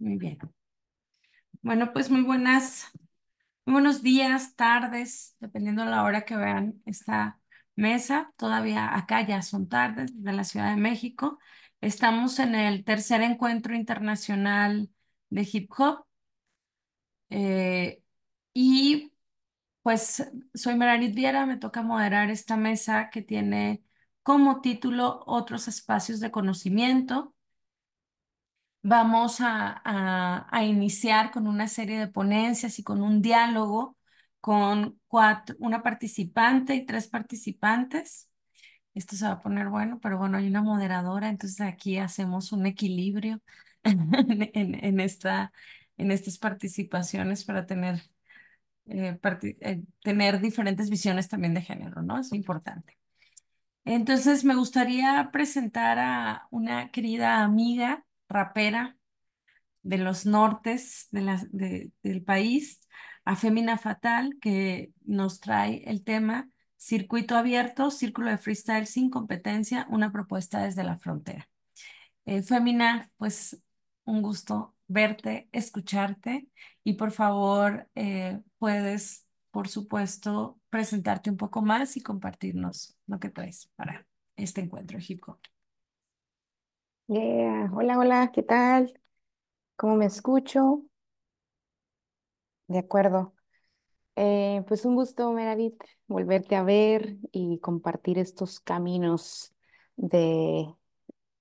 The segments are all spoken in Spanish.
Muy bien. Bueno, pues muy buenas, muy buenos días, tardes, dependiendo de la hora que vean esta mesa. Todavía acá ya son tardes de la Ciudad de México. Estamos en el tercer encuentro internacional de hip hop. Eh, y pues soy Merarit Viera, me toca moderar esta mesa que tiene como título otros espacios de conocimiento. Vamos a, iniciar con una serie de ponencias y con un diálogo con cuatro, una participante y tres participantes. Esto se va a poner bueno, pero bueno, hay una moderadora, entonces aquí hacemos un equilibrio en, esta, en estas participaciones para tener, eh, eh, tener diferentes visiones también de género, ¿no? Es importante. Entonces me gustaría presentar a una querida amiga rapera de los nortes de del país, a Femina Fatal, que nos trae el tema Circuito Abierto, Círculo de Freestyle sin competencia, una propuesta desde la frontera. Eh, Femina, pues un gusto verte, escucharte y por favor eh, puedes por supuesto, presentarte un poco más y compartirnos lo que traes para este encuentro hip hop. Hola, hola, ¿qué tal? ¿Cómo me escucho? De acuerdo. Eh, pues un gusto, Meravit, volverte a ver y compartir estos caminos de,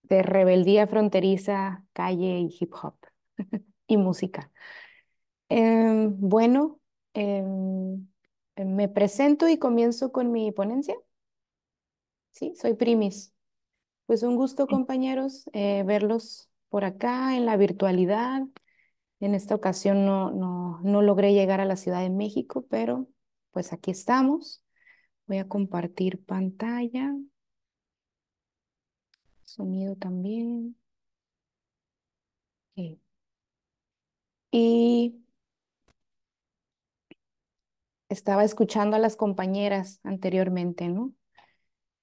rebeldía fronteriza, calle y hip hop y música. Em, bueno, Em, em, me presento y comienzo con mi ponencia. Sí, soy Primis. Pues un gusto, mm. compañeros, eh, verlos por acá en la virtualidad. En esta ocasión no, no, no logré llegar a la Ciudad de México, pero pues aquí estamos. Voy a compartir pantalla. Sonido también. Y estaba escuchando a las compañeras anteriormente, ¿no?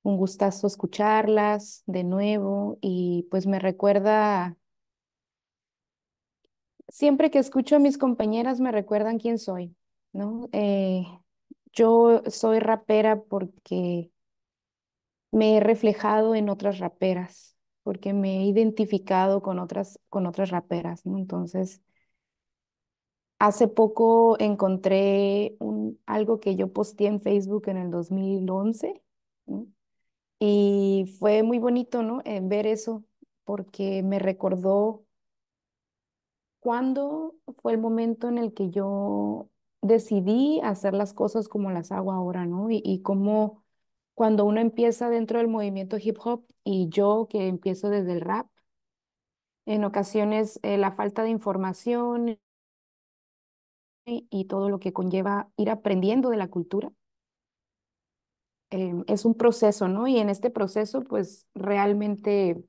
Un gustazo escucharlas de nuevo y pues me recuerda, siempre que escucho a mis compañeras me recuerdan quién soy, ¿no? Eh, yo soy rapera porque me he reflejado en otras raperas, porque me he identificado con otras, con otras raperas, ¿no? Entonces, Hace poco encontré un, algo que yo posteé en Facebook en el 2011 y fue muy bonito, ¿no? Eh, ver eso porque me recordó cuándo fue el momento en el que yo decidí hacer las cosas como las hago ahora, ¿no? Y, cómo cuando uno empieza dentro del movimiento hip hop y yo que empiezo desde el rap, en ocasiones eh, la falta de información, y todo lo que conlleva ir aprendiendo de la cultura. Em, es un proceso, ¿no? Y en este proceso, pues realmente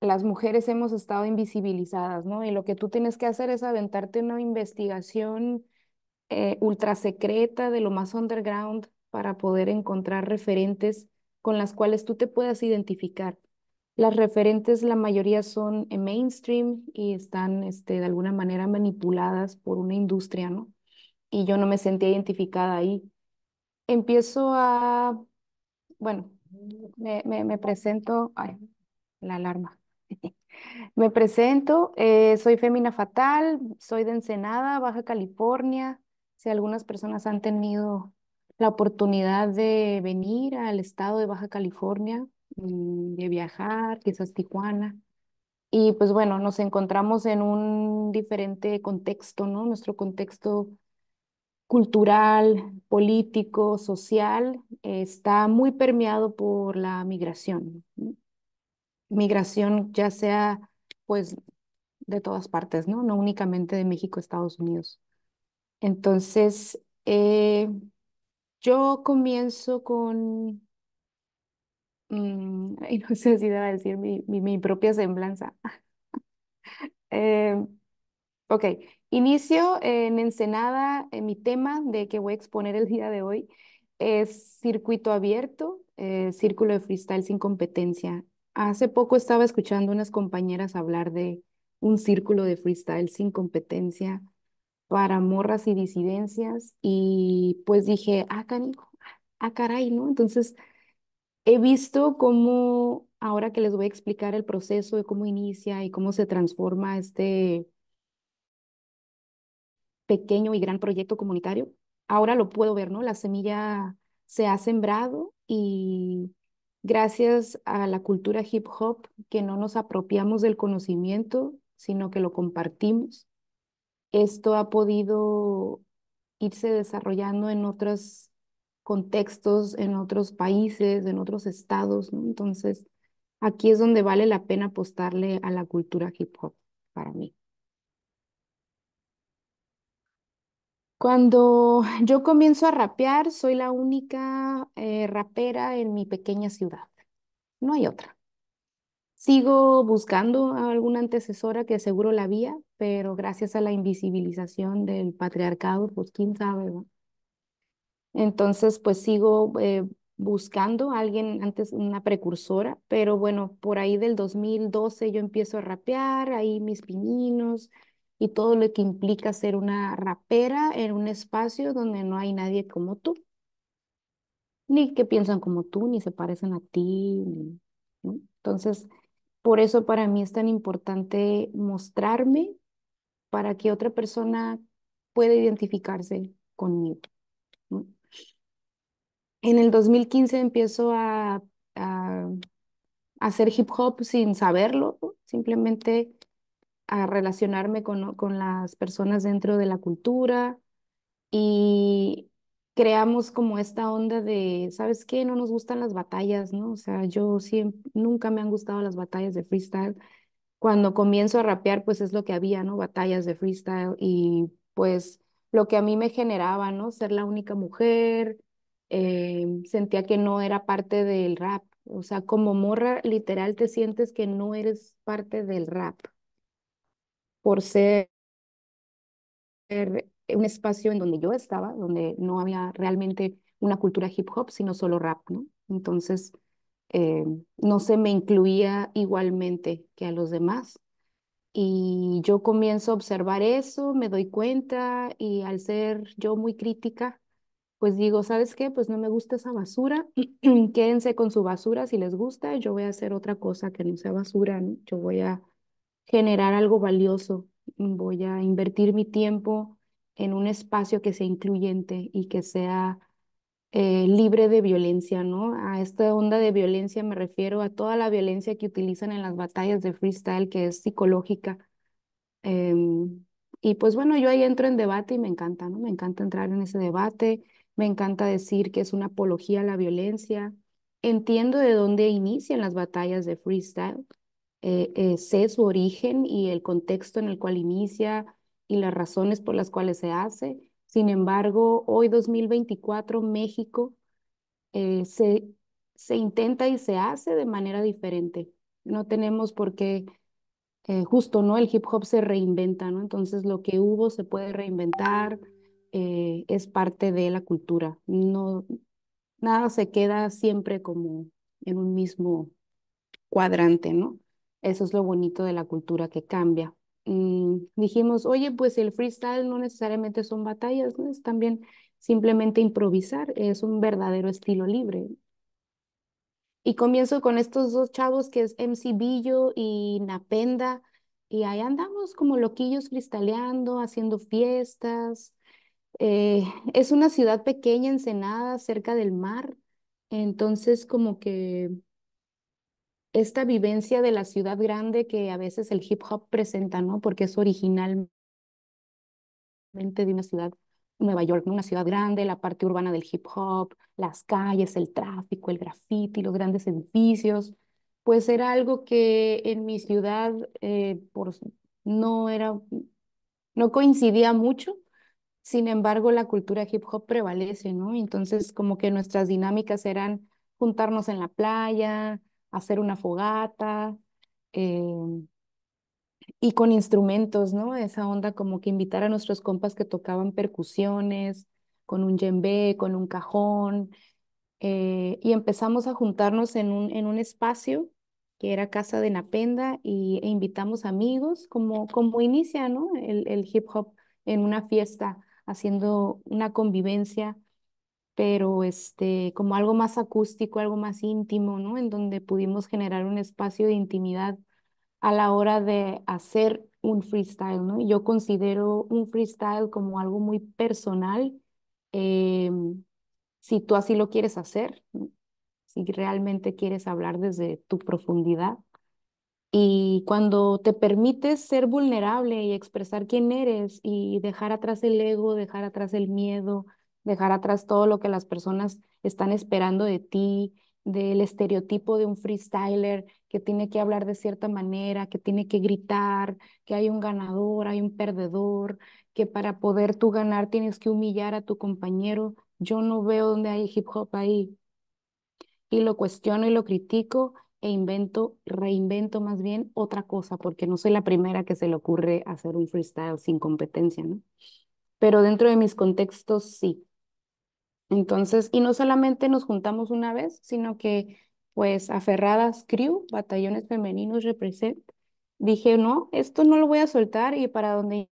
las mujeres hemos estado invisibilizadas, ¿no? Y lo que tú tienes que hacer es aventarte una investigación eh, ultra secreta de lo más underground para poder encontrar referentes con las cuales tú te puedas identificar. Las referentes, la mayoría son en mainstream y están este, de alguna manera manipuladas por una industria, ¿no? Y yo no me sentía identificada ahí. Empiezo a, bueno, me, presento, ay, la alarma. Me presento, eh, soy Femina Fatal, soy de Ensenada, Baja California. Si algunas personas han tenido la oportunidad de venir al estado de Baja California, de viajar, quizás Tijuana. Y pues bueno, nos encontramos en un diferente contexto, ¿no? Nuestro contexto cultural, político, social, está muy permeado por la migración. Migración ya sea pues de todas partes, ¿no? No únicamente de México Estados Unidos. Entonces, eh, yo comienzo con Mm, y no sé si deba decir mi, mi, propia semblanza. Em, ok, inicio en Ensenada, eh, mi tema de que voy a exponer el día de hoy es circuito abierto, eh, círculo de freestyle sin competencia. Hace poco estaba escuchando unas compañeras hablar de un círculo de freestyle sin competencia para morras y disidencias y pues dije, ah, canico, ah, caray, ¿no? Entonces He visto cómo, ahora que les voy a explicar el proceso de cómo inicia y cómo se transforma este pequeño y gran proyecto comunitario, ahora lo puedo ver, ¿no? La semilla se ha sembrado y gracias a la cultura hip hop, que no nos apropiamos del conocimiento, sino que lo compartimos, esto ha podido irse desarrollando en otras contextos, en otros países, en otros estados, ¿no? Entonces, aquí es donde vale la pena apostarle a la cultura hip hop para mí. Cuando yo comienzo a rapear, soy la única eh, rapera en mi pequeña ciudad. No hay otra. Sigo buscando alguna antecesora que seguro la había, pero gracias a la invisibilización del patriarcado, pues quién sabe, ¿no? Entonces, pues sigo eh, buscando alguien, antes una precursora, pero bueno, por ahí del 2012 yo empiezo a rapear, ahí mis pininos y todo lo que implica ser una rapera en un espacio donde no hay nadie como tú, ni que piensan como tú, ni se parecen a ti. Entonces, por eso para mí es tan importante mostrarme para que otra persona pueda identificarse conmigo en el 2015 empiezo a, a, hacer hip hop sin saberlo, simplemente a relacionarme con, con las personas dentro de la cultura y creamos como esta onda de, ¿sabes qué? No nos gustan las batallas, ¿no? O sea, yo siempre, nunca me han gustado las batallas de freestyle. Cuando comienzo a rapear, pues es lo que había, ¿no? Batallas de freestyle y pues lo que a mí me generaba, ¿no? Ser la única mujer, Em, sentía que no era parte del rap. O sea, como morra, literal te sientes que no eres parte del rap por ser un espacio en donde yo estaba, donde no había realmente una cultura hip hop, sino solo rap, ¿no? Entonces, em, no se me incluía igualmente que a los demás. Y yo comienzo a observar eso, me doy cuenta y al ser yo muy crítica, pues digo, ¿sabes qué? Pues no me gusta esa basura, quédense con su basura si les gusta, yo voy a hacer otra cosa que no sea basura, yo voy a generar algo valioso, voy a invertir mi tiempo en un espacio que sea incluyente y que sea eh, libre de violencia, ¿no? A esta onda de violencia me refiero a toda la violencia que utilizan en las batallas de freestyle, que es psicológica. Em, y pues bueno, yo ahí entro en debate y me encanta, ¿no? Me encanta entrar en ese debate me encanta decir que es una apología a la violencia. Entiendo de dónde inician las batallas de freestyle. Eh, eh, sé su origen y el contexto en el cual inicia y las razones por las cuales se hace. Sin embargo, hoy 2024, México eh, se, se intenta y se hace de manera diferente. No tenemos por qué, justo, ¿no? El hip hop se reinventa, ¿no? Entonces lo que hubo se puede reinventar eh, es parte de la cultura. No, nada se queda siempre como en un mismo cuadrante, ¿no? Eso es lo bonito de la cultura que cambia. Mm, dijimos, oye, pues el freestyle no necesariamente son batallas, es también simplemente improvisar, es un verdadero estilo libre. Y comienzo con estos dos chavos que es MC Billo y Napenda, y ahí andamos como loquillos cristaleando, haciendo fiestas, eh, es una ciudad pequeña, Ensenada, cerca del mar, entonces como que esta vivencia de la ciudad grande que a veces el hip hop presenta, ¿no? Porque es originalmente de una ciudad, Nueva York, una ciudad grande, la parte urbana del hip hop, las calles, el tráfico, el graffiti, los grandes edificios, pues era algo que en mi ciudad eh, no era, no coincidía mucho sin embargo, la cultura hip hop prevalece, ¿no? Entonces, como que nuestras dinámicas eran juntarnos en la playa, hacer una fogata, em, y con instrumentos, ¿no? Esa onda como que invitar a nuestros compas que tocaban percusiones, con un djembe, con un cajón, eh, y empezamos a juntarnos en un, en un espacio que era Casa de Napenda y, e invitamos amigos, como, como inicia, ¿no? El, el hip hop en una fiesta haciendo una convivencia, pero este, como algo más acústico, algo más íntimo, ¿no? En donde pudimos generar un espacio de intimidad a la hora de hacer un freestyle, ¿no? Yo considero un freestyle como algo muy personal, eh, si tú así lo quieres hacer, si realmente quieres hablar desde tu profundidad y cuando te permites ser vulnerable y expresar quién eres y dejar atrás el ego, dejar atrás el miedo, dejar atrás todo lo que las personas están esperando de ti, del estereotipo de un freestyler que tiene que hablar de cierta manera, que tiene que gritar, que hay un ganador, hay un perdedor, que para poder tú ganar tienes que humillar a tu compañero. Yo no veo dónde hay hip hop ahí. Y lo cuestiono y lo critico e invento, reinvento más bien otra cosa, porque no soy la primera que se le ocurre hacer un freestyle sin competencia, ¿no? Pero dentro de mis contextos sí. Entonces, y no solamente nos juntamos una vez, sino que pues aferradas crew, batallones femeninos represent, dije, no, esto no lo voy a soltar y para donde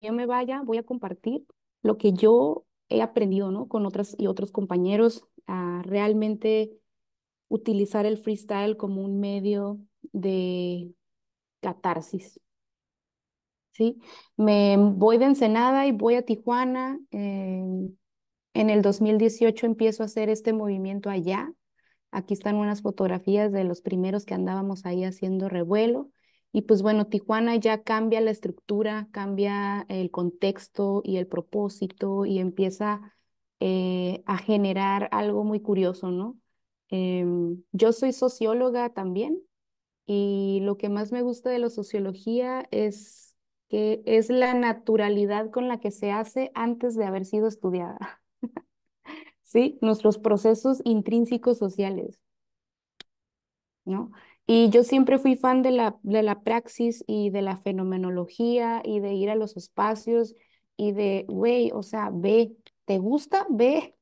yo me vaya, voy a compartir lo que yo he aprendido, ¿no? Con otras y otros compañeros. realmente utilizar el freestyle como un medio de catarsis. ¿Sí? Me voy de Ensenada y voy a Tijuana. Em, en el 2018 empiezo a hacer este movimiento allá. Aquí están unas fotografías de los primeros que andábamos ahí haciendo revuelo. Y pues bueno, Tijuana ya cambia la estructura, cambia el contexto y el propósito y empieza eh, a generar algo muy curioso, ¿no? Em, yo soy socióloga también y lo que más me gusta de la sociología es que es la naturalidad con la que se hace antes de haber sido estudiada. ¿Sí? Nuestros procesos intrínsecos sociales. ¿No? Y yo siempre fui fan de la, de la praxis y de la fenomenología y de ir a los espacios y de, güey, o sea, ve, ¿te gusta? Ve,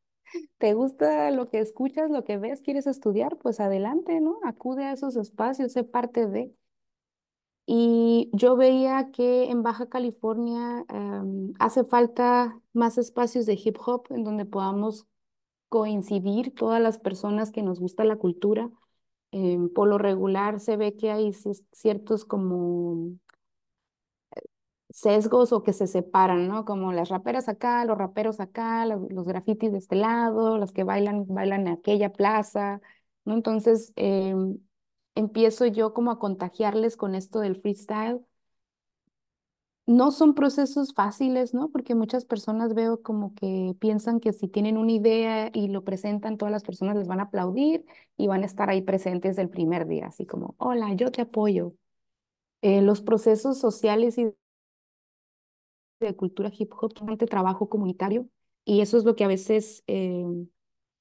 ¿Te gusta lo que escuchas, lo que ves, quieres estudiar? Pues adelante, ¿no? Acude a esos espacios, sé parte de. Y yo veía que en Baja California em, hace falta más espacios de hip hop en donde podamos coincidir todas las personas que nos gusta la cultura. por lo regular se ve que hay ciertos como sesgos o que se separan, ¿no? Como las raperas acá, los raperos acá, los, grafitis de este lado, las que bailan, bailan en aquella plaza, ¿no? Entonces em, empiezo yo como a contagiarles con esto del freestyle. No son procesos fáciles, ¿no? Porque muchas personas veo como que piensan que si tienen una idea y lo presentan, todas las personas les van a aplaudir y van a estar ahí presentes el primer día, así como, hola, yo te apoyo. Eh, los procesos sociales y de cultura hip hop, bastante trabajo comunitario y eso es lo que a veces eh,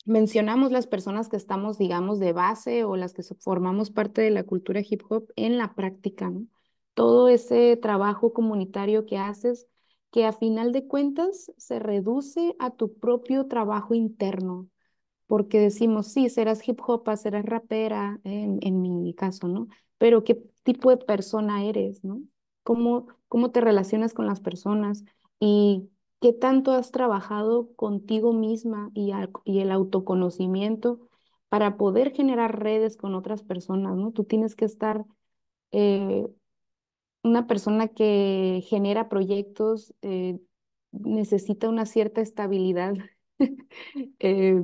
mencionamos las personas que estamos, digamos, de base o las que formamos parte de la cultura hip hop en la práctica, ¿no? Todo ese trabajo comunitario que haces, que a final de cuentas se reduce a tu propio trabajo interno, porque decimos, sí, serás hip hop, serás rapera, en mi caso, ¿no? Pero ¿qué tipo de persona eres, ¿no? cómo, cómo te relacionas con las personas y qué tanto has trabajado contigo misma y, y el autoconocimiento para poder generar redes con otras personas, ¿no? Tú tienes que estar eh, una persona que genera proyectos eh, necesita una cierta estabilidad eh,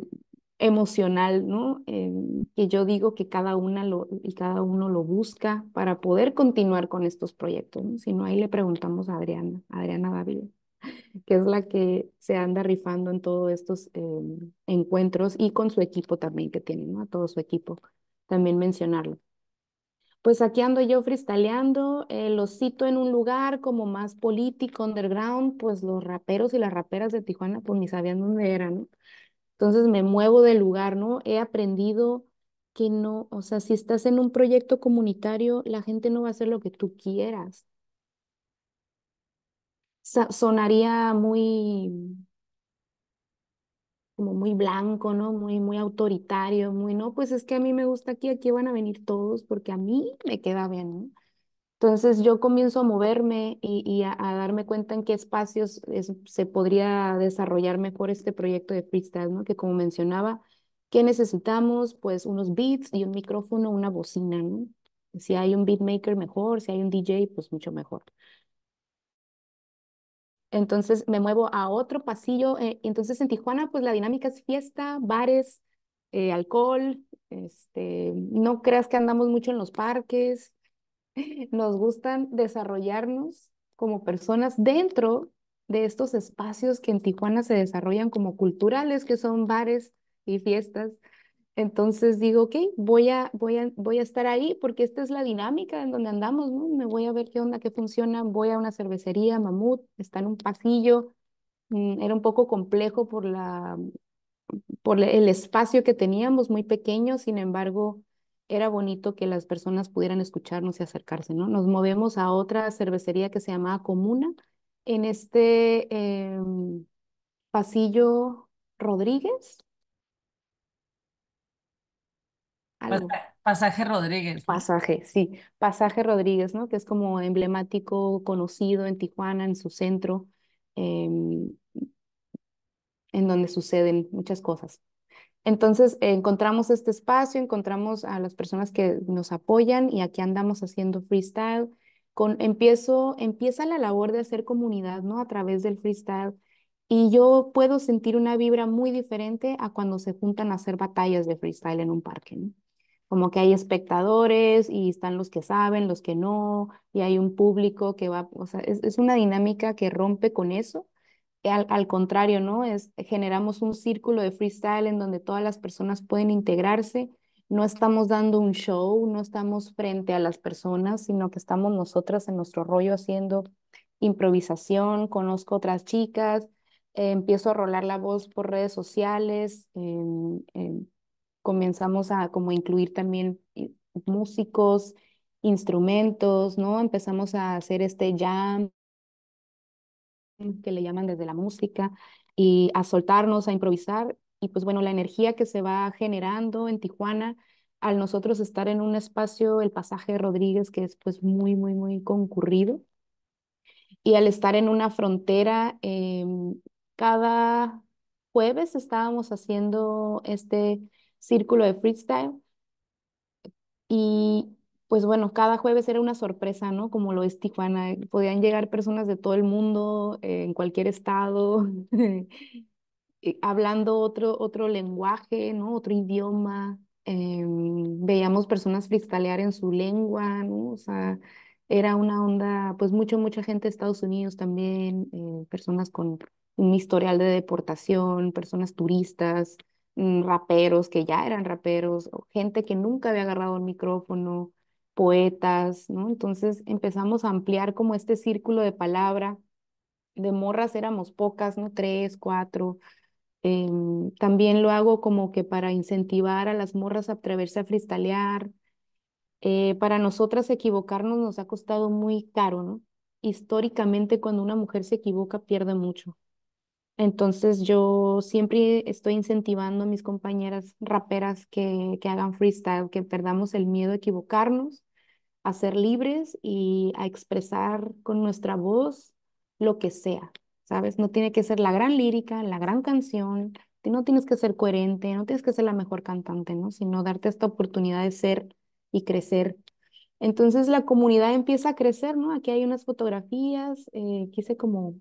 emocional, ¿no? Eh, que yo digo que cada una lo, y cada uno lo busca para poder continuar con estos proyectos. ¿no? Si no, ahí le preguntamos a Adriana, Adriana Dávila, que es la que se anda rifando en todos estos eh, encuentros y con su equipo también que tiene, ¿no? A todo su equipo, también mencionarlo. Pues aquí ando yo freestaleando, lo eh, los cito en un lugar como más político, underground, pues los raperos y las raperas de Tijuana pues ni sabían dónde eran, ¿no? Entonces me muevo del lugar, ¿no? He aprendido que no, o sea, si estás en un proyecto comunitario, la gente no va a hacer lo que tú quieras. sonaría muy como muy blanco, ¿no? Muy, muy autoritario, muy, no, pues es que a mí me gusta aquí, aquí van a venir todos porque a mí me queda bien, ¿no? Entonces yo comienzo a moverme y, a, darme cuenta en qué espacios se podría desarrollar mejor este proyecto de freestyle, ¿no? Que como mencionaba, ¿qué necesitamos? Pues unos beats y un micrófono, una bocina, ¿no? Si hay un beatmaker, mejor, si hay un DJ, pues mucho mejor. Entonces me muevo a otro pasillo. Eh, entonces en Tijuana, pues la dinámica es fiesta, bares, eh, alcohol. Este, no creas que andamos mucho en los parques, nos gustan desarrollarnos como personas dentro de estos espacios que en Tijuana se desarrollan como culturales, que son bares y fiestas. Entonces digo, ok, voy a, voy voy a estar ahí porque esta es la dinámica en donde andamos, ¿no? Me voy a ver qué onda, qué funciona, voy a una cervecería, mamut, está en un pasillo. Mm, era un poco complejo por, la, por el espacio que teníamos, muy pequeño, sin embargo, era bonito que las personas pudieran escucharnos y acercarse, ¿no? Nos movemos a otra cervecería que se llamaba Comuna, en este em, pasillo Rodríguez. Pasaje Rodríguez. Pasaje, sí, Pasaje Rodríguez, ¿no? Que es como emblemático, conocido en Tijuana, en su centro, em, en donde suceden muchas cosas. Entonces, eh, encontramos este espacio, encontramos a las personas que nos apoyan y aquí andamos haciendo freestyle. Con, empiezo, empieza la labor de hacer comunidad, ¿no? A través del freestyle. Y yo puedo sentir una vibra muy diferente a cuando se juntan a hacer batallas de freestyle en un parque, Como que hay espectadores y están los que saben, los que no, y hay un público que va, o sea, es una dinámica que rompe con eso al, contrario, ¿no? Es, generamos un círculo de freestyle en donde todas las personas pueden integrarse. No estamos dando un show, no estamos frente a las personas, sino que estamos nosotras en nuestro rollo haciendo improvisación. Conozco otras chicas, eh, empiezo a rolar la voz por redes sociales, em, em, comenzamos a como incluir también eh, músicos, instrumentos, ¿no? Empezamos a hacer este jam que le llaman desde la música, y a soltarnos, a improvisar. Y pues bueno, la energía que se va generando en Tijuana al nosotros estar en un espacio, el pasaje Rodríguez, que es pues muy, muy, muy concurrido, y al estar en una frontera, em, cada jueves estábamos haciendo este círculo de freestyle y pues bueno, cada jueves era una sorpresa, ¿no? Como lo es Tijuana, podían llegar personas de todo el mundo, eh, en cualquier estado, eh, hablando otro, otro lenguaje, ¿no? Otro idioma. Em, veíamos personas freestylear en su lengua, ¿no? O sea, era una onda, pues mucho, mucha gente de Estados Unidos también, eh, personas con un historial de deportación, personas turistas, mm, raperos que ya eran raperos, gente que nunca había agarrado el micrófono, poetas, ¿no? Entonces empezamos a ampliar como este círculo de palabra. De morras éramos pocas, ¿no? Tres, cuatro. Em, también lo hago como que para incentivar a las morras a atreverse a freestalear. Eh, para nosotras equivocarnos nos ha costado muy caro, ¿no? Históricamente cuando una mujer se equivoca pierde mucho. Entonces yo siempre estoy incentivando a mis compañeras raperas que, que hagan freestyle, que perdamos el miedo a equivocarnos a ser libres y a expresar con nuestra voz lo que sea, ¿sabes? No tiene que ser la gran lírica, la gran canción, no tienes que ser coherente, no tienes que ser la mejor cantante, ¿no? Sino darte esta oportunidad de ser y crecer. Entonces la comunidad empieza a crecer, ¿no? Aquí hay unas fotografías, eh, quise como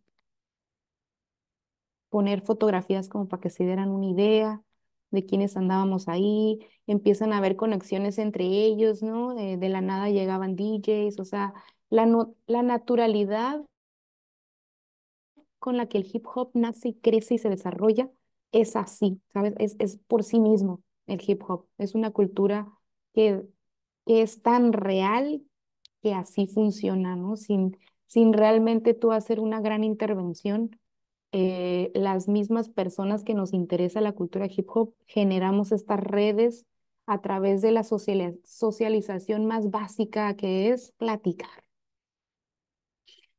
poner fotografías como para que se dieran una idea de quienes andábamos ahí, empiezan a haber conexiones entre ellos, De, la nada llegaban DJs, o sea, la, la naturalidad con la que el hip hop nace y crece y se desarrolla es así, ¿sabes? Es, por sí mismo el hip hop, es una cultura que, que es tan real que así funciona, ¿no? Sin, sin realmente tú hacer una gran intervención eh, las mismas personas que nos interesa la cultura hip hop, generamos estas redes a través de la socialización más básica que es platicar.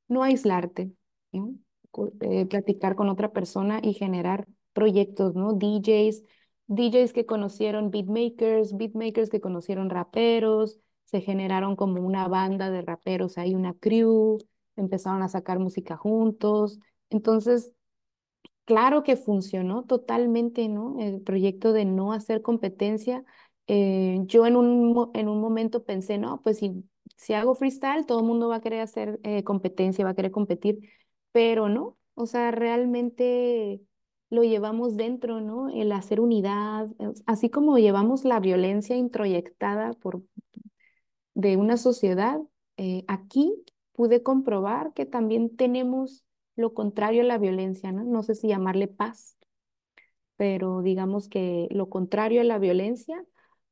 No aislarte, eh, platicar con otra persona y generar proyectos, ¿no? DJs, DJs que conocieron beatmakers, beatmakers que conocieron raperos, se generaron como una banda de raperos, hay una crew, empezaron a sacar música juntos. Entonces, Claro que funcionó totalmente, ¿no? El proyecto de no hacer competencia. Eh, yo en un, en un momento pensé, no, pues si, si hago freestyle, todo el mundo va a querer hacer eh, competencia, va a querer competir, pero no, o sea, realmente lo llevamos dentro, ¿no? El hacer unidad, eh, así como llevamos la violencia introyectada por, de una sociedad, aquí pude comprobar que también tenemos lo contrario a la violencia, ¿no? No sé si llamarle paz, pero digamos que lo contrario a la violencia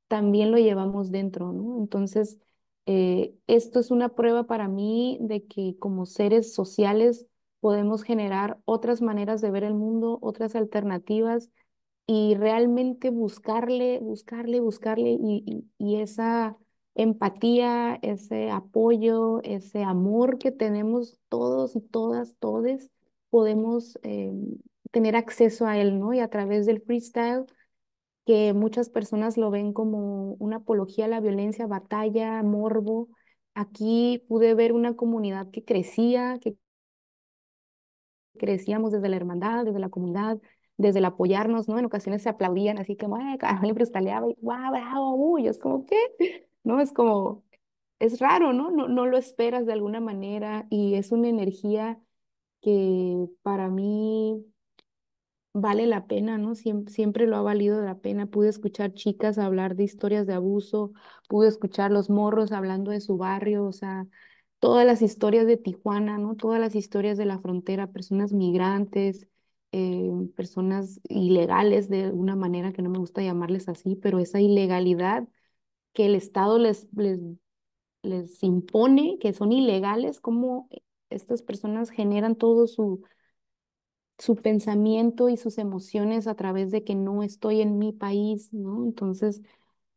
también lo llevamos dentro, ¿no? Entonces, eh, esto es una prueba para mí de que como seres sociales podemos generar otras maneras de ver el mundo, otras alternativas y realmente buscarle, buscarle, buscarle y esa empatía, ese apoyo, ese amor que tenemos todos y todas, todos podemos eh, tener acceso a él, ¿no? Y a través del freestyle, que muchas personas lo ven como una apología a la violencia, batalla, morbo. Aquí pude ver una comunidad que crecía, que crecíamos desde la hermandad, desde la comunidad, desde el apoyarnos, ¿no? En ocasiones se aplaudían así que ¡ay, carajo, le y ¡wow, bravo! Uy, es como, que, ¿no? Es como, es raro, ¿no? No, no lo esperas de alguna manera y es una energía que para mí vale la pena, ¿no? Siempre, lo ha valido la pena. Pude escuchar chicas hablar de historias de abuso, pude escuchar los morros hablando de su barrio, o sea, todas las historias de Tijuana, ¿no? Todas las historias de la frontera, personas migrantes, eh, personas ilegales de una manera que no me gusta llamarles así, pero esa ilegalidad que el Estado les, les, les impone, que son ilegales, cómo estas personas generan todo su, su pensamiento y sus emociones a través de que no estoy en mi país, ¿no? Entonces,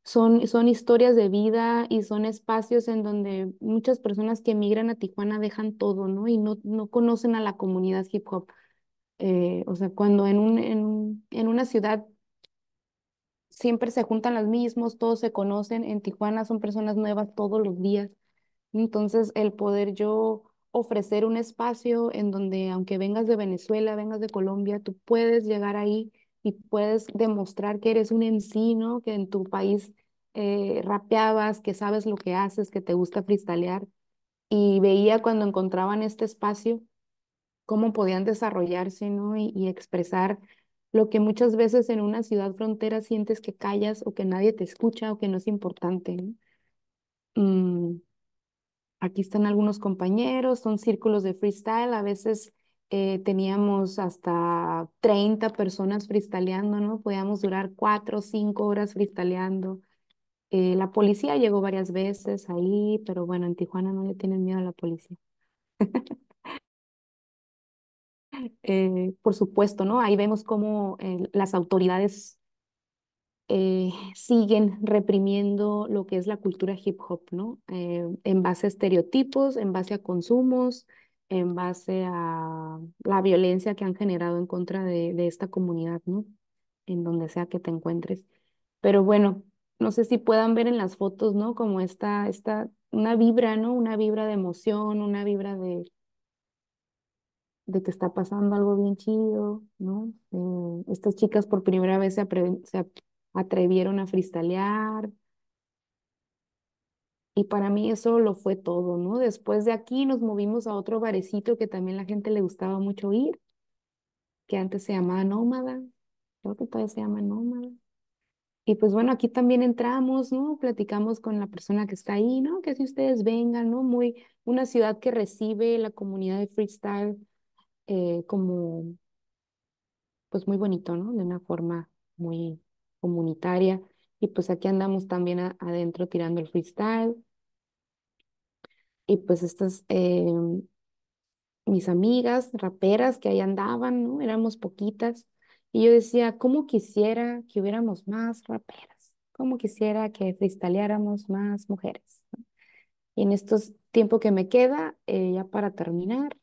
son, son historias de vida y son espacios en donde muchas personas que emigran a Tijuana dejan todo, ¿no? Y no, no conocen a la comunidad hip hop. Eh, o sea, cuando en, un, en, en una ciudad siempre se juntan los mismos, todos se conocen, en Tijuana son personas nuevas todos los días. Entonces, el poder yo ofrecer un espacio en donde, aunque vengas de Venezuela, vengas de Colombia, tú puedes llegar ahí y puedes demostrar que eres un encino, que en tu país eh, rapeabas, que sabes lo que haces, que te gusta freestylear. Y veía cuando encontraban este espacio cómo podían desarrollarse ¿no? y expresar lo que muchas veces en una ciudad frontera sientes que callas o que nadie te escucha o que no es importante. Mm, aquí están algunos compañeros, son círculos de freestyle, a veces eh, teníamos hasta 30 personas freestyleando, ¿no? Podíamos durar cuatro o cinco horas freestyleando. Eh, la policía llegó varias veces ahí, pero bueno, en Tijuana no le tienen miedo a la policía. Eh, por supuesto, ¿no? Ahí vemos cómo eh, las autoridades eh, siguen reprimiendo lo que es la cultura hip hop, ¿no? en base a estereotipos, en base a consumos, en base a la violencia que han generado en contra de, de esta comunidad, ¿no? En donde sea que te encuentres. Pero bueno, no sé si puedan ver en las fotos, ¿no? Como esta, esta, una vibra, ¿no? Una vibra de emoción, una vibra de de que está pasando algo bien chido, ¿no? Eh, estas chicas por primera vez se, atrevieron a freestylear. Y para mí eso lo fue todo, ¿no? Después de aquí nos movimos a otro barecito que también la gente le gustaba mucho ir, que antes se llamaba Nómada, creo que todavía se llama Nómada. Y pues bueno, aquí también entramos, ¿no? Platicamos con la persona que está ahí, ¿no? Que si ustedes vengan, ¿no? Muy, una ciudad que recibe la comunidad de freestyle eh, como, pues muy bonito, ¿no? De una forma muy comunitaria. Y pues aquí andamos también adentro tirando el freestyle. Y pues estas, em, mis amigas raperas que ahí andaban, ¿no? Éramos poquitas. Y yo decía, ¿cómo quisiera que hubiéramos más raperas? ¿Cómo quisiera que freestaleáramos más mujeres? Y en estos tiempos que me queda, eh, ya para terminar,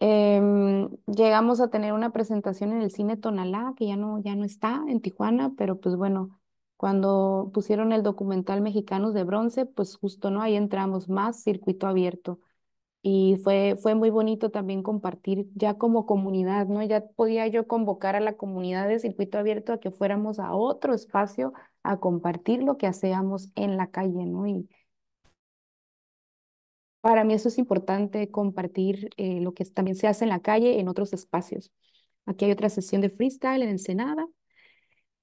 Em, llegamos a tener una presentación en el cine Tonalá, que ya no, ya no está en Tijuana, pero pues bueno, cuando pusieron el documental Mexicanos de Bronce, pues justo, ¿no? Ahí entramos más circuito abierto. Y fue, fue muy bonito también compartir ya como comunidad, ¿no? Ya podía yo convocar a la comunidad de circuito abierto a que fuéramos a otro espacio a compartir lo que hacíamos en la calle, ¿no? Para mí eso es importante, compartir eh, lo que también se hace en la calle, en otros espacios. Aquí hay otra sesión de freestyle en Ensenada.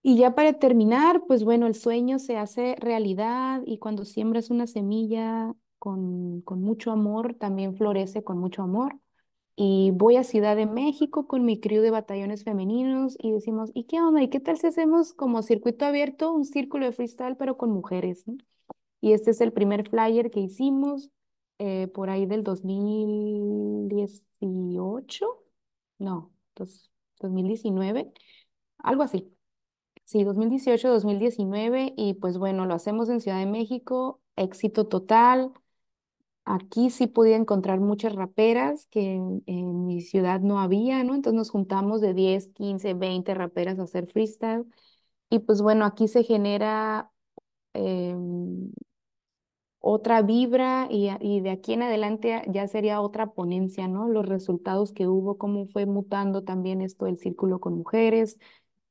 Y ya para terminar, pues bueno, el sueño se hace realidad y cuando siembras una semilla con, mucho amor, también florece con mucho amor. Y voy a Ciudad de México con mi crew de batallones femeninos y decimos, ¿y qué onda? ¿Y qué tal si hacemos como circuito abierto, un círculo de freestyle, pero con mujeres? Y este es el primer flyer que hicimos. Eh, por ahí del 2018, no, 2019, algo así. Sí, 2018, 2019 y pues bueno, lo hacemos en Ciudad de México, éxito total. Aquí sí podía encontrar muchas raperas que en, mi ciudad no había, ¿no? Entonces nos juntamos de 10, 15, 20 raperas a hacer freestyle. Y pues bueno, aquí se genera em, otra vibra y, de aquí en adelante ya sería otra ponencia, ¿no? Los resultados que hubo, cómo fue mutando también esto del círculo con mujeres,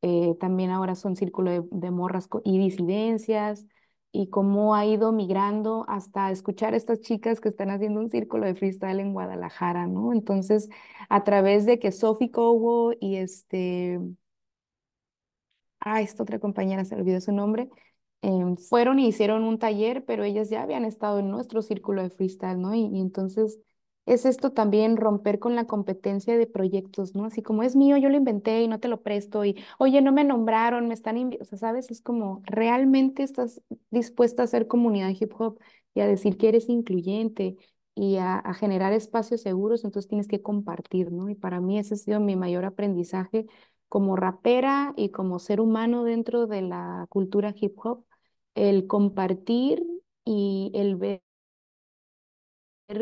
eh, también ahora son círculo de, morras y disidencias, y cómo ha ido migrando hasta escuchar a estas chicas que están haciendo un círculo de freestyle en Guadalajara, ¿no? Entonces, a través de que Sophie Cowo y este... Ah, esta otra compañera se olvidó su nombre Em, fueron y hicieron un taller, pero ellas ya habían estado en nuestro círculo de freestyle, ¿no? Y, entonces es esto también romper con la competencia de proyectos, ¿no? Así como es mío, yo lo inventé y no te lo presto, y oye, no me nombraron, me están o sea, ¿sabes? Es como realmente estás dispuesta a ser comunidad hip hop y a decir que eres incluyente y a, a, generar espacios seguros, entonces tienes que compartir, ¿no? Y para mí ese ha sido mi mayor aprendizaje como rapera y como ser humano dentro de la cultura hip hop, el compartir y el ver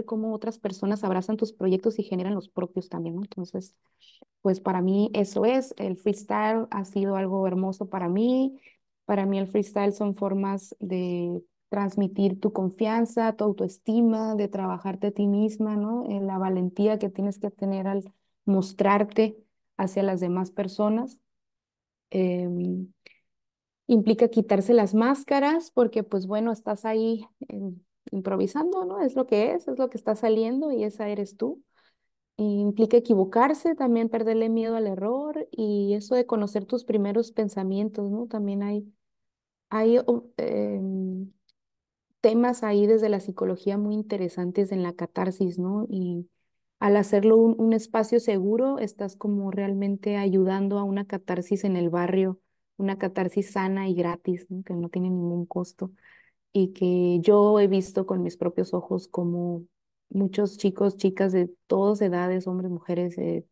cómo otras personas abrazan tus proyectos y generan los propios también, ¿no? Entonces, pues para mí eso es, el freestyle ha sido algo hermoso para mí, para mí el freestyle son formas de transmitir tu confianza, tu autoestima, de trabajarte a ti misma, ¿no? Eh, la valentía que tienes que tener al mostrarte hacia las demás personas. Em, implica quitarse las máscaras porque pues bueno, estás ahí em, improvisando, ¿no? Es lo que es, es lo que está saliendo y esa eres tú. implica equivocarse, también perderle miedo al error y eso de conocer tus primeros pensamientos, ¿no? También hay, hay oh, em, temas ahí desde la psicología muy interesantes en la catarsis, ¿no? Y al hacerlo un espacio seguro, estás como realmente ayudando a una catarsis en el barrio una catarsis sana y gratis, que no tiene ningún costo y que yo he visto con mis propios ojos como muchos chicos, chicas de todas edades, hombres, mujeres, eh,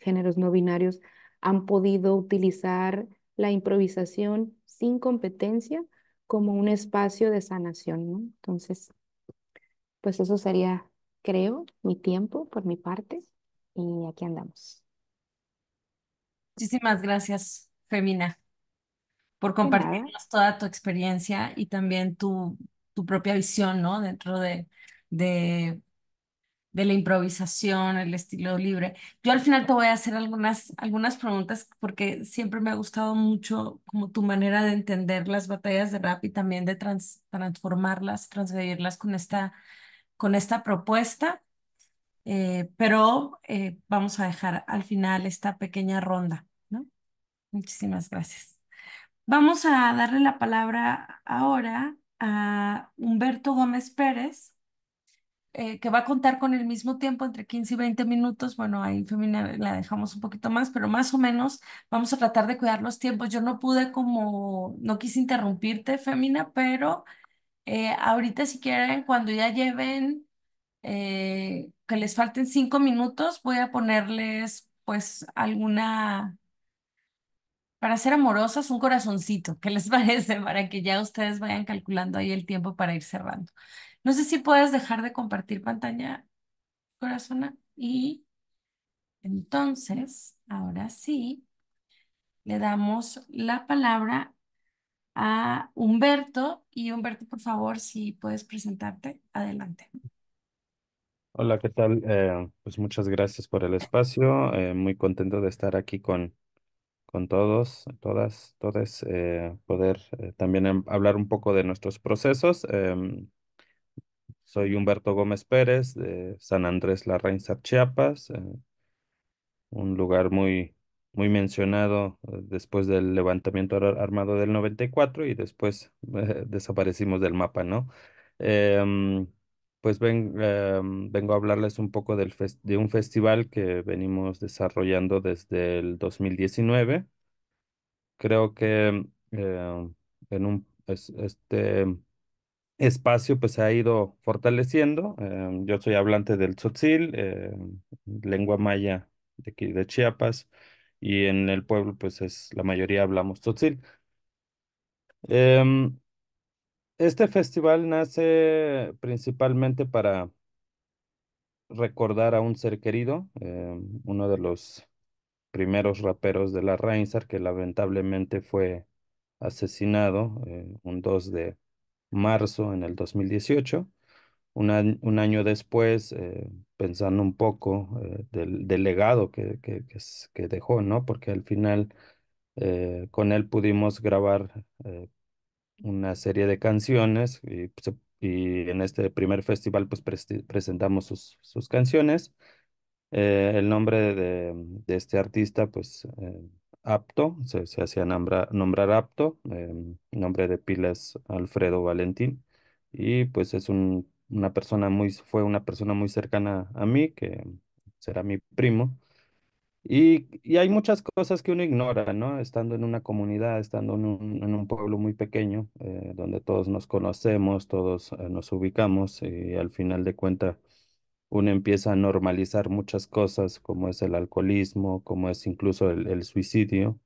géneros no binarios, han podido utilizar la improvisación sin competencia como un espacio de sanación, Entonces, pues eso sería, creo, mi tiempo por mi parte y aquí andamos. Muchísimas gracias, Femina por compartirnos toda tu experiencia y también tu, tu propia visión, ¿no? Dentro de, de, de, la improvisación, el estilo libre. Yo al final te voy a hacer algunas, algunas preguntas porque siempre me ha gustado mucho como tu manera de entender las batallas de rap y también de transformarlas, transgredirlas con esta, con esta propuesta. Eh, pero eh, vamos a dejar al final esta pequeña ronda, ¿no? Muchísimas gracias. Vamos a darle la palabra ahora a Humberto Gómez Pérez, eh, que va a contar con el mismo tiempo, entre 15 y 20 minutos. Bueno, ahí Femina la dejamos un poquito más, pero más o menos vamos a tratar de cuidar los tiempos. Yo no pude como, no quise interrumpirte, Femina, pero eh, ahorita si quieren, cuando ya lleven, eh, que les falten cinco minutos, voy a ponerles pues alguna para ser amorosas, un corazoncito. ¿Qué les parece? Para que ya ustedes vayan calculando ahí el tiempo para ir cerrando. No sé si puedes dejar de compartir pantalla, corazona. Y entonces, ahora sí, le damos la palabra a Humberto. Y Humberto, por favor, si puedes presentarte, adelante. Hola, ¿qué tal? Eh, pues muchas gracias por el espacio. Eh, muy contento de estar aquí con con todos, todas, todos, eh, poder eh, también em, hablar un poco de nuestros procesos. Em, soy Humberto Gómez Pérez de San Andrés La Reina, Chiapas, eh, un lugar muy, muy mencionado después del levantamiento armado del 94 y después desaparecimos del mapa, ¿no? Em, pues ven, em, vengo a hablarles un poco del de un festival que venimos desarrollando desde el 2019. Creo que em, en un, este espacio pues se ha ido fortaleciendo. Em, yo soy hablante del tzotzil, lengua maya de de Chiapas, y en el pueblo pues es la mayoría hablamos tzotzil. Este festival nace principalmente para recordar a un ser querido, eh, uno de los primeros raperos de la Reinsar que lamentablemente fue asesinado eh, un 2 de marzo en el 2018. Un, año después, eh, pensando un poco del, legado que, que, dejó, ¿no? Porque al final con él pudimos grabar una serie de canciones pues, y, en este primer festival pues presentamos sus, canciones. Eh, el nombre de, este artista pues eh, Apto, se, hacía nombrar Apto, em, nombre de pilas Alfredo Valentín y pues es una persona muy, fue una persona muy cercana a mí que será mi primo y, hay muchas cosas que uno ignora, Estando en una comunidad, estando en un, pueblo muy pequeño, eh, donde todos nos conocemos, todos eh, nos ubicamos y al final de cuentas uno empieza a normalizar muchas cosas, como es el alcoholismo, como es incluso el, suicidio.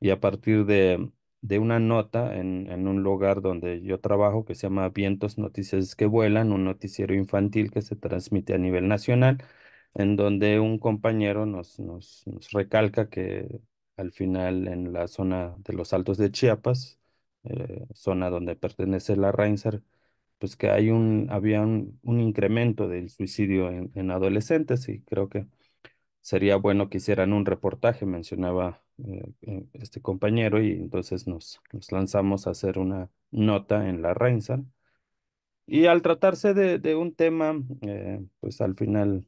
Y a partir de, una nota en, en, un lugar donde yo trabajo que se llama Vientos Noticias que Vuelan, un noticiero infantil que se transmite a nivel nacional en donde un compañero nos, nos, recalca que al final en la zona de los Altos de Chiapas, eh, zona donde pertenece la Reinser, pues que hay un, había un, incremento del suicidio en, adolescentes y creo que sería bueno que hicieran un reportaje, mencionaba eh, eh, este compañero, y entonces nos, nos, lanzamos a hacer una nota en la Reinser Y al tratarse de, un tema, pues al final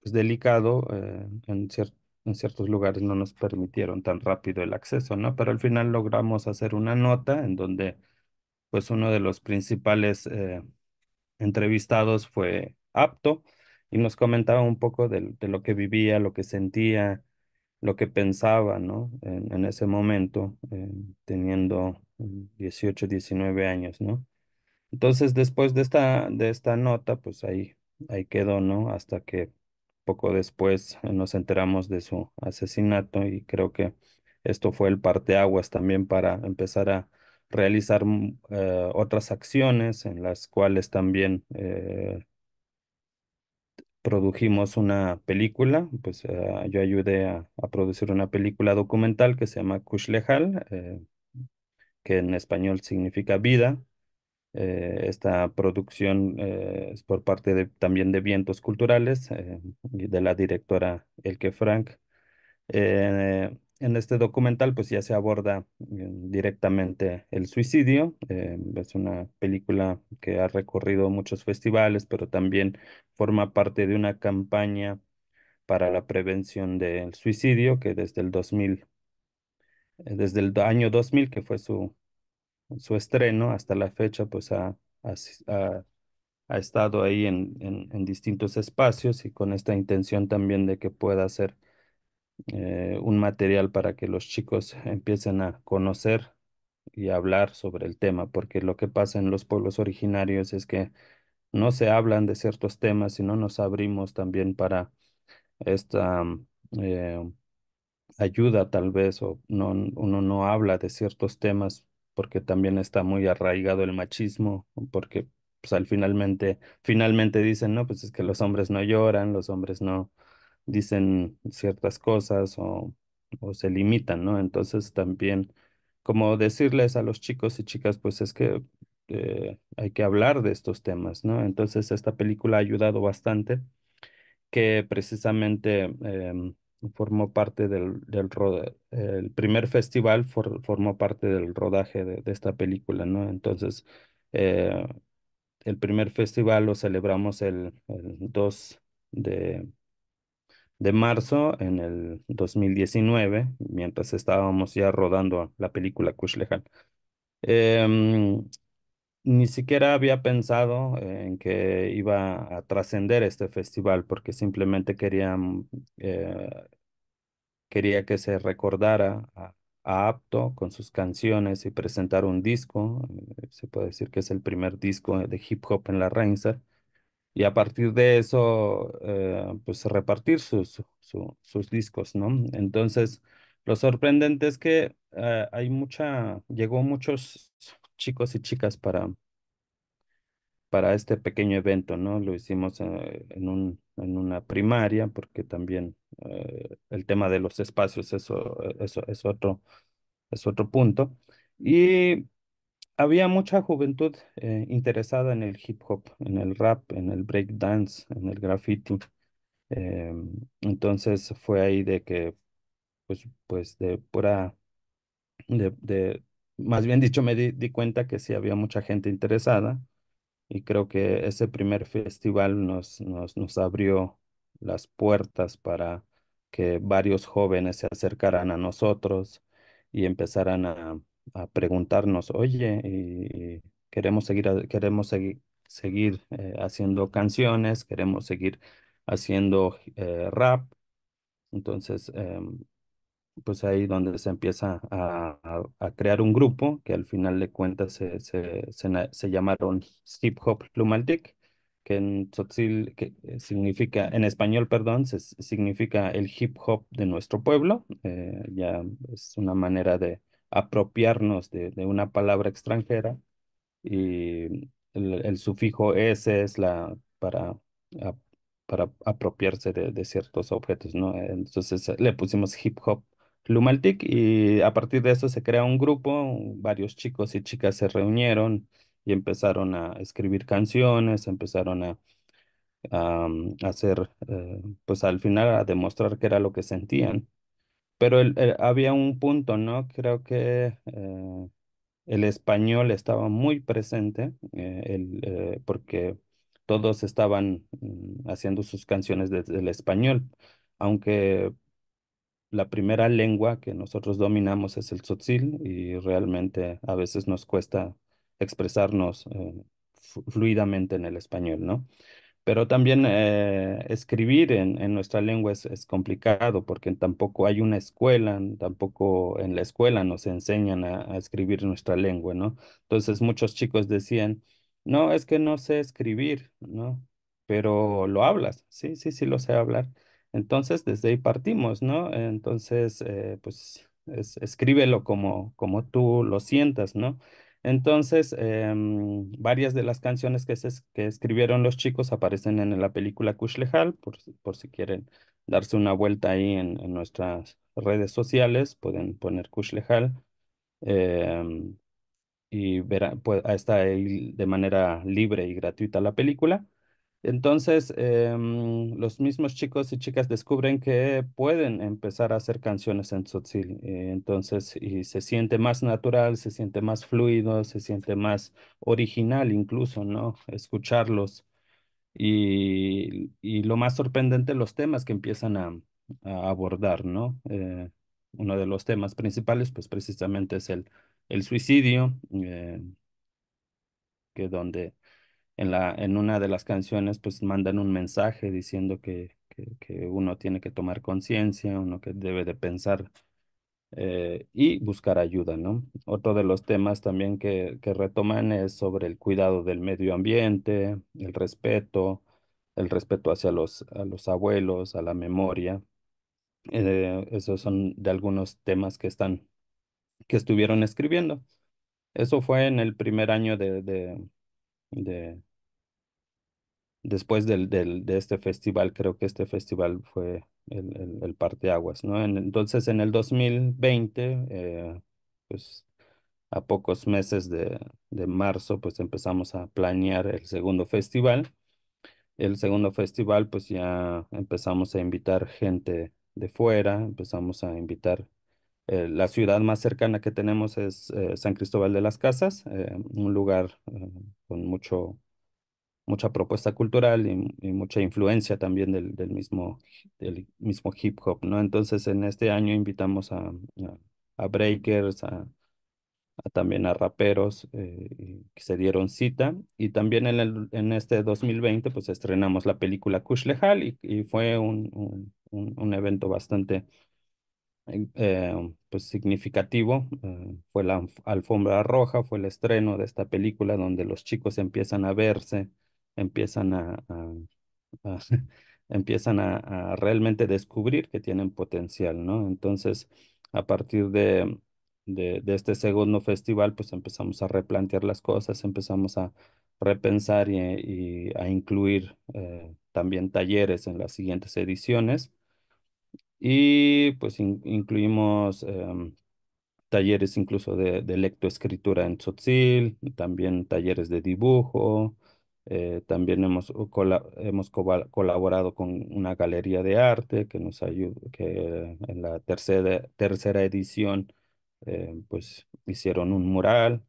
pues, delicado, eh, en, en ciertos lugares no nos permitieron tan rápido el acceso, ¿no? Pero al final logramos hacer una nota en donde pues uno de los principales eh, entrevistados fue apto y nos comentaba un poco de, lo que vivía, lo que sentía, lo que pensaba, ¿no? En, ese momento, eh, teniendo 18, 19 años, ¿no? Entonces, después de esta, de esta nota, pues ahí ahí quedó, ¿no? Hasta que poco después eh, nos enteramos de su asesinato y creo que esto fue el parteaguas también para empezar a realizar mm, eh, otras acciones en las cuales también eh, produjimos una película, pues yo ayudé a, a, producir una película documental que se llama Kushlehal, que en español significa vida, eh, esta producción eh, es por parte de, también de Vientos Culturales eh, y de la directora Elke Frank. en este documental pues ya se aborda mm, directamente el suicidio. es una película que ha recorrido muchos festivales, pero también forma parte de una campaña para la prevención del suicidio que desde el 2000 desde el año 2000, que fue su su estreno hasta la fecha, pues ha, ha, estado ahí en, en, distintos espacios y con esta intención también de que pueda ser eh, un material para que los chicos empiecen a conocer y hablar sobre el tema, porque lo que pasa en los pueblos originarios es que no se hablan de ciertos temas, no nos abrimos también para esta mm, eh, ayuda tal vez, o uno no habla de ciertos temas porque también está muy arraigado el machismo, porque pues al finalmente, finalmente dicen, no, pues es que los hombres no lloran, los hombres no dicen ciertas cosas o, o se limitan, ¿no? Entonces también como decirles a los chicos y chicas, pues es que eh, hay que hablar de estos temas, ¿no? Entonces esta película ha ayudado bastante que precisamente em, formó parte del, rodaje, el primer festival formó parte del rodaje de, esta película, ¿no? Entonces, eh, el primer festival lo celebramos el, 2 de, marzo en el 2019, mientras estábamos ya rodando la película Kushlehan. Em, ni siquiera había pensado en que iba a trascender este festival porque simplemente quería, mm, eh, quería que se recordara a, Apto con sus canciones y presentar un disco. Eh, se puede decir que es el primer disco de hip hop en la Reinser. Y a partir de eso, eh, pues repartir sus, sus discos, ¿no? Entonces, lo sorprendente es que hay mucha, llegó muchos chicos y chicas para, para este pequeño evento, ¿no? Lo hicimos eh, en, un, en una primaria porque también eh, el tema de los espacios, eso, eh, eso es otro, es otro punto. Y había mucha juventud interesada en el hip hop, en el rap, en el break dance, en el graffiti. entonces fue ahí de que, pues, pues de pura, de, más bien dicho, me di, cuenta que sí había mucha gente interesada y creo que ese primer festival nos, nos, abrió las puertas para que varios jóvenes se acercaran a nosotros y empezaran a, preguntarnos, oye, eh, queremos seguir, queremos seguir eh, haciendo canciones, queremos seguir haciendo eh, rap. Entonces, em, pues ahí donde se empieza a, a, crear un grupo que al final de cuentas se, se, se, se llamaron Hip Hop Lumaltic, que en Tzotzil que eh, significa, en español, perdón, se, significa el hip hop de nuestro pueblo. Eh, ya es una manera de apropiarnos de, de una palabra extranjera y el, sufijo S es la para para apropiarse de, de, ciertos objetos, ¿no? Entonces le pusimos hip hop Lumaltic y a partir de eso se crea un grupo, varios chicos y chicas se reunieron y empezaron a escribir canciones, empezaron a, a, mm, hacer, eh, pues al final a demostrar que era lo que sentían. Pero el, había un punto, ¿no? Creo que eh, el español estaba muy presente eh, el, porque todos estaban mm, haciendo sus canciones desde el español, aunque la primera lengua que nosotros dominamos es el tzotzil y realmente a veces nos cuesta expresarnos eh, fluidamente en el español, ¿no? Pero también eh, escribir en, nuestra lengua es, complicado porque tampoco hay una escuela, tampoco en la escuela nos enseñan a, a escribir nuestra lengua, ¿no? Entonces muchos chicos decían, no, es que no sé escribir, ¿no? Pero lo hablas, sí, sí, sí lo sé hablar entonces, desde ahí partimos, ¿no? Entonces, eh, pues escríbelo como, como tú lo sientas, ¿no? Entonces, em, varias de las canciones que, que escribieron los chicos aparecen en la película Kushlehal, por, por si quieren darse una vuelta ahí en, nuestras redes sociales, pueden poner Kushlehal eh, em, y ver, pues, está de manera libre y gratuita la película. Entonces, em, los mismos chicos y chicas descubren que pueden empezar a hacer canciones en tzotzil. Eh, entonces, y se siente más natural, se siente más fluido, se siente más original incluso, ¿no? Escucharlos. Y, y lo más sorprendente, los temas que empiezan a, abordar, ¿no? Eh, uno de los temas principales, pues precisamente es el, el suicidio, eh, que donde en, la, en una de las canciones pues mandan un mensaje diciendo que, uno tiene que tomar conciencia, uno que debe de pensar eh, y buscar ayuda, ¿no? Otro de los temas también que, que, retoman es sobre el cuidado del medio ambiente, el respeto, el respeto hacia los, a los abuelos, a la memoria. Eh, esos son de algunos temas que están, que estuvieron escribiendo. Eso fue en el primer año de, después del, de este festival, creo que este festival fue el, el, el parteaguas, ¿no? entonces, en el 2020, eh, pues a pocos meses de, de, marzo, pues empezamos a planear el segundo festival. El segundo festival, pues ya empezamos a invitar gente de fuera, empezamos a invitar eh, la ciudad más cercana que tenemos es eh, San Cristóbal de las Casas, eh, un lugar con mucho, mucha propuesta cultural y, mucha influencia también del, mismo, del mismo hip hop, ¿no? Entonces, en este año invitamos a, breakers, también a raperos que se dieron cita. Y también en, este 2020, pues estrenamos la película Kush Lehal y, fue un, un evento bastante eh, pues significativo eh, fue la alfombra roja, fue el estreno de esta película donde los chicos empiezan a verse, empiezan a, empiezan a, realmente descubrir que tienen potencial, ¿no? Entonces, a partir de, de, este segundo festival, pues empezamos a replantear las cosas, empezamos a repensar y, a incluir eh, también talleres en las siguientes ediciones y pues incluimos em, talleres incluso de, lectoescritura en Tzotzil, también talleres de dibujo, eh, también hemos, hemos colaborado con una galería de arte que nos que en la tercera, tercera edición eh, pues hicieron un mural.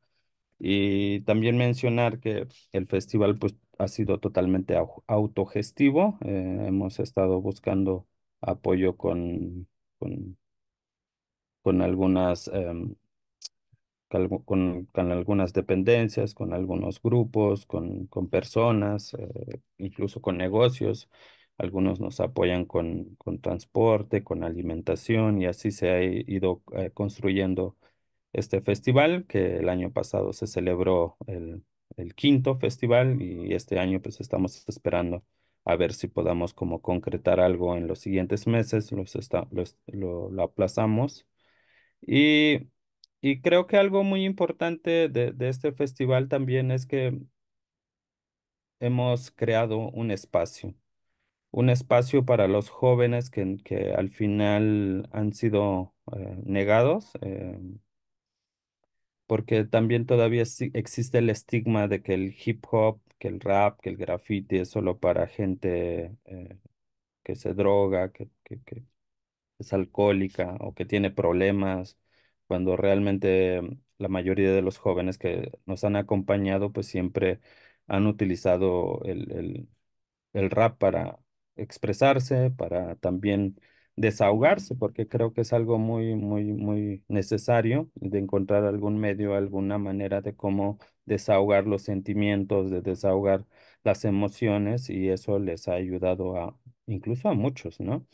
Y también mencionar que el festival pues ha sido totalmente autogestivo. Eh, hemos estado buscando apoyo con, con, algunas... Em, con, algunas dependencias, con algunos grupos, con, con personas, eh, incluso con negocios. Algunos nos apoyan con, con, transporte, con alimentación y así se ha ido eh, construyendo este festival que el año pasado se celebró el, el quinto festival y este año pues estamos esperando a ver si podamos como concretar algo en los siguientes meses, los, lo, aplazamos. Y, y, creo que algo muy importante de, de este festival también es que hemos creado un espacio, un espacio para los jóvenes que, que al final han sido eh, negados, eh, porque también todavía existe el estigma de que el hip hop que el rap, que el graffiti es solo para gente eh, que se droga, que, es alcohólica o que tiene problemas, cuando realmente mm, la mayoría de los jóvenes que nos han acompañado pues siempre han utilizado el, el rap para expresarse, para también desahogarse, porque creo que es algo muy, muy, muy necesario de encontrar algún medio, alguna manera de cómo desahogar los sentimientos, de desahogar las emociones y eso les ha ayudado a, incluso a muchos, ¿no?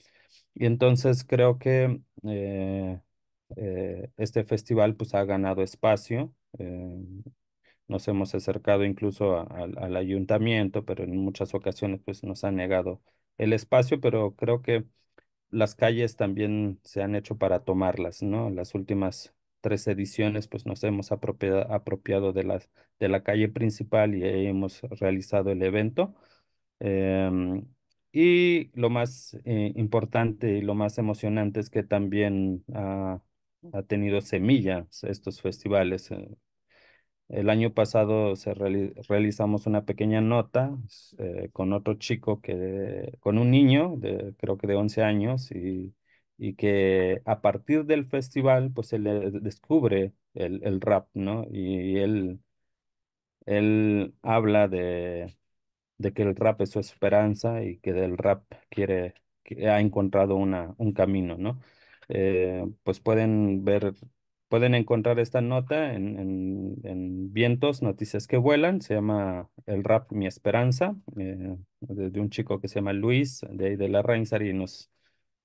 Y entonces creo que eh, eh, este festival pues ha ganado espacio. Eh, nos hemos acercado incluso al ayuntamiento, pero en muchas ocasiones pues nos ha negado el espacio, pero creo que las calles también se han hecho para tomarlas, ¿no? Las últimas tres ediciones, pues nos hemos apropiado, de, la, de la calle principal y hemos realizado el evento. Em, y lo más eh, importante y lo más emocionante es que también ha, tenido semillas estos festivales. Eh, el año pasado realizamos una pequeña nota eh, con otro chico que, con un niño, de, creo que de 11 años, y, que a partir del festival, pues se descubre el, el, rap, ¿no? Y, él, él habla de, que el rap es su esperanza y que del rap quiere, ha encontrado una, un camino, ¿no? Eh, pues pueden ver Pueden encontrar esta nota en, en, en, Vientos, Noticias que Vuelan. Se llama El Rap Mi Esperanza, eh, de, un chico que se llama Luis, de ahí de la Reinsar, y nos,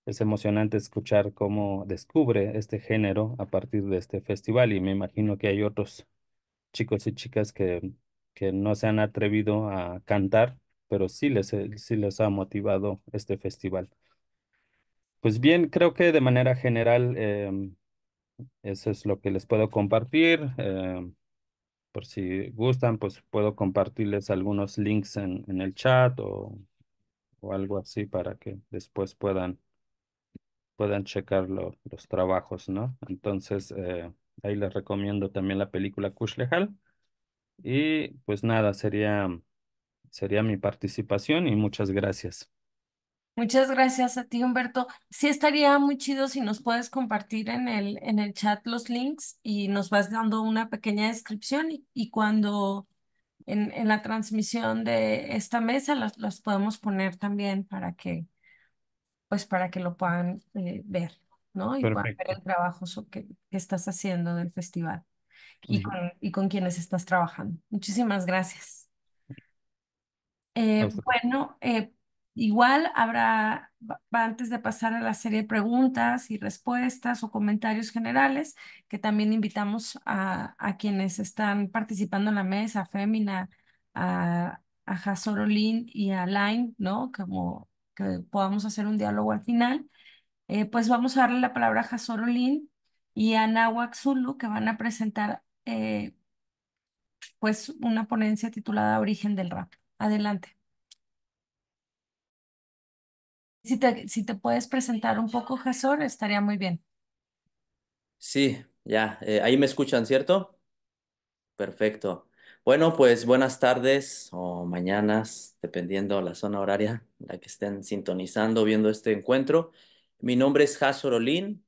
es emocionante escuchar cómo descubre este género a partir de este festival. Y me imagino que hay otros chicos y chicas que, que no se han atrevido a cantar, pero sí les, sí les ha motivado este festival. Pues bien, creo que de manera general... Em, eso es lo que les puedo compartir. Eh, por si gustan, pues puedo compartirles algunos links en, el chat o, algo así para que después puedan, puedan checar los trabajos, ¿no? Entonces, eh, ahí les recomiendo también la película Kush Lehal. Y pues nada, sería, sería mi participación y muchas gracias. Muchas gracias a ti, Humberto. Sí estaría muy chido si nos puedes compartir en el, en el chat los links y nos vas dando una pequeña descripción y, cuando en, la transmisión de esta mesa las podemos poner también para que, pues para que lo puedan eh, ver, ¿no? Y ver el trabajo que, estás haciendo del festival y, con, quienes estás trabajando. Muchísimas gracias. Eh, bueno, eh, Igual habrá, antes de pasar a la serie de preguntas y respuestas o comentarios generales, que también invitamos a, quienes están participando en la mesa, a Fémina, a, a Olin y a Line, ¿no? Como que podamos hacer un diálogo al final. Eh, pues vamos a darle la palabra a Olin y a Nahuac Zulu, que van a presentar eh, pues una ponencia titulada Origen del Rap. Adelante. Si te, puedes presentar un poco, Jasor, estaría muy bien. Sí, ya, eh, ahí me escuchan, ¿cierto? Perfecto. Bueno, pues buenas tardes o mañanas, dependiendo la zona horaria en la que estén sintonizando, viendo este encuentro. Mi nombre es Jasor Olin,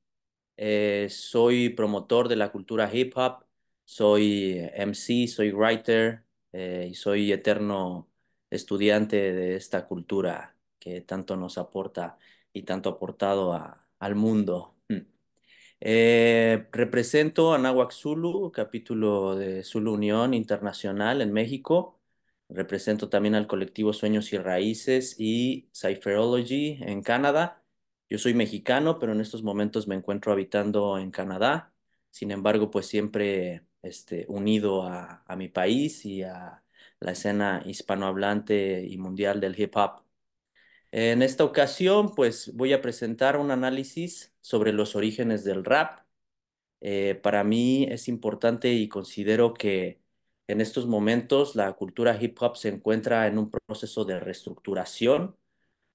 eh, soy promotor de la cultura hip hop, soy eh, MC, soy writer y soy eterno estudiante de esta cultura que tanto nos aporta y tanto ha aportado al mundo. Mm. Eh, represento a Nahuac Zulu, capítulo de Zulu Unión Internacional en México. Represento también al colectivo Sueños y Raíces y Cypherology en Canadá. Yo soy mexicano, pero en estos momentos me encuentro habitando en Canadá. Sin embargo, pues siempre este, unido a, a mi país y a la escena hispanohablante y mundial del hip hop. En esta ocasión, pues voy a presentar un análisis sobre los orígenes del rap. Eh, para mí es importante y considero que en estos momentos la cultura hip hop se encuentra en un proceso de reestructuración,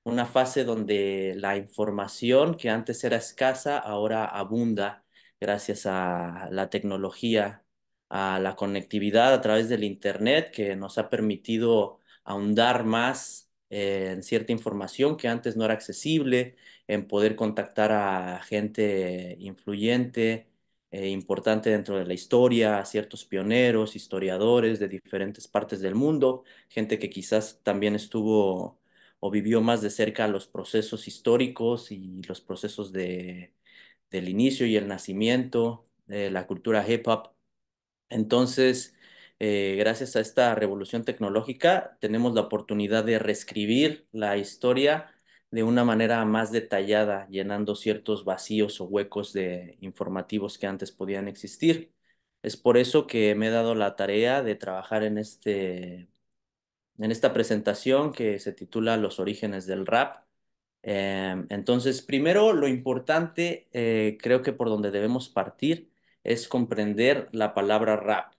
una fase donde la información que antes era escasa ahora abunda gracias a la tecnología, a la conectividad a través del Internet que nos ha permitido ahondar más en cierta información que antes no era accesible, en poder contactar a gente influyente, e importante dentro de la historia, a ciertos pioneros, historiadores de diferentes partes del mundo, gente que quizás también estuvo o vivió más de cerca los procesos históricos y los procesos del inicio y el nacimiento, de la cultura hip hop. Entonces, eh, gracias a esta revolución tecnológica, tenemos la oportunidad de reescribir la historia de una manera más detallada, llenando ciertos vacíos o huecos de informativos que antes podían existir. Es por eso que me he dado la tarea de trabajar en, este, en esta presentación que se titula Los orígenes del rap. Eh, entonces, primero, lo importante, eh, creo que por donde debemos partir, es comprender la palabra rap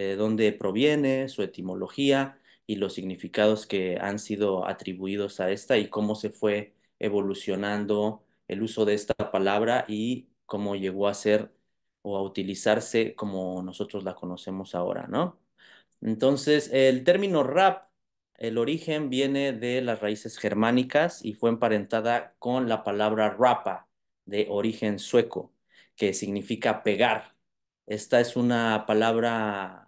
de dónde proviene, su etimología y los significados que han sido atribuidos a esta y cómo se fue evolucionando el uso de esta palabra y cómo llegó a ser o a utilizarse como nosotros la conocemos ahora, ¿no? Entonces, el término rap, el origen viene de las raíces germánicas y fue emparentada con la palabra rapa, de origen sueco, que significa pegar. Esta es una palabra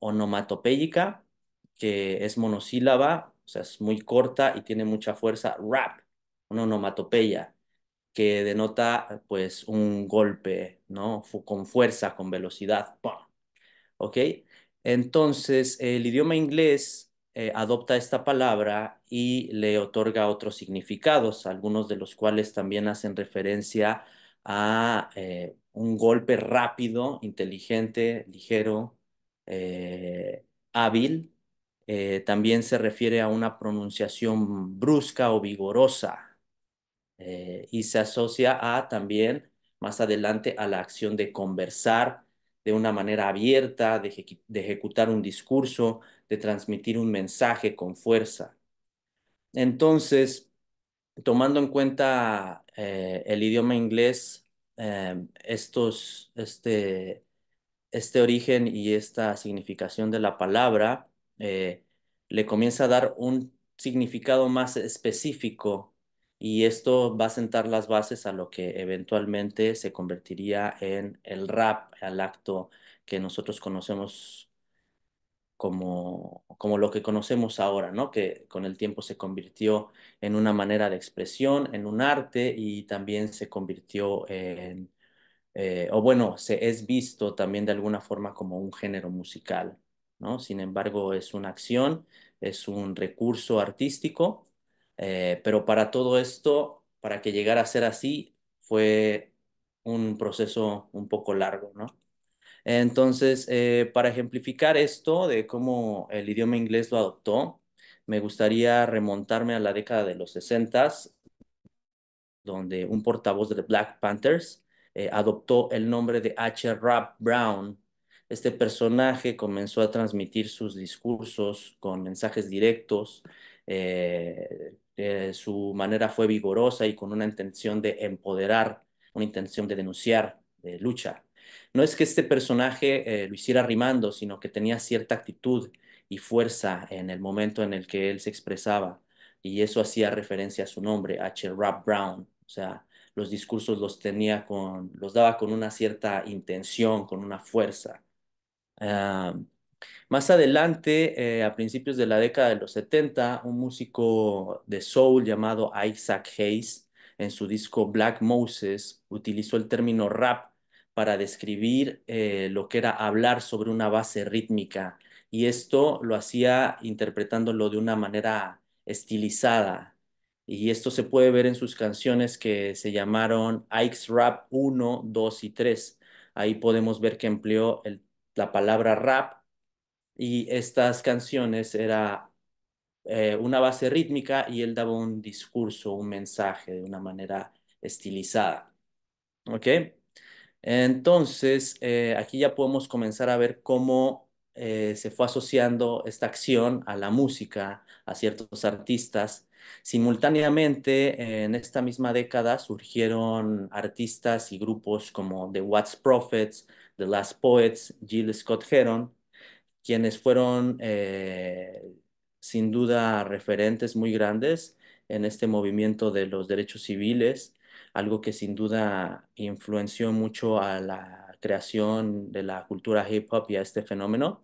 onomatopéyica, que es monosílaba, o sea, es muy corta y tiene mucha fuerza, rap, una onomatopeya, que denota pues un golpe, ¿no? con fuerza, con velocidad, ¿Ok? Entonces, el idioma inglés eh, adopta esta palabra y le otorga otros significados, algunos de los cuales también hacen referencia a eh, un golpe rápido, inteligente, ligero, eh, hábil, eh, también se refiere a una pronunciación brusca o vigorosa eh, y se asocia a también más adelante a la acción de conversar de una manera abierta, de, ejecutar un discurso, de transmitir un mensaje con fuerza. Entonces, tomando en cuenta el idioma inglés, estos, este, este origen y esta significación de la palabra eh, le comienza a dar un significado más específico y esto va a sentar las bases a lo que eventualmente se convertiría en el rap, al acto que nosotros conocemos como, como lo que conocemos ahora, ¿no? que con el tiempo se convirtió en una manera de expresión, en un arte y también se convirtió en eh, o bueno, se es visto también de alguna forma como un género musical, ¿no? Sin embargo, es una acción, es un recurso artístico, eh, pero para todo esto, para que llegara a ser así, fue un proceso un poco largo, ¿no? Entonces, eh, para ejemplificar esto de cómo el idioma inglés lo adoptó, me gustaría remontarme a la década de los 60, donde un portavoz de The Black Panthers eh, adoptó el nombre de H. Rap Brown. Este personaje comenzó a transmitir sus discursos con mensajes directos. Eh, eh, su manera fue vigorosa y con una intención de empoderar, una intención de denunciar, de lucha. No es que este personaje lo hiciera rimando, sino que tenía cierta actitud y fuerza en el momento en el que él se expresaba. Y eso hacía referencia a su nombre, H. Rap Brown. O sea, los discursos los tenía con, los daba con una cierta intención, con una fuerza. Ah, más adelante, eh, a principios de la década de los 70, un músico de soul llamado Isaac Hayes, en su disco Black Moses, utilizó el término rap para describir eh, lo que era hablar sobre una base rítmica. Y esto lo hacía interpretándolo de una manera estilizada, y esto se puede ver en sus canciones que se llamaron Ike's Rap 1, 2 y 3. Ahí podemos ver que empleó la palabra rap y estas canciones era eh, una base rítmica y él daba un discurso, un mensaje de una manera estilizada. ¿Ok? Entonces, eh, aquí ya podemos comenzar a ver cómo eh, se fue asociando esta acción a la música, a ciertos artistas Simultáneamente, en esta misma década surgieron artistas y grupos como The Watts Prophets, The Last Poets, Jill Scott Heron, quienes fueron eh, sin duda referentes muy grandes en este movimiento de los derechos civiles, algo que sin duda influenció mucho a la creación de la cultura hip hop y a este fenómeno.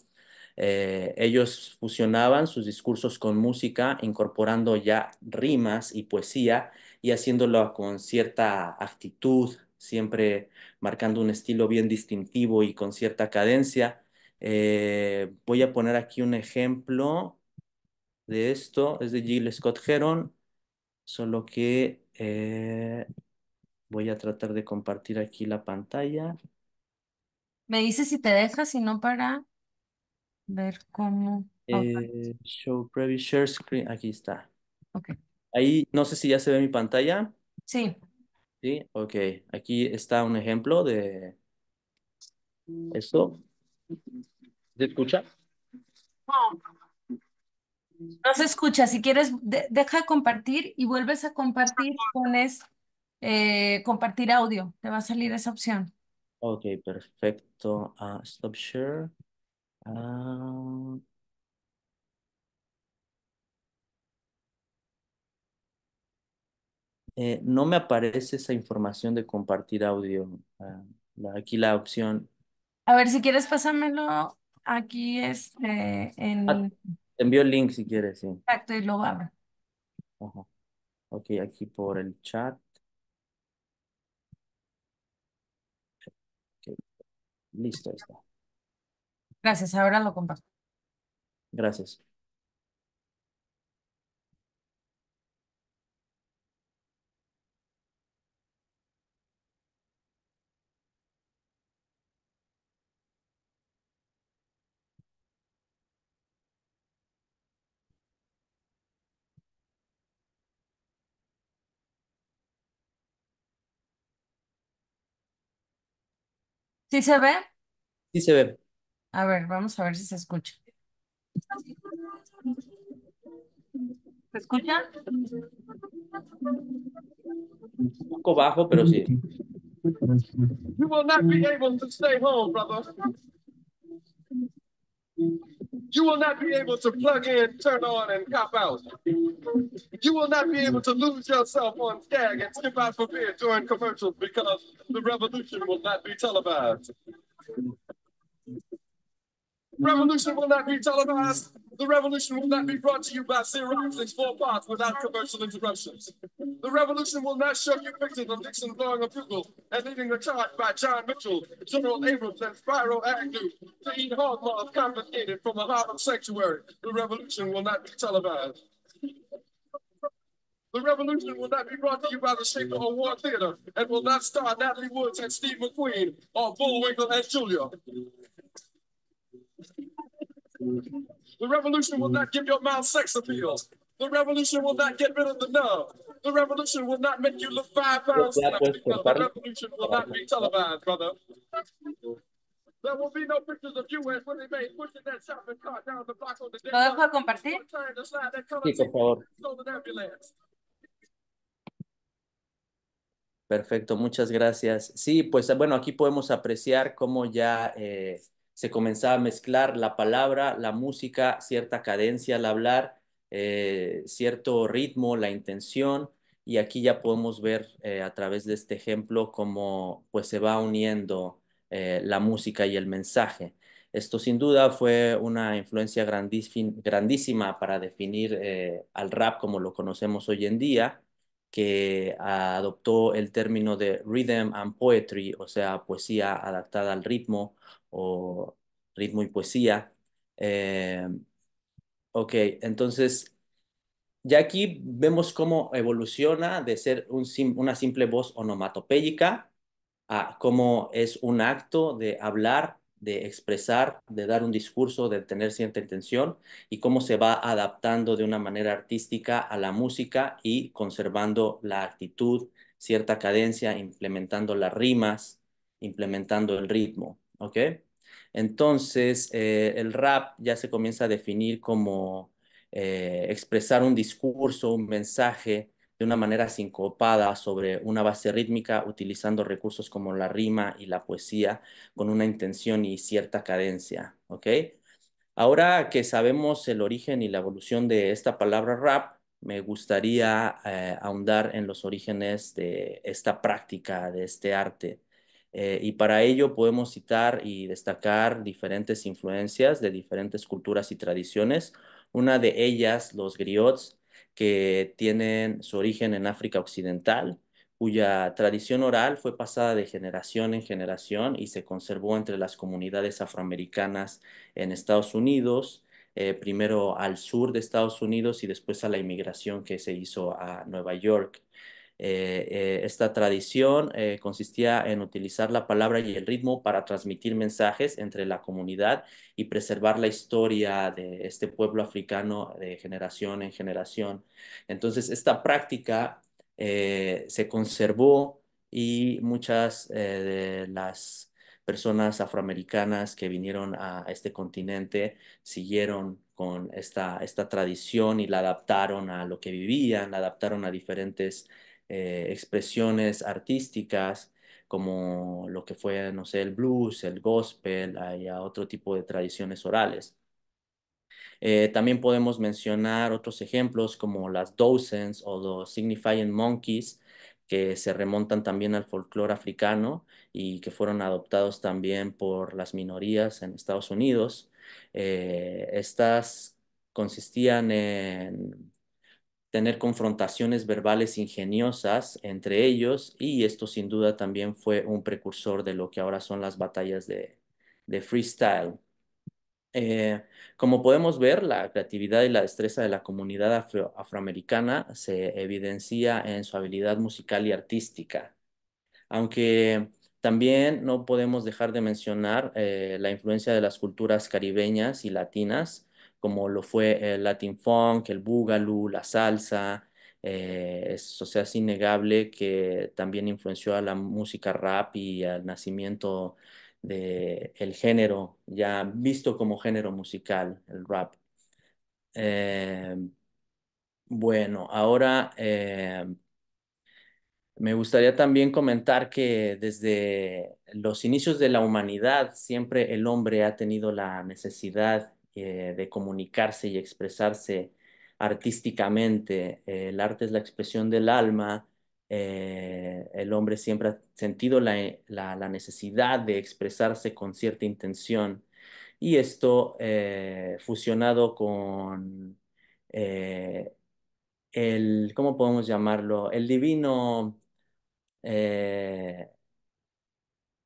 Eh, ellos fusionaban sus discursos con música, incorporando ya rimas y poesía y haciéndolo con cierta actitud, siempre marcando un estilo bien distintivo y con cierta cadencia. Eh, voy a poner aquí un ejemplo de esto, es de Gilles Scott Heron, solo que eh, voy a tratar de compartir aquí la pantalla. Me dice si te deja, si no para ver cómo. Eh, show preview share screen. Aquí está. Okay. Ahí no sé si ya se ve mi pantalla. Sí. Sí, ok. Aquí está un ejemplo de eso. ¿Se escucha? No se escucha. Si quieres, deja de compartir y vuelves a compartir, pones eh, compartir audio. Te va a salir esa opción. Ok, perfecto. Ah, stop share. Ah, eh, no me aparece esa información de compartir audio. Ah, aquí la opción. A ver, si quieres, pásamelo aquí este, ah, envío el link si quieres, sí. y lo abro. Ajá. Ok, aquí por el chat. listo, está. Gracias, ahora lo comparto. Gracias. ¿Sí se ve? Sí se ve. A ver, vamos a ver si se escucha. ¿Se escucha? Un poco bajo, pero sí. You will not be able to stay home, brother. You will not be able to plug in, turn on, and cop out. You will not be able to lose yourself on stag and skip out for beer during commercials because the revolution will not be televised. Revolution will not be televised. The revolution will not be brought to you by Xerox and four parts without commercial interruptions. The revolution will not show you pictures of Nixon blowing a bugle and leading a charge by John Mitchell, General Abrams, and Spiral Agnew to eat hog confiscated from a Harlem sanctuary. The revolution will not be televised. The revolution will not be brought to you by the Shaker or War Theater and will not star Natalie Woods and Steve McQueen or Bullwinkle and Julia. The revolution will not give your mouth sex appeal. The revolution will not get rid of the The revolution will not ¿Lo Perfecto, muchas gracias. Sí, pues bueno, aquí podemos apreciar cómo ya eh, se comenzaba a mezclar la palabra, la música, cierta cadencia al hablar, eh, cierto ritmo, la intención, y aquí ya podemos ver eh, a través de este ejemplo cómo pues, se va uniendo eh, la música y el mensaje. Esto sin duda fue una influencia grandísima para definir al rap como lo conocemos hoy en día, que adoptó el término de rhythm and poetry, o sea, poesía adaptada al ritmo o ritmo y poesía. Eh, ok, entonces ya aquí vemos cómo evoluciona de ser una simple voz onomatopéyica a cómo es un acto de hablar, de expresar, de dar un discurso, de tener cierta intención y cómo se va adaptando de una manera artística a la música y conservando la actitud, cierta cadencia, implementando las rimas, implementando el ritmo. ¿ok? Entonces, eh, el rap ya se comienza a definir como eh, expresar un discurso, un mensaje de una manera sincopada sobre una base rítmica, utilizando recursos como la rima y la poesía con una intención y cierta cadencia, ¿ok? Ahora que sabemos el origen y la evolución de esta palabra rap, me gustaría eh, ahondar en los orígenes de esta práctica, de este arte. Eh, y para ello podemos citar y destacar diferentes influencias de diferentes culturas y tradiciones. Una de ellas, los griots, que tienen su origen en África Occidental, cuya tradición oral fue pasada de generación en generación y se conservó entre las comunidades afroamericanas en Estados Unidos, eh, primero al sur de Estados Unidos y después a la inmigración que se hizo a Nueva York. Eh, eh, esta tradición eh, consistía en utilizar la palabra y el ritmo para transmitir mensajes entre la comunidad y preservar la historia de este pueblo africano de generación en generación. Entonces, esta práctica se conservó y muchas de las personas afroamericanas que vinieron a este continente siguieron con esta, esta tradición y la adaptaron a lo que vivían, la adaptaron a diferentes eh, expresiones artísticas como lo que fue, no sé, el blues, el gospel, hay otro tipo de tradiciones orales. Eh, también podemos mencionar otros ejemplos como las docents o los signifying monkeys, que se remontan también al folclore africano y que fueron adoptados también por las minorías en Estados Unidos. Eh, estas consistían en tener confrontaciones verbales ingeniosas entre ellos y esto sin duda también fue un precursor de lo que ahora son las batallas de, freestyle. Eh, como podemos ver, la creatividad y la destreza de la comunidad afroamericana se evidencia en su habilidad musical y artística, aunque también no podemos dejar de mencionar eh, la influencia de las culturas caribeñas y latinas como lo fue el Latin Funk, el Boogaloo, la salsa. Eh, o sea, es innegable que también influenció a la música rap y al nacimiento del el género, ya visto como género musical, el rap. Eh, bueno, ahora eh, me gustaría también comentar que desde los inicios de la humanidad siempre el hombre ha tenido la necesidad eh, de comunicarse y expresarse artísticamente. Eh, el arte es la expresión del alma. Eh, el hombre siempre ha sentido la, necesidad de expresarse con cierta intención. Y esto fusionado con el, ¿cómo podemos llamarlo? El divino,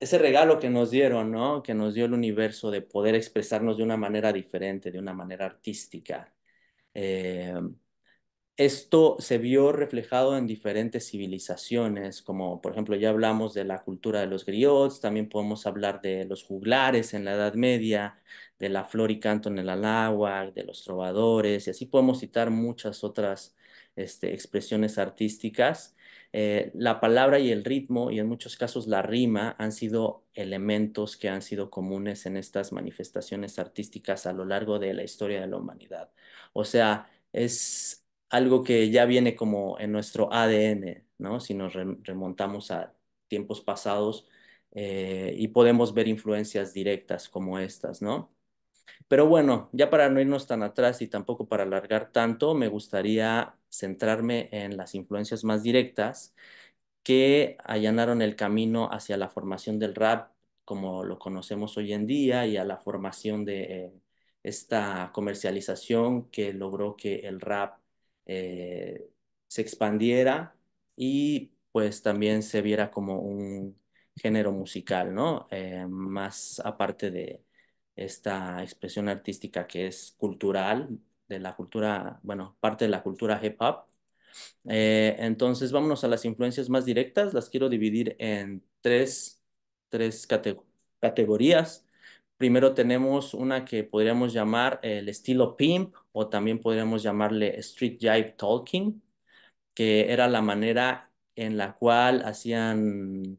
ese regalo que nos dieron, ¿no? Que nos dio el universo de poder expresarnos de una manera diferente, de una manera artística. Eh, esto se vio reflejado en diferentes civilizaciones, como por ejemplo ya hablamos de la cultura de los griots, también podemos hablar de los juglares en la Edad Media, de la flor y canto en el Aláhuac, de los trovadores, y así podemos citar muchas otras este, expresiones artísticas eh, la palabra y el ritmo y en muchos casos la rima han sido elementos que han sido comunes en estas manifestaciones artísticas a lo largo de la historia de la humanidad. O sea, es algo que ya viene como en nuestro ADN, ¿no? Si nos remontamos a tiempos pasados eh, y podemos ver influencias directas como estas, ¿no? Pero bueno, ya para no irnos tan atrás y tampoco para alargar tanto, me gustaría centrarme en las influencias más directas que allanaron el camino hacia la formación del rap como lo conocemos hoy en día y a la formación de esta comercialización que logró que el rap eh, se expandiera y pues también se viera como un género musical, ¿no? Eh, más aparte de, esta expresión artística que es cultural, de la cultura, bueno, parte de la cultura hip hop. Eh, entonces, vámonos a las influencias más directas. Las quiero dividir en tres, tres categorías. Primero tenemos una que podríamos llamar el estilo pimp o también podríamos llamarle street jive talking, que era la manera en la cual hacían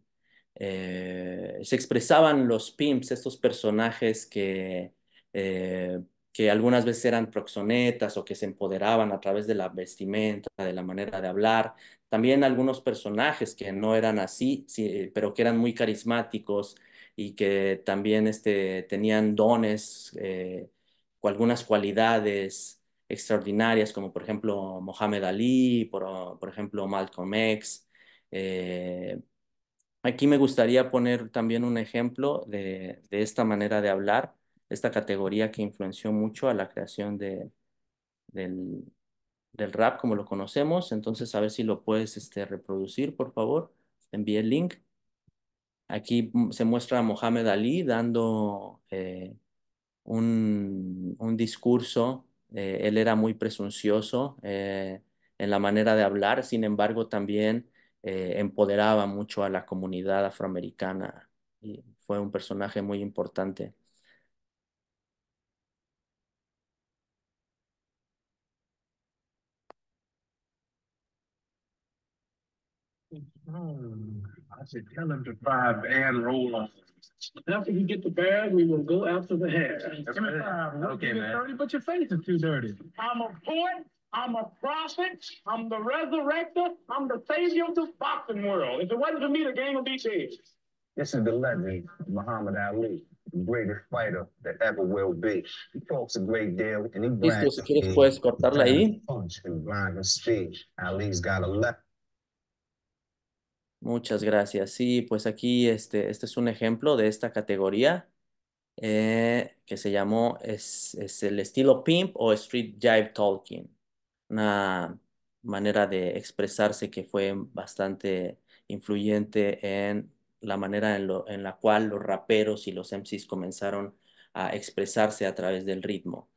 eh, se expresaban los pimps, estos personajes que, eh, que algunas veces eran proxonetas o que se empoderaban a través de la vestimenta, de la manera de hablar. También algunos personajes que no eran así, pero que eran muy carismáticos y que también este, tenían dones eh, o algunas cualidades extraordinarias, como por ejemplo Mohamed Ali, por, ejemplo Malcolm X. Aquí me gustaría poner también un ejemplo de, esta manera de hablar, esta categoría que influenció mucho a la creación de, del, rap como lo conocemos. Entonces, a ver si lo puedes este, reproducir, por favor. envíe el link. Aquí se muestra a Mohamed Ali dando eh, un, discurso. Eh, él era muy presuncioso eh, en la manera de hablar, sin embargo, también eh, empoderaba mucho a la comunidad afroamericana y fue un personaje muy importante. I said, tell him to fry and roll on. After we get the bag, we will go after the hair. Okay, man. Dirty, but your face is too dirty. I'm a poet. I'm a prophet. I'm the resurrector. I'm the savior of the boxing world. If it wasn't for me, the game would be This is the legend Muhammad Ali, the greatest fighter that ever will be. He talks a great deal and he Listo, si quieres puedes cortarla ahí. Punch and blind Ali's got a left. Muchas gracias. Sí, pues aquí este, este es un ejemplo de esta categoría eh, que se llamó es, es el estilo pimp o street jive talking una manera de expresarse que fue bastante influyente en la manera en, la cual los raperos y los MCs comenzaron a expresarse a través del ritmo.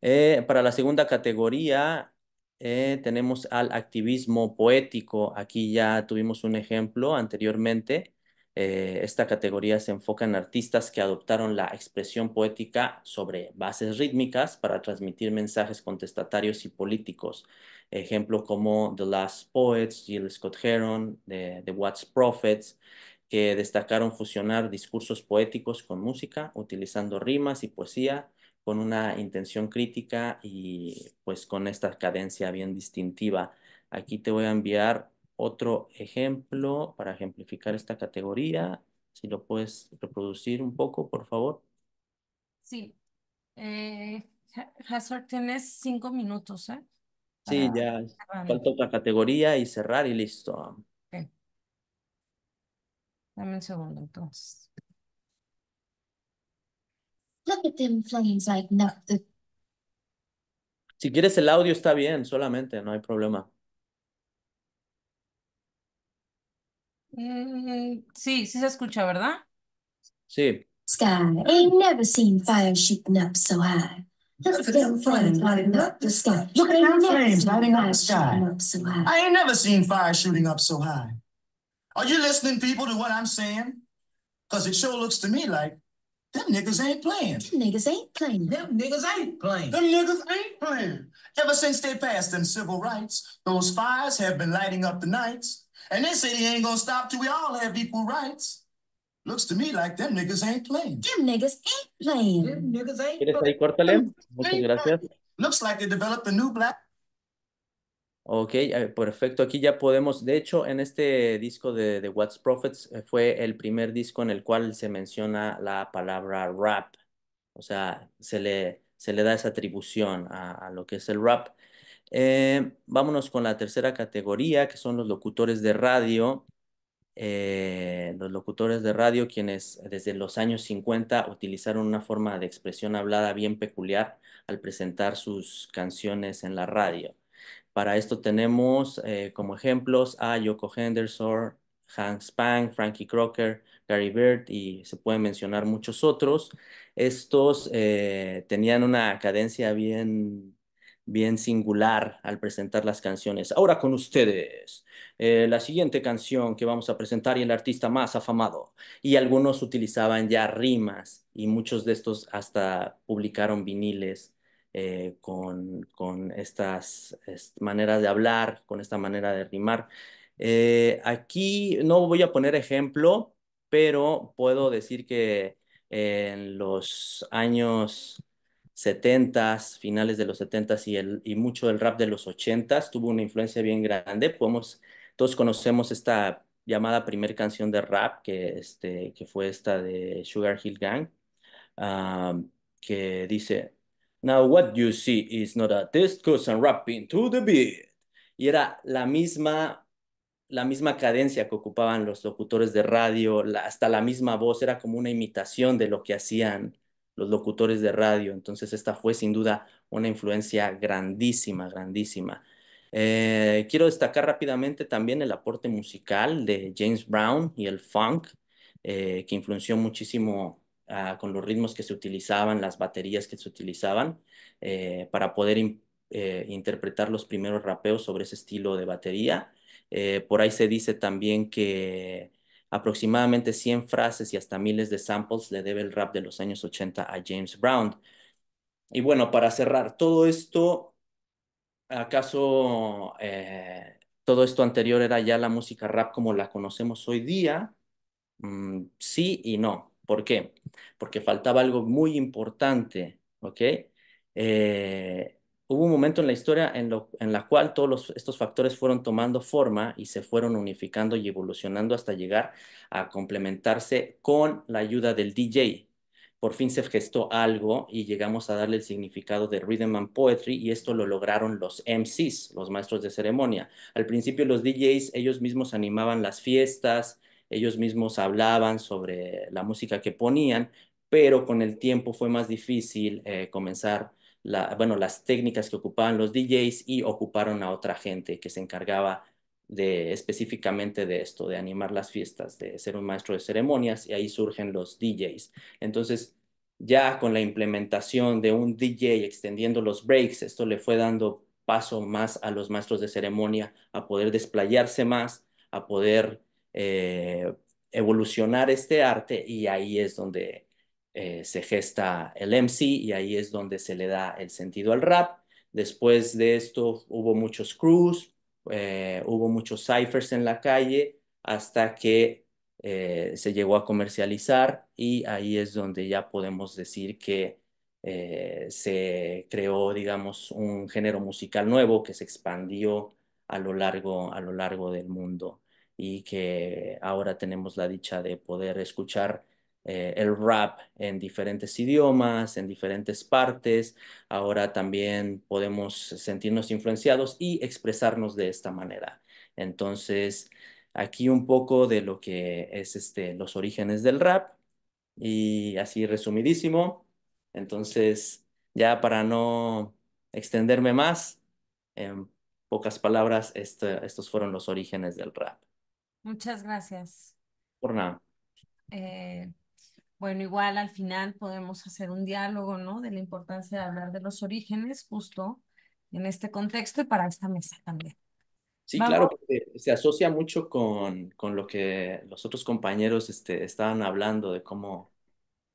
Eh, para la segunda categoría eh, tenemos al activismo poético. Aquí ya tuvimos un ejemplo anteriormente eh, esta categoría se enfoca en artistas que adoptaron la expresión poética sobre bases rítmicas para transmitir mensajes contestatarios y políticos. Ejemplo como The Last Poets, Jill Scott Heron, The, The Watts Prophets, que destacaron fusionar discursos poéticos con música, utilizando rimas y poesía con una intención crítica y pues con esta cadencia bien distintiva. Aquí te voy a enviar otro ejemplo para ejemplificar esta categoría, si lo puedes reproducir un poco, por favor. Sí. Eh, Hazard, tienes cinco minutos, ¿eh? Sí, ya falta otra categoría y cerrar y listo. Dame un segundo entonces. Si quieres el audio está bien, solamente, no hay problema. Mm, sí, sí se escucha, ¿verdad? Sí. Sky ain't never seen fire shooting up so high. Look at them flames lighting up the sky. Look at them flames lighting up the sky. I ain't never seen fire shooting up so high. Are you listening, people, to what I'm saying? Because it sure looks to me like them niggas ain't playing. Them niggas ain't playing. Them niggas ain't playing. Them niggas ain't playing. Ever since they passed them civil rights, those fires have been lighting up the nights. And they say no ain't gonna stop till we all have equal rights. Looks to me like them niggas ain't playing. Them niggas ain't playing. Them niggas ain't ¿Quieres ahí córtale? Muchas gracias. Looks like they developed a new black. Ok, eh, perfecto. Aquí ya podemos, de hecho, en este disco de, de What's Prophets eh, fue el primer disco en el cual se menciona la palabra rap. O sea, se le, da esa atribución a lo que es el rap. Eh, vámonos con la tercera categoría, que son los locutores de radio. Eh, los locutores de radio, quienes desde los años 50 utilizaron una forma de expresión hablada bien peculiar al presentar sus canciones en la radio. Para esto tenemos eh, como ejemplos a Yoko Henderson, Hank Spang, Frankie Crocker, Gary Bird y se pueden mencionar muchos otros. Estos tenían una cadencia bien bien singular al presentar las canciones. Ahora con ustedes, eh, la siguiente canción que vamos a presentar y el artista más afamado. Y algunos utilizaban ya rimas y muchos de estos hasta publicaron viniles eh, con, estas, maneras de hablar, con esta manera de rimar. Eh, aquí no voy a poner ejemplo, pero puedo decir que en los años 70s, finales de los 70s y, el, y mucho del rap de los 80s tuvo una influencia bien grande. todos conocemos esta llamada primer canción de rap, que, este, que fue esta de Sugar Hill Gang, ah, que dice, Now what you see is not a test cause I'm rapping to the beat. Y era la misma la misma cadencia que ocupaban los locutores de radio, hasta la misma voz, era como una imitación de lo que hacían los locutores de radio. Entonces esta fue sin duda una influencia grandísima, grandísima. Eh, quiero destacar rápidamente también el aporte musical de James Brown y el funk, eh, que influenció muchísimo ah, con los ritmos que se utilizaban, las baterías que se utilizaban, eh, para poder interpretar los primeros rapeos sobre ese estilo de batería. por ahí se dice también que Aproximadamente 100 frases y hasta miles de samples le debe el rap de los años 80 a James Brown. Y bueno, para cerrar, todo esto, acaso eh, todo esto anterior era ya la música rap como la conocemos hoy día? Mm, sí y no. ¿Por qué? Porque faltaba algo muy importante, ¿ok? Eh, hubo un momento en la historia en, lo, en la cual todos estos factores fueron tomando forma y se fueron unificando y evolucionando hasta llegar a complementarse con la ayuda del DJ. Por fin se gestó algo y llegamos a darle el significado de rhythm and poetry y esto lo lograron los MCs, los maestros de ceremonia. Al principio los DJs ellos mismos animaban las fiestas, ellos mismos hablaban sobre la música que ponían, pero con el tiempo fue más difícil eh, comenzar bueno, las técnicas que ocupaban los DJs y ocuparon a otra gente que se encargaba de, específicamente de esto, de animar las fiestas, de ser un maestro de ceremonias y ahí surgen los DJs. Entonces, ya con la implementación de un DJ extendiendo los breaks, esto le fue dando paso más a los maestros de ceremonia a poder desplayarse más, a poder eh, evolucionar este arte y ahí es donde eh, se gesta el MC y ahí es donde se le da el sentido al rap. Después de esto hubo muchos crews, eh, hubo muchos ciphers en la calle hasta que eh, se llegó a comercializar y ahí es donde ya podemos decir que se creó, digamos, un género musical nuevo que se expandió a lo largo, a lo largo del mundo y que ahora tenemos la dicha de poder escuchar eh, el rap en diferentes idiomas, en diferentes partes. Ahora también podemos sentirnos influenciados y expresarnos de esta manera. Entonces, aquí un poco de lo que es este, los orígenes del rap y así resumidísimo. Entonces, ya para no extenderme más, en pocas palabras, este, estos fueron los orígenes del rap. Muchas gracias. Por nada. Eh, bueno, igual al final podemos hacer un diálogo, ¿no? De la importancia de hablar de los orígenes justo en este contexto y para esta mesa también. Sí, claro, se asocia mucho con, con, lo que los otros compañeros este, estaban hablando de cómo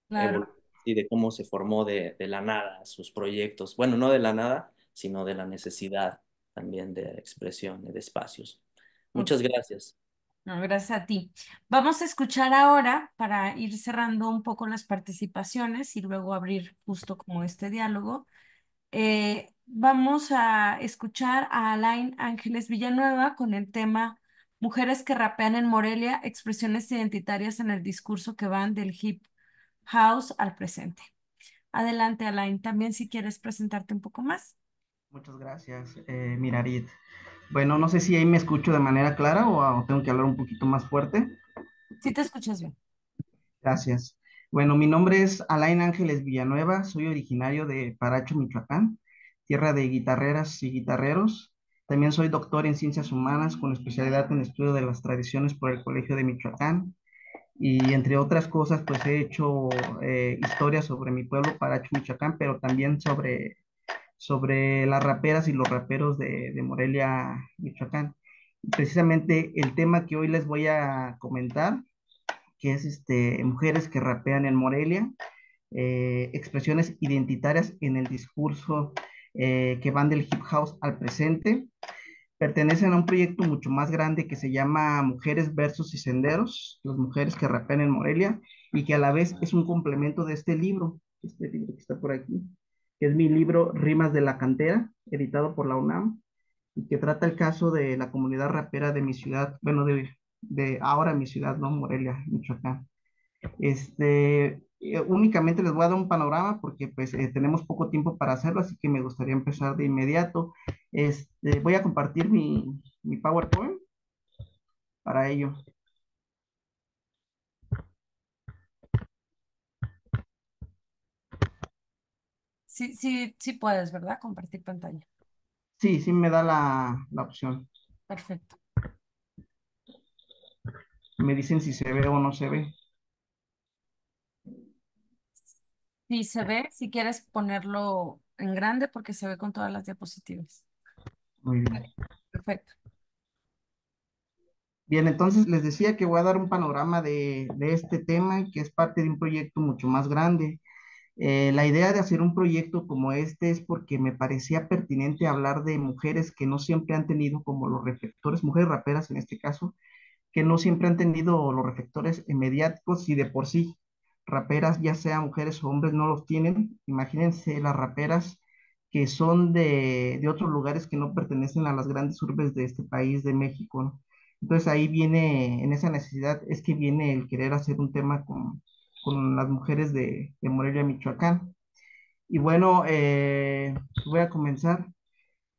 claro. y de cómo se formó de, la nada sus proyectos. Bueno, no de la nada, sino de la necesidad también de expresión y de espacios. Muchas gracias gracias a ti. Vamos a escuchar ahora para ir cerrando un poco las participaciones y luego abrir justo como este diálogo. Eh, vamos a escuchar a Alain Ángeles Villanueva con el tema Mujeres que rapean en Morelia, expresiones identitarias en el discurso que van del hip house al presente. Adelante, Alain, también si quieres presentarte un poco más. Muchas gracias, eh, Mirarit. Bueno, no sé si ahí me escucho de manera clara o, tengo que hablar un poquito más fuerte. Sí, te escuchas bien. Gracias. Bueno, mi nombre es Alain Ángeles Villanueva, soy originario de Paracho, Michoacán, tierra de guitarreras y guitarreros. También soy doctor en ciencias humanas con especialidad en estudio de las tradiciones por el Colegio de Michoacán. Y entre otras cosas, pues he hecho eh, historias sobre mi pueblo Paracho, Michoacán, pero también sobre sobre las raperas y los raperos de, de Morelia, Michoacán. Precisamente el tema que hoy les voy a comentar, que es este, mujeres que rapean en Morelia, eh, expresiones identitarias en el discurso eh, que van del hip house al presente. Pertenecen a un proyecto mucho más grande que se llama Mujeres Versos y Senderos, las mujeres que rapean en Morelia, y que a la vez es un complemento de este libro, este libro que está por aquí, que es mi libro Rimas de la Cantera, editado por la UNAM, y que trata el caso de la comunidad rapera de mi ciudad, bueno, de, de ahora mi ciudad, ¿no? Morelia, Michoacán. Este, eh, únicamente les voy a dar un panorama porque pues eh, tenemos poco tiempo para hacerlo, así que me gustaría empezar de inmediato. Este, voy a compartir mi, mi PowerPoint para ello. Sí, sí, sí puedes, ¿verdad? Compartir pantalla. Sí, sí me da la, la opción. Perfecto. Me dicen si se ve o no se ve. Sí, se ve. Si quieres ponerlo en grande porque se ve con todas las diapositivas. Muy bien. Perfecto. Bien, entonces les decía que voy a dar un panorama de, de este tema que es parte de un proyecto mucho más grande eh, la idea de hacer un proyecto como este es porque me parecía pertinente hablar de mujeres que no siempre han tenido como los reflectores, mujeres raperas en este caso, que no siempre han tenido los reflectores mediáticos y de por sí raperas, ya sean mujeres o hombres, no los tienen. Imagínense las raperas que son de, de otros lugares que no pertenecen a las grandes urbes de este país, de México. Entonces ahí viene, en esa necesidad es que viene el querer hacer un tema con con las mujeres de, Morelia, Michoacán. Y bueno, eh, voy a comenzar.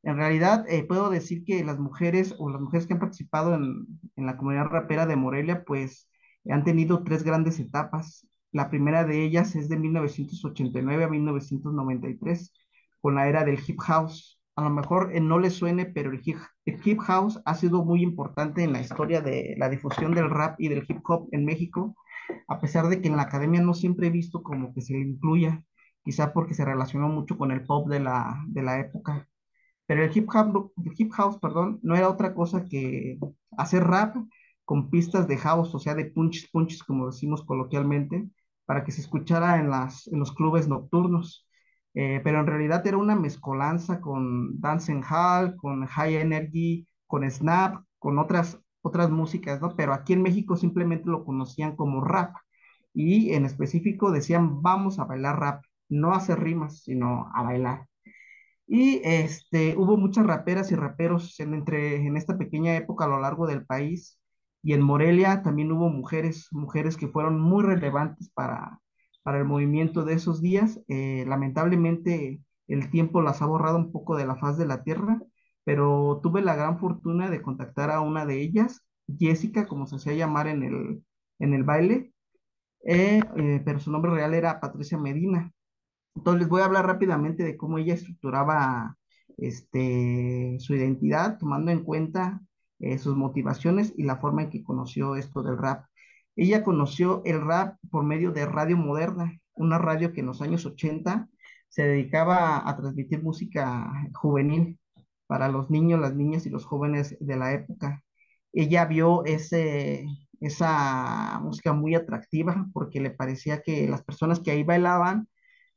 En realidad, eh, puedo decir que las mujeres o las mujeres que han participado en, la comunidad rapera de Morelia, pues han tenido tres grandes etapas. La primera de ellas es de 1989 a 1993, con la era del hip house. A lo mejor eh, no les suene, pero el el hip house ha sido muy importante en la historia de la difusión del rap y del hip hop en México a pesar de que en la academia no siempre he visto como que se incluya, quizá porque se relacionó mucho con el pop de la, época. Pero el hip, -hop, house perdón, no era otra cosa que hacer rap con pistas de house, o sea, de punches, punches, como decimos coloquialmente, para que se escuchara en, las, los clubes nocturnos. Eh, pero en realidad era una mezcolanza con Dancing Hall, con High Energy, con Snap, con otras otras músicas, Pero aquí en México simplemente lo conocían como rap. Y en específico decían, vamos a bailar rap, no a hacer rimas, sino a bailar. Y este, hubo muchas raperas y raperos en, entre, en esta pequeña época a lo largo del país. Y en Morelia también hubo mujeres, mujeres que fueron muy relevantes para, para el movimiento de esos días. Eh, lamentablemente el tiempo las ha borrado un poco de la faz de la tierra, pero tuve la gran fortuna de contactar a una de ellas, Jessica, como se hacía llamar en el, baile, eh, eh, pero su nombre real era Patricia Medina. Entonces les voy a hablar rápidamente de cómo ella estructuraba este, su identidad, tomando en cuenta eh, sus motivaciones y la forma en que conoció esto del rap. Ella conoció el rap por medio de Radio Moderna, una radio que en los años 80 se dedicaba a transmitir música juvenil para los niños, las niñas y los jóvenes de la época. Ella vio ese, esa música muy atractiva porque le parecía que las personas que ahí bailaban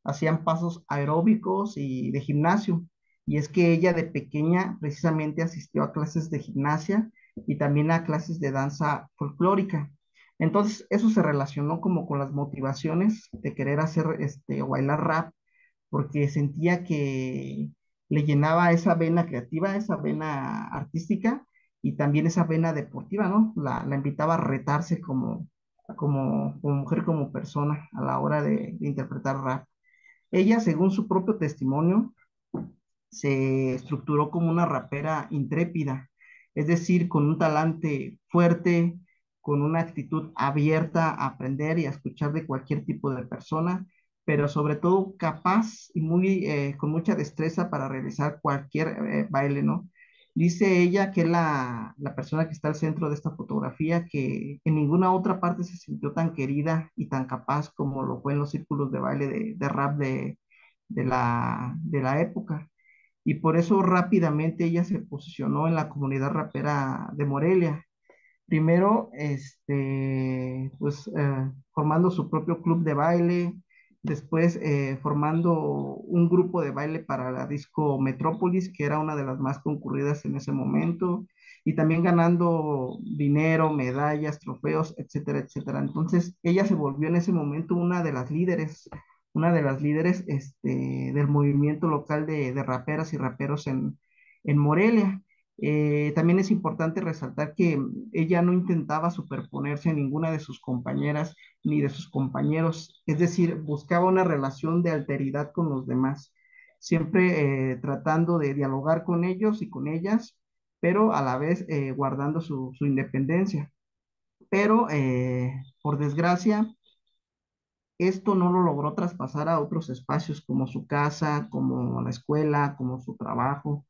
hacían pasos aeróbicos y de gimnasio. Y es que ella de pequeña precisamente asistió a clases de gimnasia y también a clases de danza folclórica. Entonces eso se relacionó como con las motivaciones de querer hacer este, bailar rap porque sentía que le llenaba esa vena creativa, esa vena artística y también esa vena deportiva, ¿no? La, invitaba a retarse como, como, mujer, como persona a la hora de, de interpretar rap. Ella, según su propio testimonio, se estructuró como una rapera intrépida, es decir, con un talante fuerte, con una actitud abierta a aprender y a escuchar de cualquier tipo de persona pero sobre todo capaz y muy, eh, con mucha destreza para realizar cualquier eh, baile, ¿no? Dice ella que la, la persona que está al centro de esta fotografía, que en ninguna otra parte se sintió tan querida y tan capaz como lo fue en los círculos de baile de, de rap de, de, la, de la época. Y por eso rápidamente ella se posicionó en la comunidad rapera de Morelia, primero este, pues, eh, formando su propio club de baile, después eh, formando un grupo de baile para la disco Metrópolis, que era una de las más concurridas en ese momento, y también ganando dinero, medallas, trofeos, etcétera, etcétera. Entonces, ella se volvió en ese momento una de las líderes, una de las líderes este, del movimiento local de, de raperas y raperos en, en Morelia. Eh, también es importante resaltar que mm, ella no intentaba superponerse a ninguna de sus compañeras ni de sus compañeros, es decir, buscaba una relación de alteridad con los demás, siempre eh, tratando de dialogar con ellos y con ellas, pero a la vez eh, guardando su, independencia. Pero, por desgracia, esto no lo logró traspasar a otros espacios como su casa, como la escuela, como su trabajo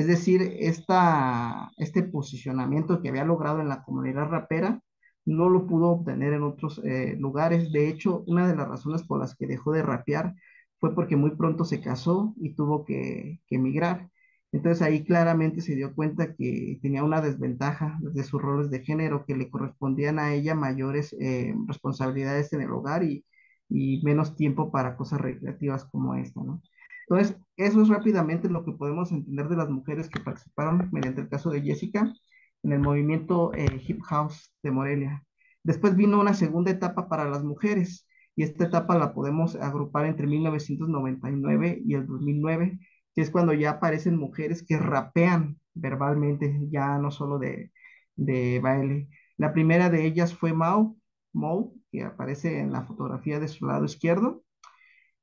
es decir, este posicionamiento que había logrado en la comunidad rapera no lo pudo obtener en otros eh, lugares. De hecho, una de las razones por las que dejó de rapear fue porque muy pronto se casó y tuvo que, emigrar. Entonces ahí claramente se dio cuenta que tenía una desventaja de sus roles de género, que le correspondían a ella mayores eh, responsabilidades en el hogar y, y, menos tiempo para cosas recreativas como esta, ¿no? Entonces, eso es rápidamente lo que podemos entender de las mujeres que participaron mediante el caso de Jessica en el movimiento eh, Hip House de Morelia. Después vino una segunda etapa para las mujeres y esta etapa la podemos agrupar entre 1999 y el 2009, que es cuando ya aparecen mujeres que rapean verbalmente, ya no solo de, baile. La primera de ellas fue Mau, Mao, que aparece en la fotografía de su lado izquierdo,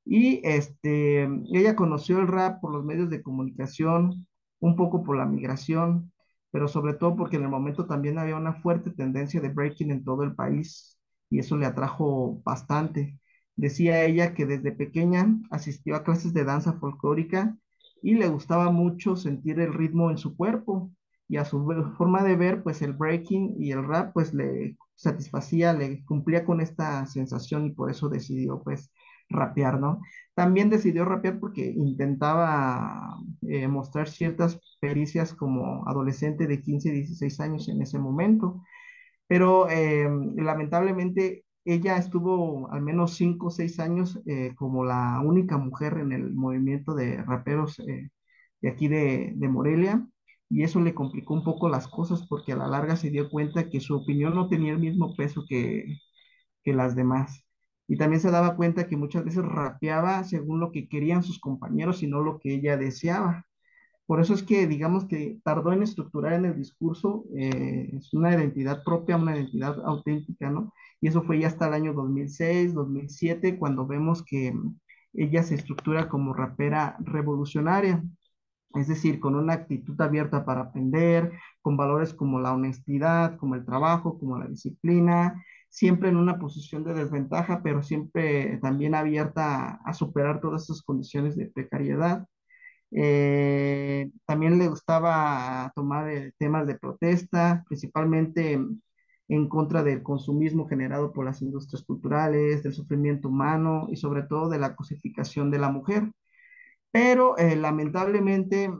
y este, ella conoció el rap por los medios de comunicación, un poco por la migración, pero sobre todo porque en el momento también había una fuerte tendencia de breaking en todo el país y eso le atrajo bastante. Decía ella que desde pequeña asistió a clases de danza folclórica y le gustaba mucho sentir el ritmo en su cuerpo y a su forma de ver, pues el breaking y el rap pues le satisfacía, le cumplía con esta sensación y por eso decidió pues rapear, ¿no? También decidió rapear porque intentaba eh, mostrar ciertas pericias como adolescente de 15, 16 años en ese momento, pero eh, lamentablemente ella estuvo al menos 5 o 6 años eh, como la única mujer en el movimiento de raperos de aquí de, Morelia y eso le complicó un poco las cosas porque a la larga se dio cuenta que su opinión no tenía el mismo peso que las demás y también se daba cuenta que muchas veces rapeaba según lo que querían sus compañeros y no lo que ella deseaba. Por eso es que digamos que tardó en estructurar en el discurso eh, es una identidad propia, una identidad auténtica, ¿no? Y eso fue ya hasta el año 2006, 2007, cuando vemos que ella se estructura como rapera revolucionaria, es decir, con una actitud abierta para aprender, con valores como la honestidad, como el trabajo, como la disciplina, siempre en una posición de desventaja, pero siempre también abierta a, superar todas esas condiciones de precariedad. Eh, también le gustaba tomar eh, temas de protesta, principalmente en contra del consumismo generado por las industrias culturales, del sufrimiento humano y sobre todo de la cosificación de la mujer. Pero eh, lamentablemente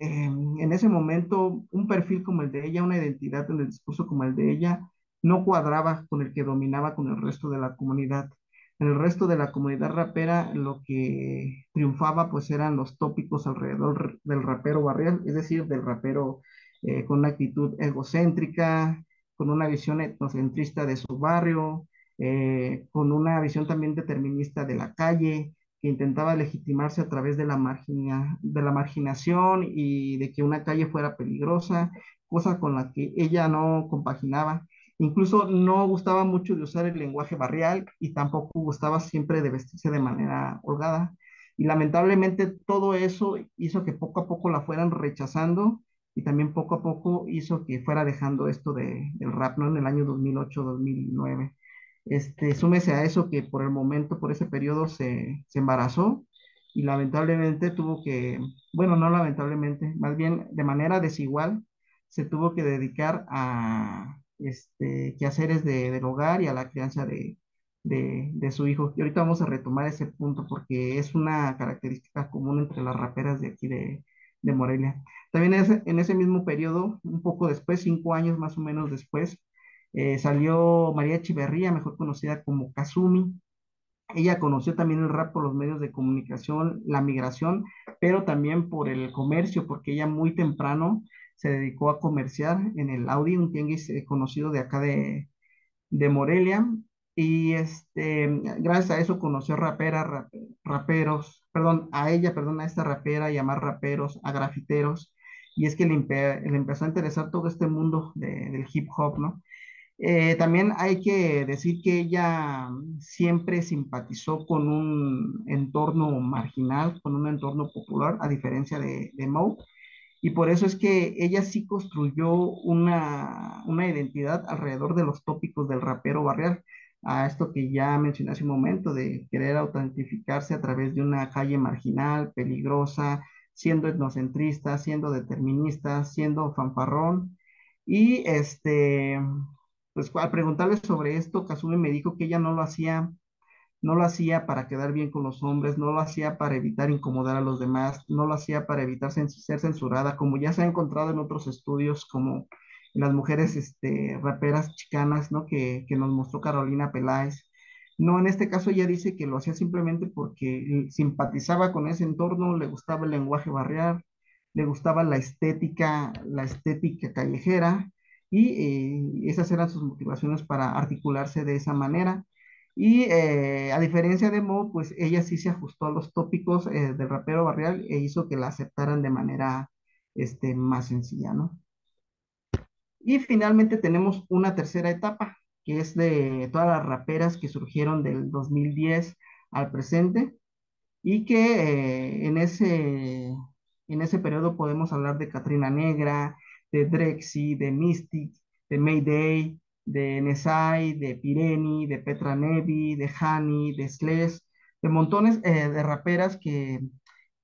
en ese momento un perfil como el de ella, una identidad en el discurso como el de ella, no cuadraba con el que dominaba con el resto de la comunidad. En el resto de la comunidad rapera lo que triunfaba pues eran los tópicos alrededor del rapero barrial, es decir, del rapero eh, con una actitud egocéntrica, con una visión etnocentrista de su barrio, eh, con una visión también determinista de la calle, que intentaba legitimarse a través de la marginación y de que una calle fuera peligrosa, cosa con la que ella no compaginaba. Incluso no gustaba mucho de usar el lenguaje barrial y tampoco gustaba siempre de vestirse de manera holgada. Y lamentablemente todo eso hizo que poco a poco la fueran rechazando y también poco a poco hizo que fuera dejando esto de, del rap, ¿no? En el año 2008-2009. Este, súmese a eso que por el momento, por ese periodo, se, se embarazó y lamentablemente tuvo que, bueno, no lamentablemente, más bien de manera desigual, se tuvo que dedicar a, este, quehaceres de, del hogar y a la crianza de, su hijo. Y ahorita vamos a retomar ese punto porque es una característica común entre las raperas de aquí de, Morelia. También es, en ese mismo periodo, un poco después, cinco años más o menos después, eh, salió María Echeverría, mejor conocida como Kazumi. Ella conoció también el rap por los medios de comunicación, la migración, pero también por el comercio, porque ella muy temprano se dedicó a comerciar en el Audi, un tianguis eh, conocido de acá de, Morelia. Y este, gracias a eso conoció raperas, raperos, perdón, a ella, perdón, a esta rapera, a llamar raperos, a grafiteros. Y es que le, empezó a interesar todo este mundo del hip hop, ¿no? Eh, también hay que decir que ella siempre simpatizó con un entorno marginal, con un entorno popular, a diferencia de, de Moe. Y por eso es que ella sí construyó una, identidad alrededor de los tópicos del rapero barrial, a esto que ya mencioné hace un momento, de querer autentificarse a través de una calle marginal, peligrosa, siendo etnocentrista, siendo determinista, siendo fanfarrón. Y este, pues al preguntarle sobre esto, Kazumi me dijo que ella no lo hacía no lo hacía para quedar bien con los hombres, no lo hacía para evitar incomodar a los demás, no lo hacía para evitar ser censurada, como ya se ha encontrado en otros estudios, como las mujeres este, raperas chicanas, ¿no? Que, nos mostró Carolina Peláez. No, en este caso ella dice que lo hacía simplemente porque simpatizaba con ese entorno, le gustaba el lenguaje barrial, le gustaba la estética, la estética callejera, y eh, esas eran sus motivaciones para articularse de esa manera. Y eh, a diferencia de Mo, pues ella sí se ajustó a los tópicos eh, del rapero barrial e hizo que la aceptaran de manera este, más sencilla, ¿no? Y finalmente tenemos una tercera etapa, que es de todas las raperas que surgieron del 2010 al presente y que eh, en, ese, en ese periodo podemos hablar de Katrina Negra, de Drexy, de Mystic, de Mayday, de Nesai, de Pireni, de Petra Nevi, de Hani, de Sles, de montones eh, de raperas que,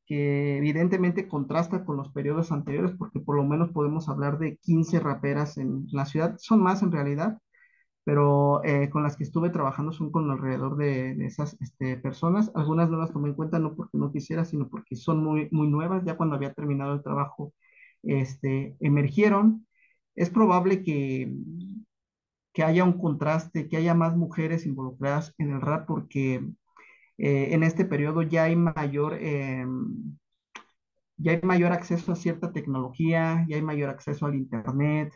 que evidentemente contrasta con los periodos anteriores, porque por lo menos podemos hablar de 15 raperas en la ciudad, son más en realidad, pero eh, con las que estuve trabajando son con alrededor de, de esas este, personas. Algunas no las tomé en cuenta, no porque no quisiera, sino porque son muy, muy nuevas. Ya cuando había terminado el trabajo, este, emergieron. Es probable que, que haya un contraste, que haya más mujeres involucradas en el rap, porque eh, en este periodo ya hay mayor, em, ya hay mayor acceso a cierta tecnología, ya hay mayor acceso al internet,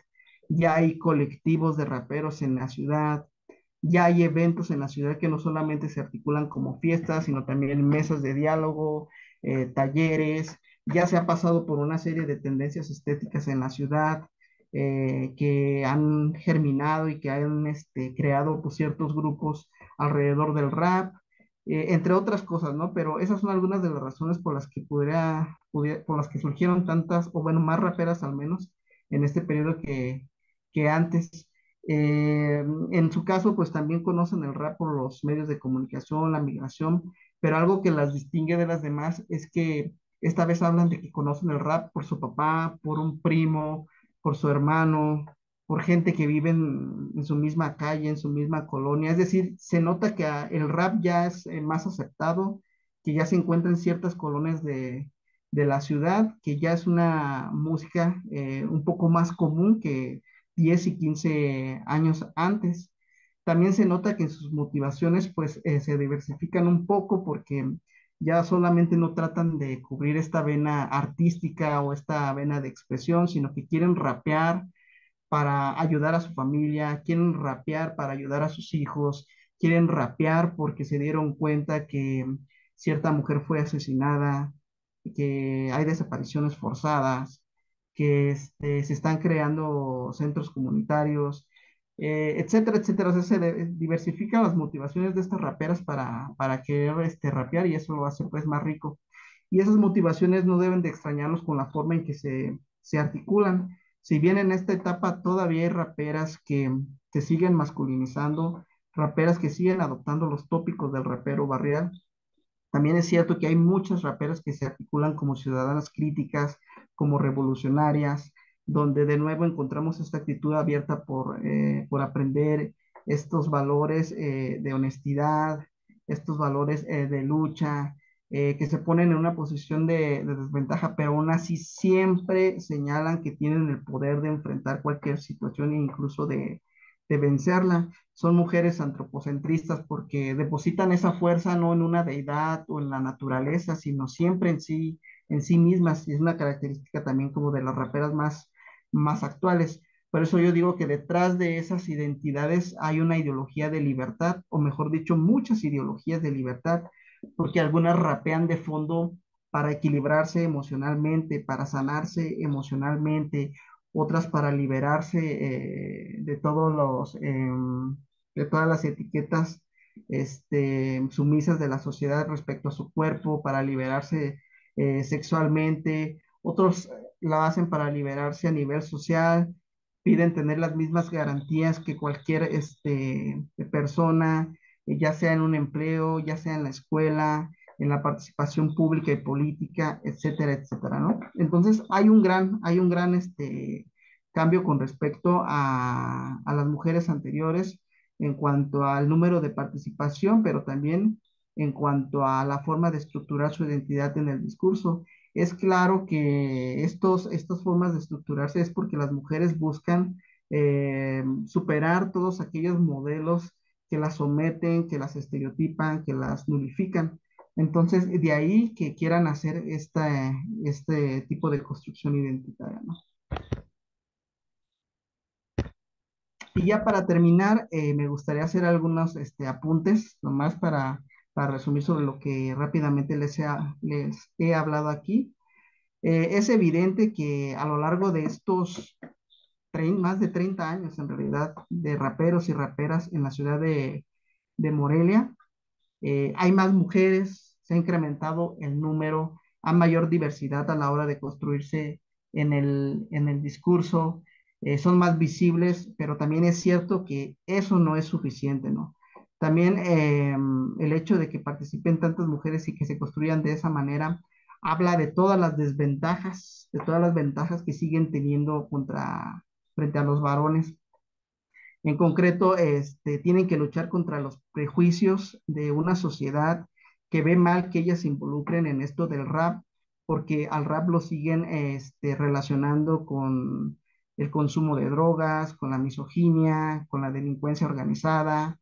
ya hay colectivos de raperos en la ciudad, ya hay eventos en la ciudad que no solamente se articulan como fiestas, sino también mesas de diálogo, eh, talleres, ya se ha pasado por una serie de tendencias estéticas en la ciudad, eh, que han germinado y que han este, creado pues, ciertos grupos alrededor del rap, eh, entre otras cosas, ¿no? Pero esas son algunas de las razones por las que pudiera, por las que surgieron tantas, o bueno, más raperas al menos, en este periodo que, antes. Eh, en su caso, pues también conocen el rap por los medios de comunicación, la migración, pero algo que las distingue de las demás es que esta vez hablan de que conocen el rap por su papá, por un primo, por su hermano, por gente que vive en, su misma calle, en su misma colonia. Es decir, se nota que el rap ya es eh, más aceptado, que ya se encuentra en ciertas colonias de, la ciudad, que ya es una música eh, un poco más común que 10 y 15 años antes. También se nota que sus motivaciones pues eh, se diversifican un poco porque ya solamente no tratan de cubrir esta vena artística o esta vena de expresión, sino que quieren rapear para ayudar a su familia, quieren rapear para ayudar a sus hijos, quieren rapear porque se dieron cuenta que cierta mujer fue asesinada, que hay desapariciones forzadas, que este, se están creando centros comunitarios, eh, etcétera, etcétera. se diversifican las motivaciones de estas raperas para, para querer este, rapear y eso lo hace pues más rico. Y esas motivaciones no deben de extrañarnos con la forma en que se, articulan. Si bien en esta etapa todavía hay raperas que, que siguen masculinizando, raperas que siguen adoptando los tópicos del rapero barrial, también es cierto que hay muchas raperas que se articulan como ciudadanas críticas, como revolucionarias, donde de nuevo encontramos esta actitud abierta por, eh, aprender estos valores eh, de honestidad, estos valores eh, de lucha, que se ponen en una posición de, desventaja, pero aún así siempre señalan que tienen el poder de enfrentar cualquier situación e incluso de, de vencerla. Son mujeres antropocentristas porque depositan esa fuerza no en una deidad o en la naturaleza, sino siempre en sí, en sí mismas, y es una característica también como de las raperas más más actuales. Por eso yo digo que detrás de esas identidades hay una ideología de libertad, o mejor dicho, muchas ideologías de libertad, porque algunas rapean de fondo para equilibrarse emocionalmente, para sanarse emocionalmente, otras para liberarse eh, de todos los, em, de todas las etiquetas este, sumisas de la sociedad respecto a su cuerpo, para liberarse eh, sexualmente, otros la hacen para liberarse a nivel social, piden tener las mismas garantías que cualquier este, persona, eh, ya sea en un empleo, ya sea en la escuela, en la participación pública y política, etcétera, etcétera, ¿no? Entonces hay un gran, hay un gran este, cambio con respecto a, a las mujeres anteriores en cuanto al número de participación, pero también en cuanto a la forma de estructurar su identidad en el discurso es claro que estos, estas formas de estructurarse es porque las mujeres buscan eh, superar todos aquellos modelos que las someten, que las estereotipan, que las nulifican. Entonces, de ahí que quieran hacer este tipo de construcción identitaria. Y ya para terminar, eh, me gustaría hacer algunos este, apuntes, nomás para para resumir sobre lo que rápidamente les he, les he hablado aquí, eh, es evidente que a lo largo de estos más de 30 años en realidad de raperos y raperas en la ciudad de, Morelia, eh, hay más mujeres, se ha incrementado el número, hay mayor diversidad a la hora de construirse en el, en el discurso, eh, son más visibles, pero también es cierto que eso no es suficiente, ¿no? También eh, el hecho de que participen tantas mujeres y que se construyan de esa manera habla de todas las desventajas, de todas las ventajas que siguen teniendo contra, frente a los varones. En concreto, este, tienen que luchar contra los prejuicios de una sociedad que ve mal que ellas se involucren en esto del rap, porque al rap lo siguen este, relacionando con el consumo de drogas, con la misoginia, con la delincuencia organizada,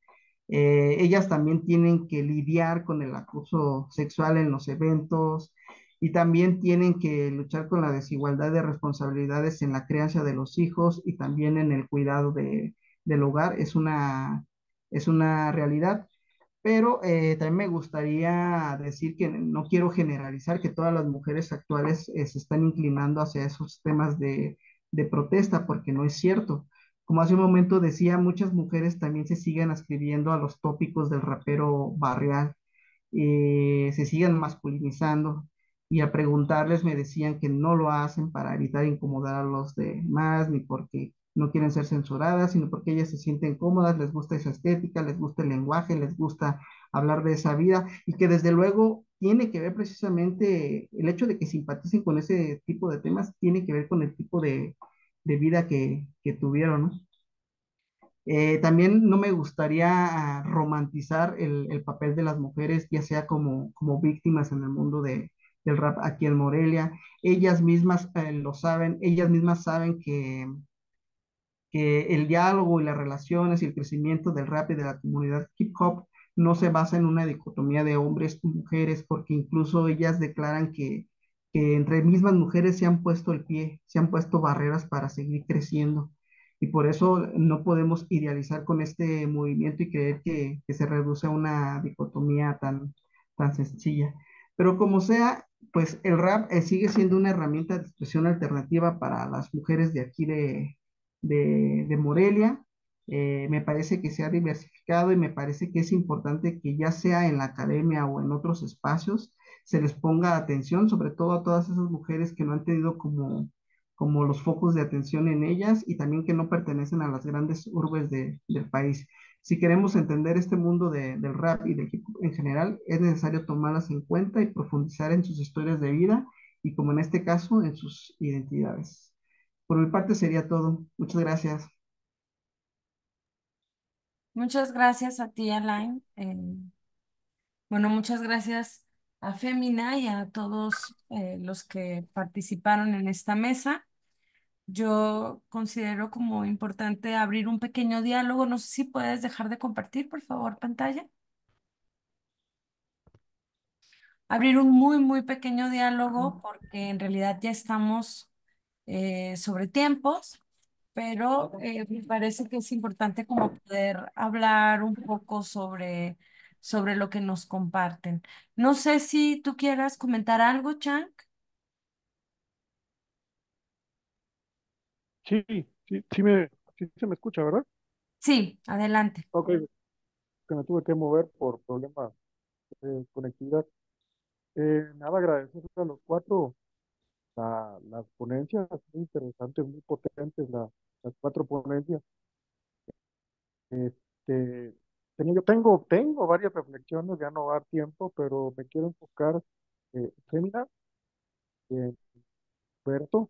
eh, ellas también tienen que lidiar con el acoso sexual en los eventos y también tienen que luchar con la desigualdad de responsabilidades en la crianza de los hijos y también en el cuidado del hogar. Es una, realidad. Pero eh, también me gustaría decir que no quiero generalizar que todas las mujeres actuales eh, se están inclinando hacia esos temas de protesta, porque no es cierto como hace un momento decía, muchas mujeres también se siguen ascribiendo a los tópicos del rapero barrial, eh, se siguen masculinizando y a preguntarles me decían que no lo hacen para evitar incomodar a los demás, ni porque no quieren ser censuradas, sino porque ellas se sienten cómodas, les gusta esa estética, les gusta el lenguaje, les gusta hablar de esa vida y que desde luego tiene que ver precisamente el hecho de que simpaticen con ese tipo de temas, tiene que ver con el tipo de, de vida que, tuvieron. Eh, también no me gustaría ah, romantizar el, papel de las mujeres, ya sea como, como víctimas en el mundo de, del rap aquí en Morelia. Ellas mismas eh, lo saben, ellas mismas saben que, que el diálogo y las relaciones y el crecimiento del rap y de la comunidad hip hop no se basa en una dicotomía de hombres y mujeres, porque incluso ellas declaran que, que entre mismas mujeres se han puesto el pie, se han puesto barreras para seguir creciendo. Y por eso no podemos idealizar con este movimiento y creer que, se reduce a una dicotomía tan, tan sencilla. Pero como sea, pues el rap eh, sigue siendo una herramienta de expresión alternativa para las mujeres de aquí de, Morelia. Eh, me parece que se ha diversificado y me parece que es importante que ya sea en la academia o en otros espacios, se les ponga atención, sobre todo a todas esas mujeres que no han tenido como, como los focos de atención en ellas y también que no pertenecen a las grandes urbes del país. Si queremos entender este mundo del rap y del hip en general, es necesario tomarlas en cuenta y profundizar en sus historias de vida y, como en este caso, en sus identidades. Por mi parte sería todo. Muchas gracias. Muchas gracias a ti, Alain. Eh, bueno, muchas gracias a Femina y a todos eh, los que participaron en esta mesa. Yo considero como importante abrir un pequeño diálogo. No sé si puedes dejar de compartir, por favor, pantalla. Abrir un muy, muy pequeño diálogo porque en realidad ya estamos eh, sobre tiempos, pero eh, me parece que es importante como poder hablar un poco sobre sobre lo que nos comparten. No sé si tú quieras comentar algo, Chang. Sí, sí, sí, me, sí se me escucha, ¿verdad? Sí, adelante. Ok, que me tuve que mover por problemas de conectividad. Eh, nada, agradezco a los cuatro las ponencias, muy interesantes, muy potentes las cuatro ponencias. Este, yo tengo, tengo varias reflexiones, ya no va a dar tiempo, pero me quiero enfocar, eh, Femina, en puerto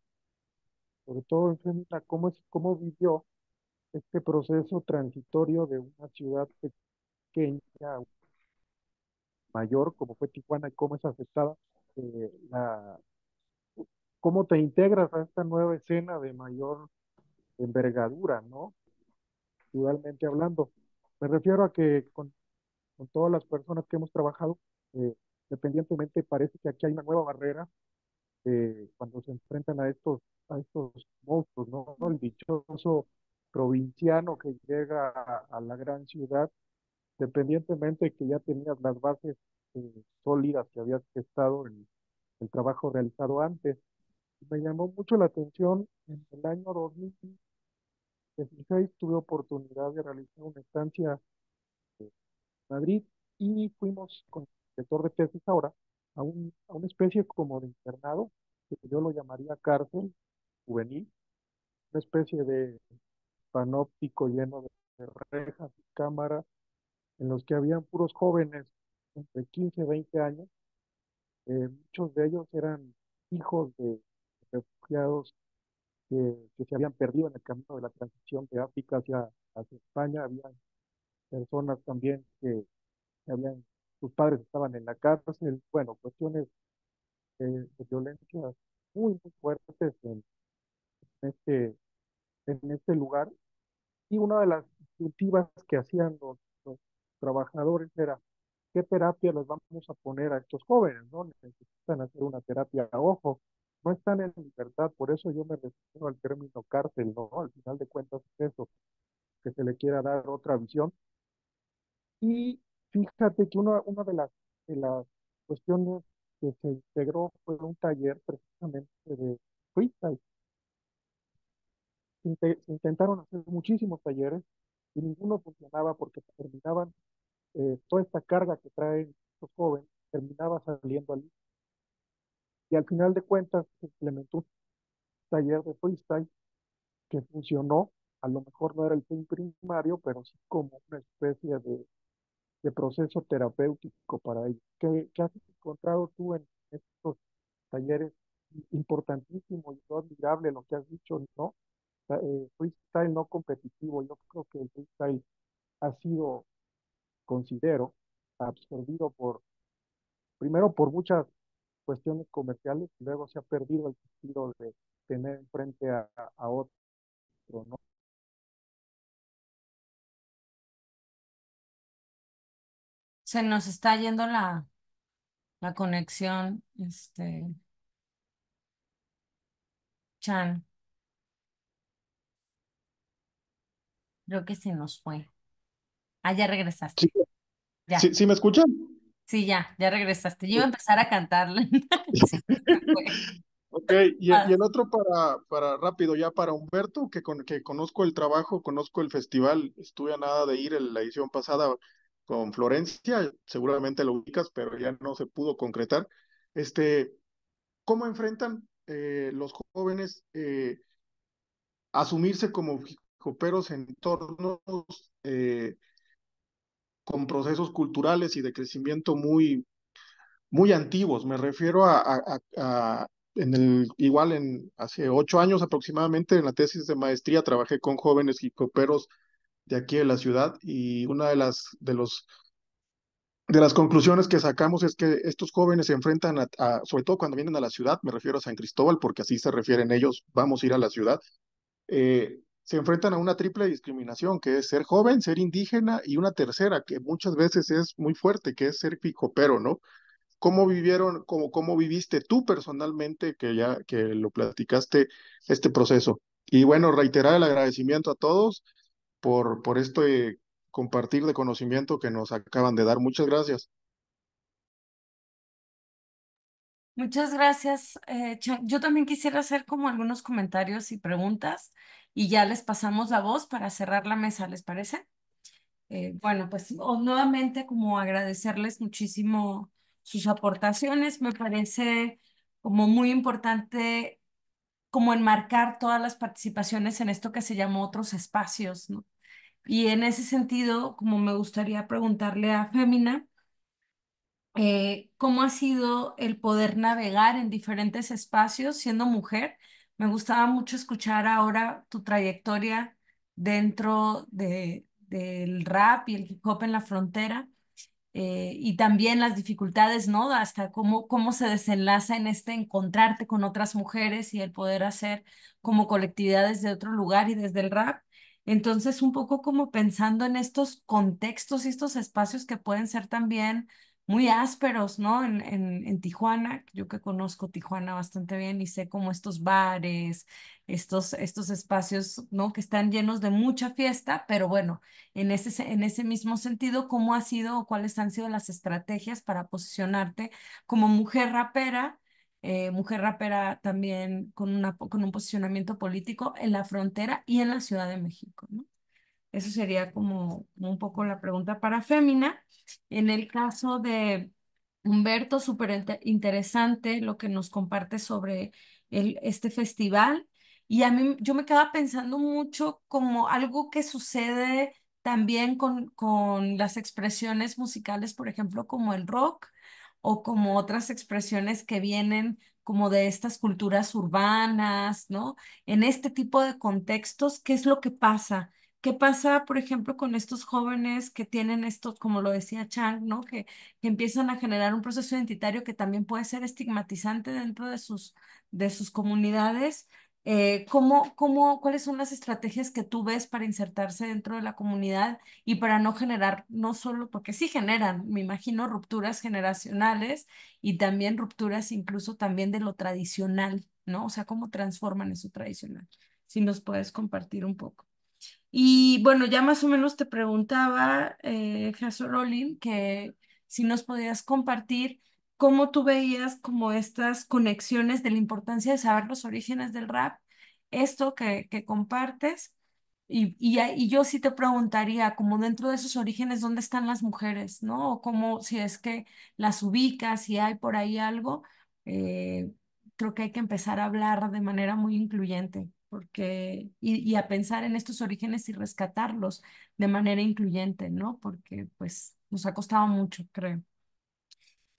sobre todo en Femina, cómo, es, cómo vivió este proceso transitorio de una ciudad pequeña, mayor, como fue Tijuana, y cómo es afectada eh, la, cómo te integras a esta nueva escena de mayor envergadura, ¿no? igualmente hablando. Me refiero a que con, todas las personas que hemos trabajado, eh, dependientemente parece que aquí hay una nueva barrera eh, cuando se enfrentan a estos, a estos monstruos, ¿no? El dichoso provinciano que llega a, la gran ciudad, dependientemente que ya tenías las bases eh, sólidas que habías estado en el trabajo realizado antes. Me llamó mucho la atención en el año 2015 en tuve oportunidad de realizar una estancia en Madrid y fuimos con el director de tesis ahora a, un, una especie como de internado, que yo lo llamaría cárcel juvenil, una especie de panóptico lleno de, rejas y cámaras, en los que habían puros jóvenes entre 15 20 años, eh, muchos de ellos eran hijos de refugiados que, se habían perdido en el camino de la transición de África hacia, hacia España. Había personas también que, habían, sus padres estaban en la cárcel. Bueno, cuestiones de violencia muy, muy fuertes en, este, en este lugar. Y una de las cultivas que hacían los, trabajadores era qué terapia les vamos a poner a estos jóvenes, ¿no? Necesitan hacer una terapia a ojo, no están en libertad, por eso yo me refiero al término cárcel, ¿no? Al final de cuentas es eso, que se le quiera dar otra visión. Y fíjate que una, una de, las, de las cuestiones que se integró fue un taller precisamente de freestyle. se intentaron hacer muchísimos talleres y ninguno funcionaba porque terminaban eh, toda esta carga que traen estos jóvenes, terminaba saliendo al y al final de cuentas se implementó un taller de freestyle que funcionó. A lo mejor no era el fin primario, pero sí como una especie de, de proceso terapéutico para ellos. ¿Qué, has encontrado tú en estos talleres? Importantísimo y admirable lo que has dicho, ¿no? Eh, freestyle no competitivo. Yo creo que el freestyle ha sido, considero, absorbido por, primero por muchas cuestiones comerciales luego se ha perdido el sentido de tener enfrente a, a otro, Se nos está yendo la, la conexión, este. Chan. Creo que se nos fue. Ah, ya regresaste. Sí, ¿sí me escuchan? Sí, ya, ya regresaste. Yo iba a empezar a cantarle. ok, y, el otro para, para rápido, ya para Humberto, que, con, que conozco el trabajo, conozco el festival, estuve a nada de ir en la edición pasada con Florencia, seguramente lo ubicas, pero ya no se pudo concretar. Este, ¿Cómo enfrentan eh, los jóvenes eh, asumirse como coperos en entornos eh, con procesos culturales y de crecimiento muy, muy antiguos. Me refiero a, a, en el, igual en hace ocho años aproximadamente, en la tesis de maestría, trabajé con jóvenes jicoperos de aquí de la ciudad y una de las, de los, de las conclusiones que sacamos es que estos jóvenes se enfrentan a, a, sobre todo cuando vienen a la ciudad, me refiero a San Cristóbal, porque así se refieren ellos, vamos a ir a la ciudad, eh, se enfrentan a una triple discriminación, que es ser joven, ser indígena y una tercera, que muchas veces es muy fuerte, que es ser pero ¿no? ¿Cómo vivieron, cómo, cómo viviste tú personalmente, que ya que lo platicaste, este proceso? Y bueno, reiterar el agradecimiento a todos por, por este compartir de conocimiento que nos acaban de dar. Muchas gracias. Muchas gracias. Eh, yo también quisiera hacer como algunos comentarios y preguntas y ya les pasamos la voz para cerrar la mesa, ¿les parece? Eh, bueno, pues nuevamente como agradecerles muchísimo sus aportaciones, me parece como muy importante como enmarcar todas las participaciones en esto que se llamó otros espacios, ¿no? Y en ese sentido, como me gustaría preguntarle a Fémina, eh, ¿cómo ha sido el poder navegar en diferentes espacios siendo mujer? Me gustaba mucho escuchar ahora tu trayectoria dentro del rap y el hip hop en la frontera. Eh, y también las dificultades, ¿no? Hasta cómo, cómo se desenlaza en este encontrarte con otras mujeres y el poder hacer como colectividades de otro lugar y desde el rap. Entonces, un poco como pensando en estos contextos y estos espacios que pueden ser también muy ásperos, ¿no? En, en, en, Tijuana, yo que conozco Tijuana bastante bien y sé cómo estos bares, estos, estos espacios, ¿no? Que están llenos de mucha fiesta, pero bueno, en ese, en ese mismo sentido, ¿cómo ha sido o cuáles han sido las estrategias para posicionarte como mujer rapera? Eh, mujer rapera también con, una, con un posicionamiento político en la frontera y en la Ciudad de México, ¿no? Eso sería como, un poco la pregunta para Fémina. En el caso de Humberto, súper interesante lo que nos comparte sobre el, este festival. Y a mí yo me quedaba pensando mucho como algo que sucede también con, con las expresiones musicales, por ejemplo, como el rock o como otras expresiones que vienen como de estas culturas urbanas, ¿no? En este tipo de contextos, ¿qué es lo que pasa? ¿Qué pasa, por ejemplo, con estos jóvenes que tienen esto, como lo decía Chang, ¿no? Que, que, empiezan a generar un proceso identitario que también puede ser estigmatizante dentro de sus, de sus comunidades. Eh, ¿cómo, cómo, cuáles son las estrategias que tú ves para insertarse dentro de la comunidad y para no generar, no solo, porque sí generan, me imagino, rupturas generacionales y también rupturas incluso también de lo tradicional, ¿no? O sea, ¿cómo transforman eso tradicional? Si nos puedes compartir un poco. Y bueno, ya más o menos te preguntaba, eh, Jesús Rolín, que si nos podías compartir cómo tú veías como estas conexiones de la importancia de saber los orígenes del rap, esto que, que compartes. Y, y, yo sí te preguntaría, como dentro de esos orígenes, ¿dónde están las mujeres? ¿No? O cómo, si es que las ubicas, si hay por ahí algo, eh, creo que hay que empezar a hablar de manera muy incluyente porque y, y, a pensar en estos orígenes y rescatarlos de manera incluyente, ¿no? Porque pues nos ha costado mucho, creo.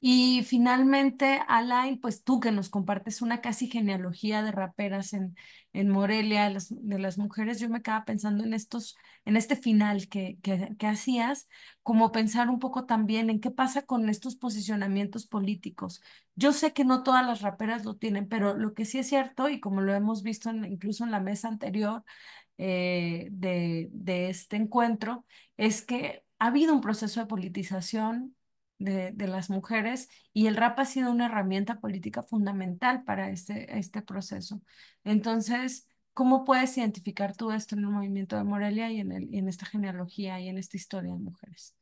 Y finalmente, Alain, pues tú que nos compartes una casi genealogía de raperas en, en Morelia, de las, mujeres, yo me quedaba pensando en estos, en este final que, que, hacías, como pensar un poco también en qué pasa con estos posicionamientos políticos. Yo sé que no todas las raperas lo tienen, pero lo que sí es cierto, y como lo hemos visto incluso en la mesa anterior eh, de, de este encuentro, es que ha habido un proceso de politización de, las mujeres y el rap ha sido una herramienta política fundamental para este, este proceso. Entonces, ¿cómo puedes identificar tú esto en el movimiento de Morelia y en, el, en esta genealogía y en esta historia de mujeres?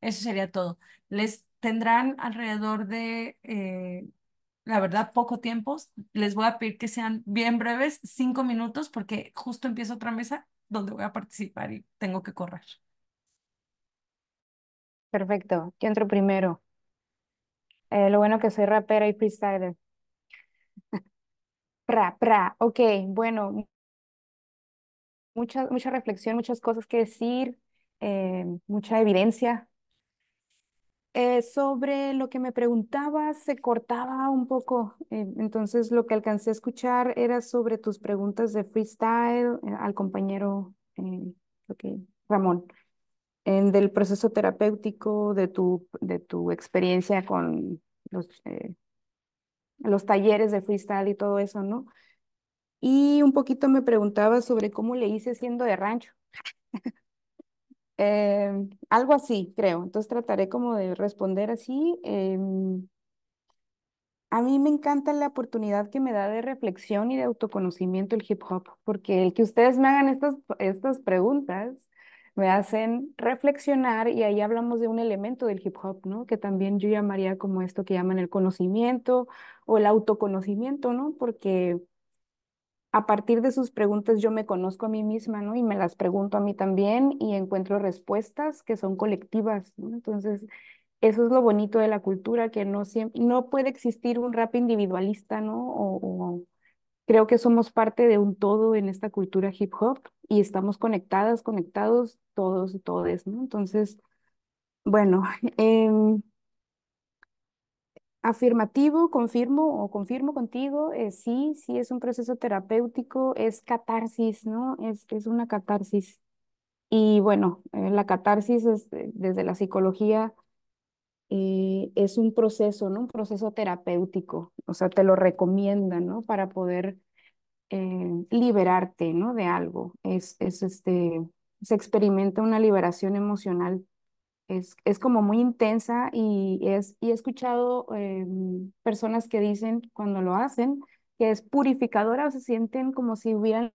Eso sería todo. Les tendrán alrededor de, eh, la verdad, poco tiempo. Les voy a pedir que sean bien breves, cinco minutos, porque justo empieza otra mesa donde voy a participar y tengo que correr. Perfecto, yo entro primero. Eh, lo bueno que soy rapera y freestyler. Pra, pra, ok, bueno, mucha, reflexión, muchas cosas que decir, eh, mucha evidencia. Eh, sobre lo que me preguntabas, se cortaba un poco, entonces lo que alcancé a escuchar era sobre tus preguntas de freestyle al compañero Ramón del proceso terapéutico, de tu, de tu experiencia con los, eh, los talleres de freestyle y todo eso, ¿no? Y un poquito me preguntaba sobre cómo le hice siendo de rancho. Em, algo así, creo. Entonces trataré como de responder así. Em, a mí me encanta la oportunidad que me da de reflexión y de autoconocimiento el hip hop, porque el que ustedes me hagan estas, estas preguntas me hacen reflexionar y ahí hablamos de un elemento del hip hop, ¿no? Que también yo llamaría como esto que llaman el conocimiento o el autoconocimiento, ¿no? Porque a partir de sus preguntas yo me conozco a mí misma, ¿no? Y me las pregunto a mí también y encuentro respuestas que son colectivas, ¿no? Entonces, eso es lo bonito de la cultura, que no, siempre, no puede existir un rap individualista, ¿no? O, o, Creo que somos parte de un todo en esta cultura hip hop y estamos conectadas, conectados todos y todes, ¿no? Entonces, bueno, em, afirmativo, confirmo o confirmo contigo, eh, sí, sí es un proceso terapéutico, es catarsis, ¿no? Es, es una catarsis. Y bueno, eh, la catarsis es, eh, desde la psicología es un proceso, ¿no? Un proceso terapéutico, o sea, te lo recomiendan, ¿no? Para poder eh, liberarte, ¿no? De algo. Es, es este, se experimenta una liberación emocional. Es, es como muy intensa y, es, y he escuchado eh, personas que dicen cuando lo hacen que es purificadora o se sienten como si hubieran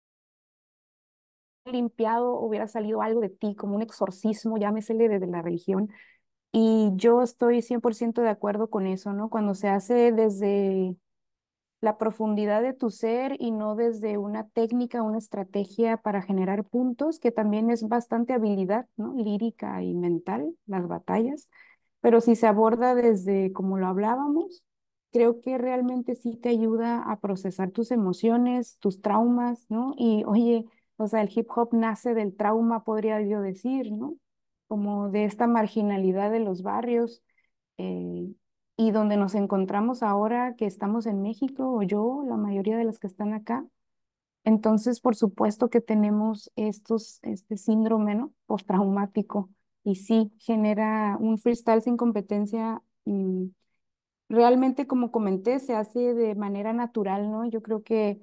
limpiado, hubiera salido algo de ti, como un exorcismo, llámesele desde la religión, y yo estoy 100% de acuerdo con eso, ¿no? Cuando se hace desde la profundidad de tu ser y no desde una técnica, una estrategia para generar puntos, que también es bastante habilidad, ¿no? Lírica y mental, las batallas. Pero si se aborda desde como lo hablábamos, creo que realmente sí te ayuda a procesar tus emociones, tus traumas, ¿no? Y oye, o sea, el hip hop nace del trauma, podría yo decir, ¿no? como de esta marginalidad de los barrios eh, y donde nos encontramos ahora que estamos en México o yo, la mayoría de las que están acá. Entonces, por supuesto que tenemos estos, este síndrome ¿no? postraumático y sí genera un freestyle sin competencia. Mm, realmente, como comenté, se hace de manera natural, ¿no? Yo creo que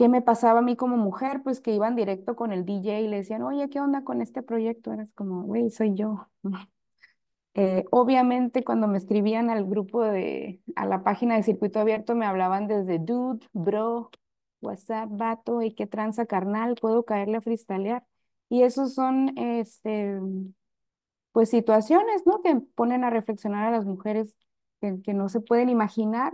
¿Qué me pasaba a mí como mujer? Pues que iban directo con el DJ y le decían, oye, ¿qué onda con este proyecto? Eras como, güey, soy yo. Eh, obviamente cuando me escribían al grupo de, a la página de circuito abierto me hablaban desde dude, bro, whatsapp, vato, y qué tranza carnal, puedo caerle a fristalear Y esos son, este, pues situaciones, ¿no? Que ponen a reflexionar a las mujeres que no se pueden imaginar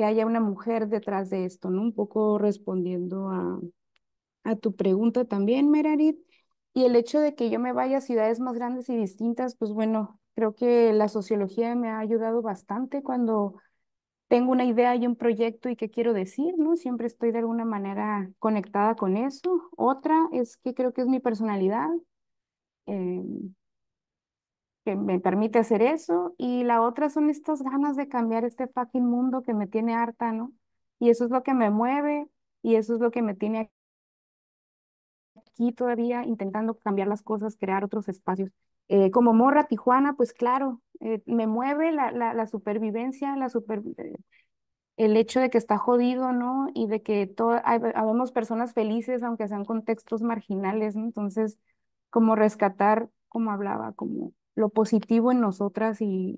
que haya una mujer detrás de esto, ¿no? Un poco respondiendo a, a tu pregunta también, Merarit. Y el hecho de que yo me vaya a ciudades más grandes y distintas, pues bueno, creo que la sociología me ha ayudado bastante cuando tengo una idea y un proyecto y que quiero decir, ¿no? Siempre estoy de alguna manera conectada con eso. Otra es que creo que es mi personalidad. Em, me permite hacer eso, y la otra son estas ganas de cambiar este fucking mundo que me tiene harta, ¿no? Y eso es lo que me mueve, y eso es lo que me tiene aquí todavía intentando cambiar las cosas, crear otros espacios. Eh, como morra Tijuana, pues claro, eh, me mueve la, la, la supervivencia, la super, eh, el hecho de que está jodido, ¿no? Y de que todo, habemos personas felices, aunque sean contextos marginales, ¿no? Entonces, como rescatar, como hablaba, como lo positivo en nosotras y,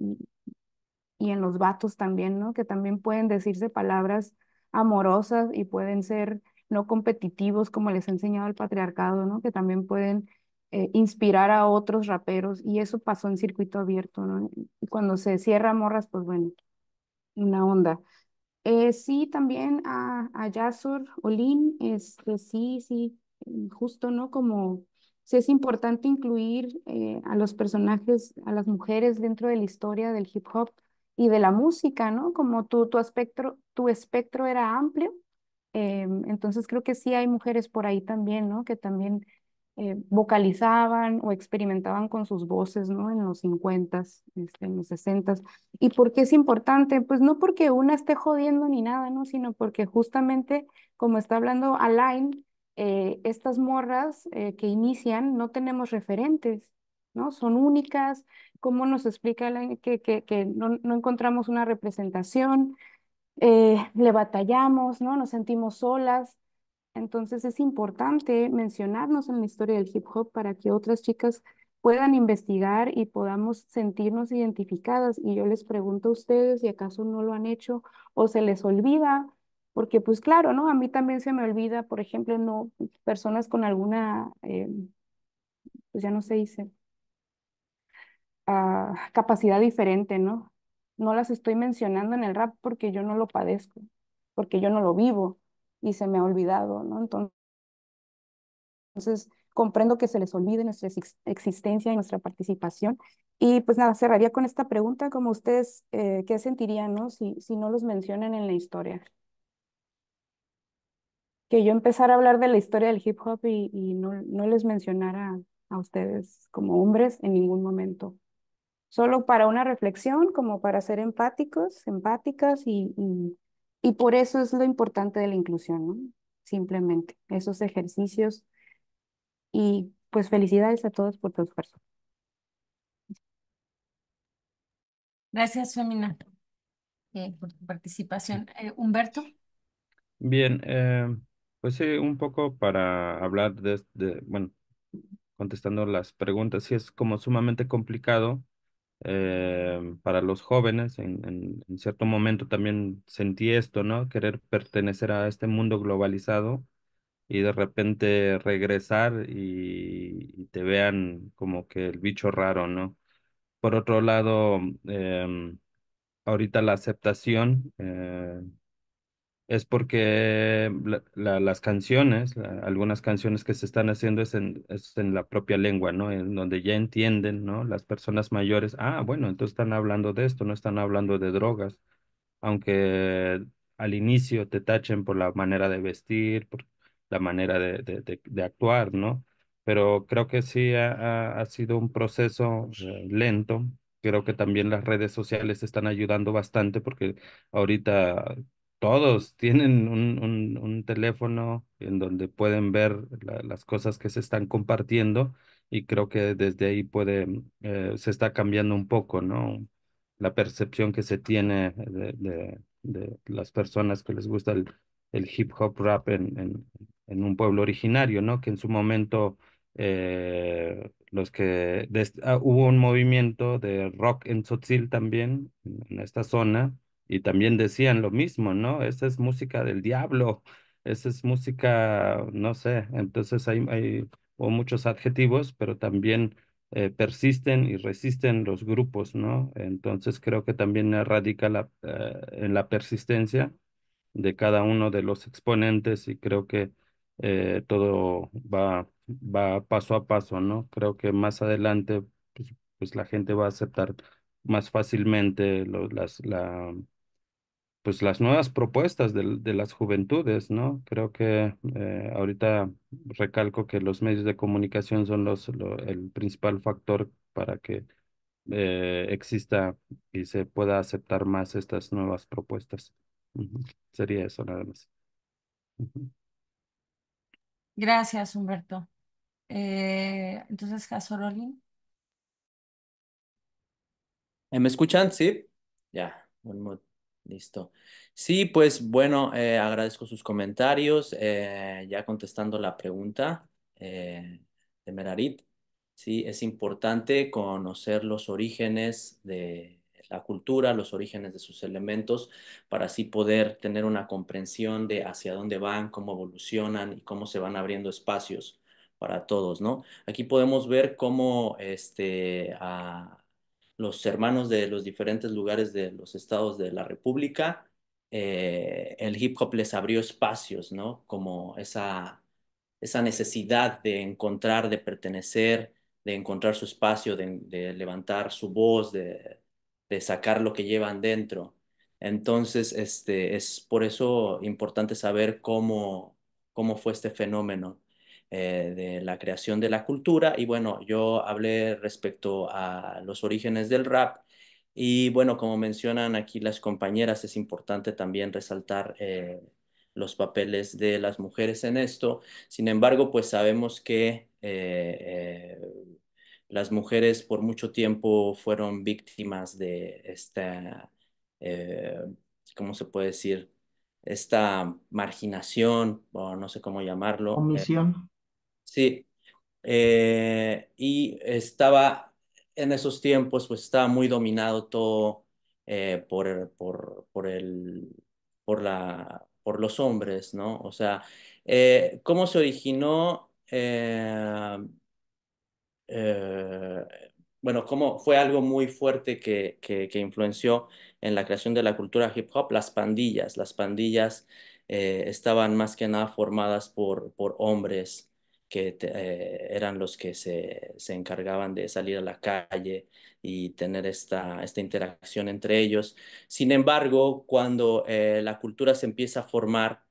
y, en los vatos también, ¿no? Que también pueden decirse palabras amorosas y pueden ser no competitivos como les ha enseñado el patriarcado, ¿no? Que también pueden eh, inspirar a otros raperos y eso pasó en circuito abierto, ¿no? Y cuando se cierra Morras, pues bueno, una onda. Eh, sí, también a, a Yasur Olin, este, sí, sí, justo, ¿no? Como sí es importante incluir eh, a los personajes, a las mujeres dentro de la historia del hip hop y de la música, ¿no? Como tu, tu, espectro, tu espectro era amplio, eh, entonces creo que sí hay mujeres por ahí también, ¿no? Que también eh, vocalizaban o experimentaban con sus voces, ¿no? En los 50, este, en los 60. ¿Y por qué es importante? Pues no porque una esté jodiendo ni nada, ¿no? Sino porque justamente, como está hablando Alain, eh, estas morras eh, que inician no tenemos referentes, ¿no? Son únicas, ¿cómo nos explica que, que, que no, encontramos una representación? Eh, le batallamos, ¿no? Nos sentimos solas. Entonces es importante mencionarnos en la historia del hip hop para que otras chicas puedan investigar y podamos sentirnos identificadas. Y yo les pregunto a ustedes si acaso no lo han hecho o se les olvida porque pues claro, ¿no? A mí también se me olvida, por ejemplo, no, personas con alguna, eh, pues ya no se dice, ah, capacidad diferente, ¿no? No las estoy mencionando en el rap porque yo no lo padezco, porque yo no lo vivo y se me ha olvidado, ¿no? Entonces, comprendo que se les olvide nuestra existencia y nuestra participación. Y pues nada, cerraría con esta pregunta, como ustedes, eh, ¿qué sentirían, ¿no? Si, si no los mencionan en la historia que yo empezara a hablar de la historia del hip hop y, y no, no, les mencionara a ustedes como hombres en ningún momento. Solo para una reflexión, como para ser empáticos, empáticas y, y, por eso es lo importante de la inclusión, ¿no? Simplemente esos ejercicios y pues felicidades a todos por tu esfuerzo. Gracias, Femina, eh, por tu participación. Eh, Humberto. Bien, eh, pues sí, un poco para hablar de, bueno, contestando las preguntas, sí es como sumamente complicado eh, para los jóvenes. En, cierto momento también sentí esto, ¿no? Querer pertenecer a este mundo globalizado y de repente regresar y, te vean como que el bicho raro, ¿no? Por otro lado, em, ahorita la aceptación. Eh, es porque las canciones, algunas canciones que se están haciendo es en, la propia lengua, ¿no? En donde ya entienden, ¿no? Las personas mayores, ah, bueno, entonces están hablando de esto, no están hablando de drogas, aunque al inicio te tachen por la manera de vestir, por la manera de, de, actuar, ¿no? Pero creo que sí ha, ha sido un proceso eh, lento. Creo que también las redes sociales están ayudando bastante porque ahorita todos tienen un, teléfono en donde pueden ver las cosas que se están compartiendo y creo que desde ahí puede, mm, eh, se está cambiando un poco, ¿no? La percepción que se tiene de, las personas que les gusta el, hip hop rap en, en, un pueblo originario, ¿no? Que en su momento eh, los que ah, hubo un movimiento de rock en Tzotzil también, en esta zona, y también decían lo mismo, ¿no? Esa es música del diablo, esa es música, no sé, entonces hay, hay o muchos adjetivos, pero también eh, persisten y resisten los grupos, ¿no? Entonces creo que también radica la, eh, en la persistencia de cada uno de los exponentes y creo que eh, todo va, va paso a paso, ¿no? Creo que más adelante pues, pues la gente va a aceptar más fácilmente lo, las, la, pues las nuevas propuestas de, de, las juventudes, ¿no? Creo que eh, ahorita recalco que los medios de comunicación son los, el principal factor para que eh, exista y se pueda aceptar más estas nuevas propuestas. Sería eso nada más. Gracias, Humberto. Eh, entonces, Jasorolín. Eh, ¿Me escuchan? Sí. Ya, momento. Listo. Sí, pues bueno, eh, agradezco sus comentarios. Eh, ya contestando la pregunta eh, de Merarit, sí, es importante conocer los orígenes de la cultura, los orígenes de sus elementos, para así poder tener una comprensión de hacia dónde van, cómo evolucionan y cómo se van abriendo espacios para todos, ¿no? Aquí podemos ver cómo este, los hermanos de los diferentes lugares de los estados de la República, eh, el hip hop les abrió espacios, ¿no? Como esa, esa necesidad de encontrar, de pertenecer, de encontrar su espacio, de, levantar su voz, de, de, sacar lo que llevan dentro. Entonces, este, es por eso importante saber cómo, cómo fue este fenómeno. Eh, de la creación de la cultura. Y bueno, yo hablé respecto a los orígenes del rap. Y bueno, como mencionan aquí las compañeras, es importante también resaltar eh, los papeles de las mujeres en esto. Sin embargo, pues sabemos que eh, las mujeres por mucho tiempo fueron víctimas de esta, ¿cómo se puede decir? Esta marginación, o no sé cómo llamarlo. Omisión. Sí. Eh, y estaba en esos tiempos, pues estaba muy dominado todo eh, por, por, la, por los hombres, ¿no? O sea, eh, ¿cómo se originó? bueno, ¿cómo fue algo muy fuerte que, que, influenció en la creación de la cultura hip hop, las pandillas. Las pandillas estaban más que nada formadas por, por hombres que eh, eran los que se, encargaban de salir a la calle y tener esta, esta interacción entre ellos. Sin embargo, cuando eh, la cultura se empieza a formar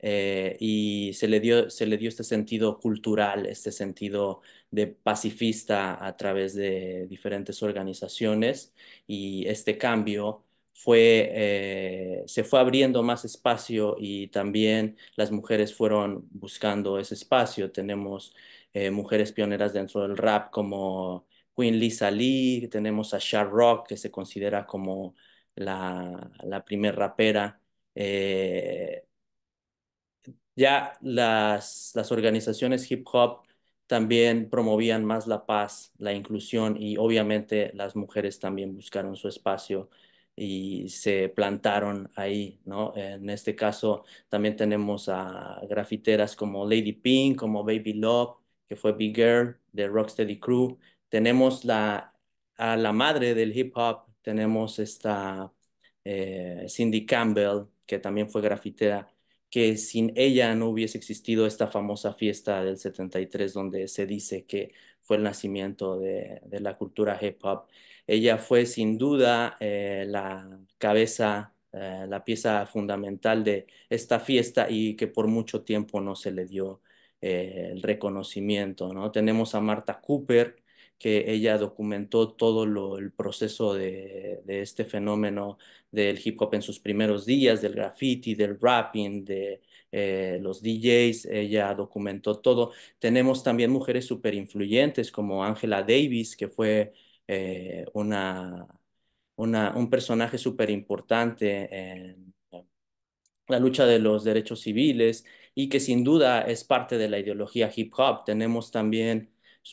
eh, y se le, dio, se le dio este sentido cultural, este sentido de pacifista a través de diferentes organizaciones y este cambio fue, eh, se fue abriendo más espacio y también las mujeres fueron buscando ese espacio. Tenemos eh, mujeres pioneras dentro del rap como Queen Lisa Lee, tenemos a Shar Rock, que se considera como la, la primer rapera. Eh, ya las organizaciones hip hop también promovían más la paz, la inclusión y obviamente las mujeres también buscaron su espacio y se plantaron ahí, ¿no? En este caso también tenemos a grafiteras como Lady Pink, como Baby Love, que fue Big Girl de Rocksteady Crew. Tenemos a la madre del hip hop, tenemos esta eh, Cindy Campbell, que también fue grafitera, que sin ella no hubiese existido esta famosa fiesta del 73 donde se dice que fue el nacimiento de la cultura hip hop. Ella fue sin duda eh, la cabeza, eh, la pieza fundamental de esta fiesta y que por mucho tiempo no se le dio eh, el reconocimiento. ¿no? Tenemos a Marta Cooper, que ella documentó todo el proceso de, este fenómeno del hip hop en sus primeros días, del graffiti, del rapping, de los DJs, ella documentó todo. Tenemos también mujeres súper influyentes como Angela Davis, que fue eh, una, una, un personaje súper importante en la lucha de los derechos civiles y que sin duda es parte de la ideología hip hop. Tenemos también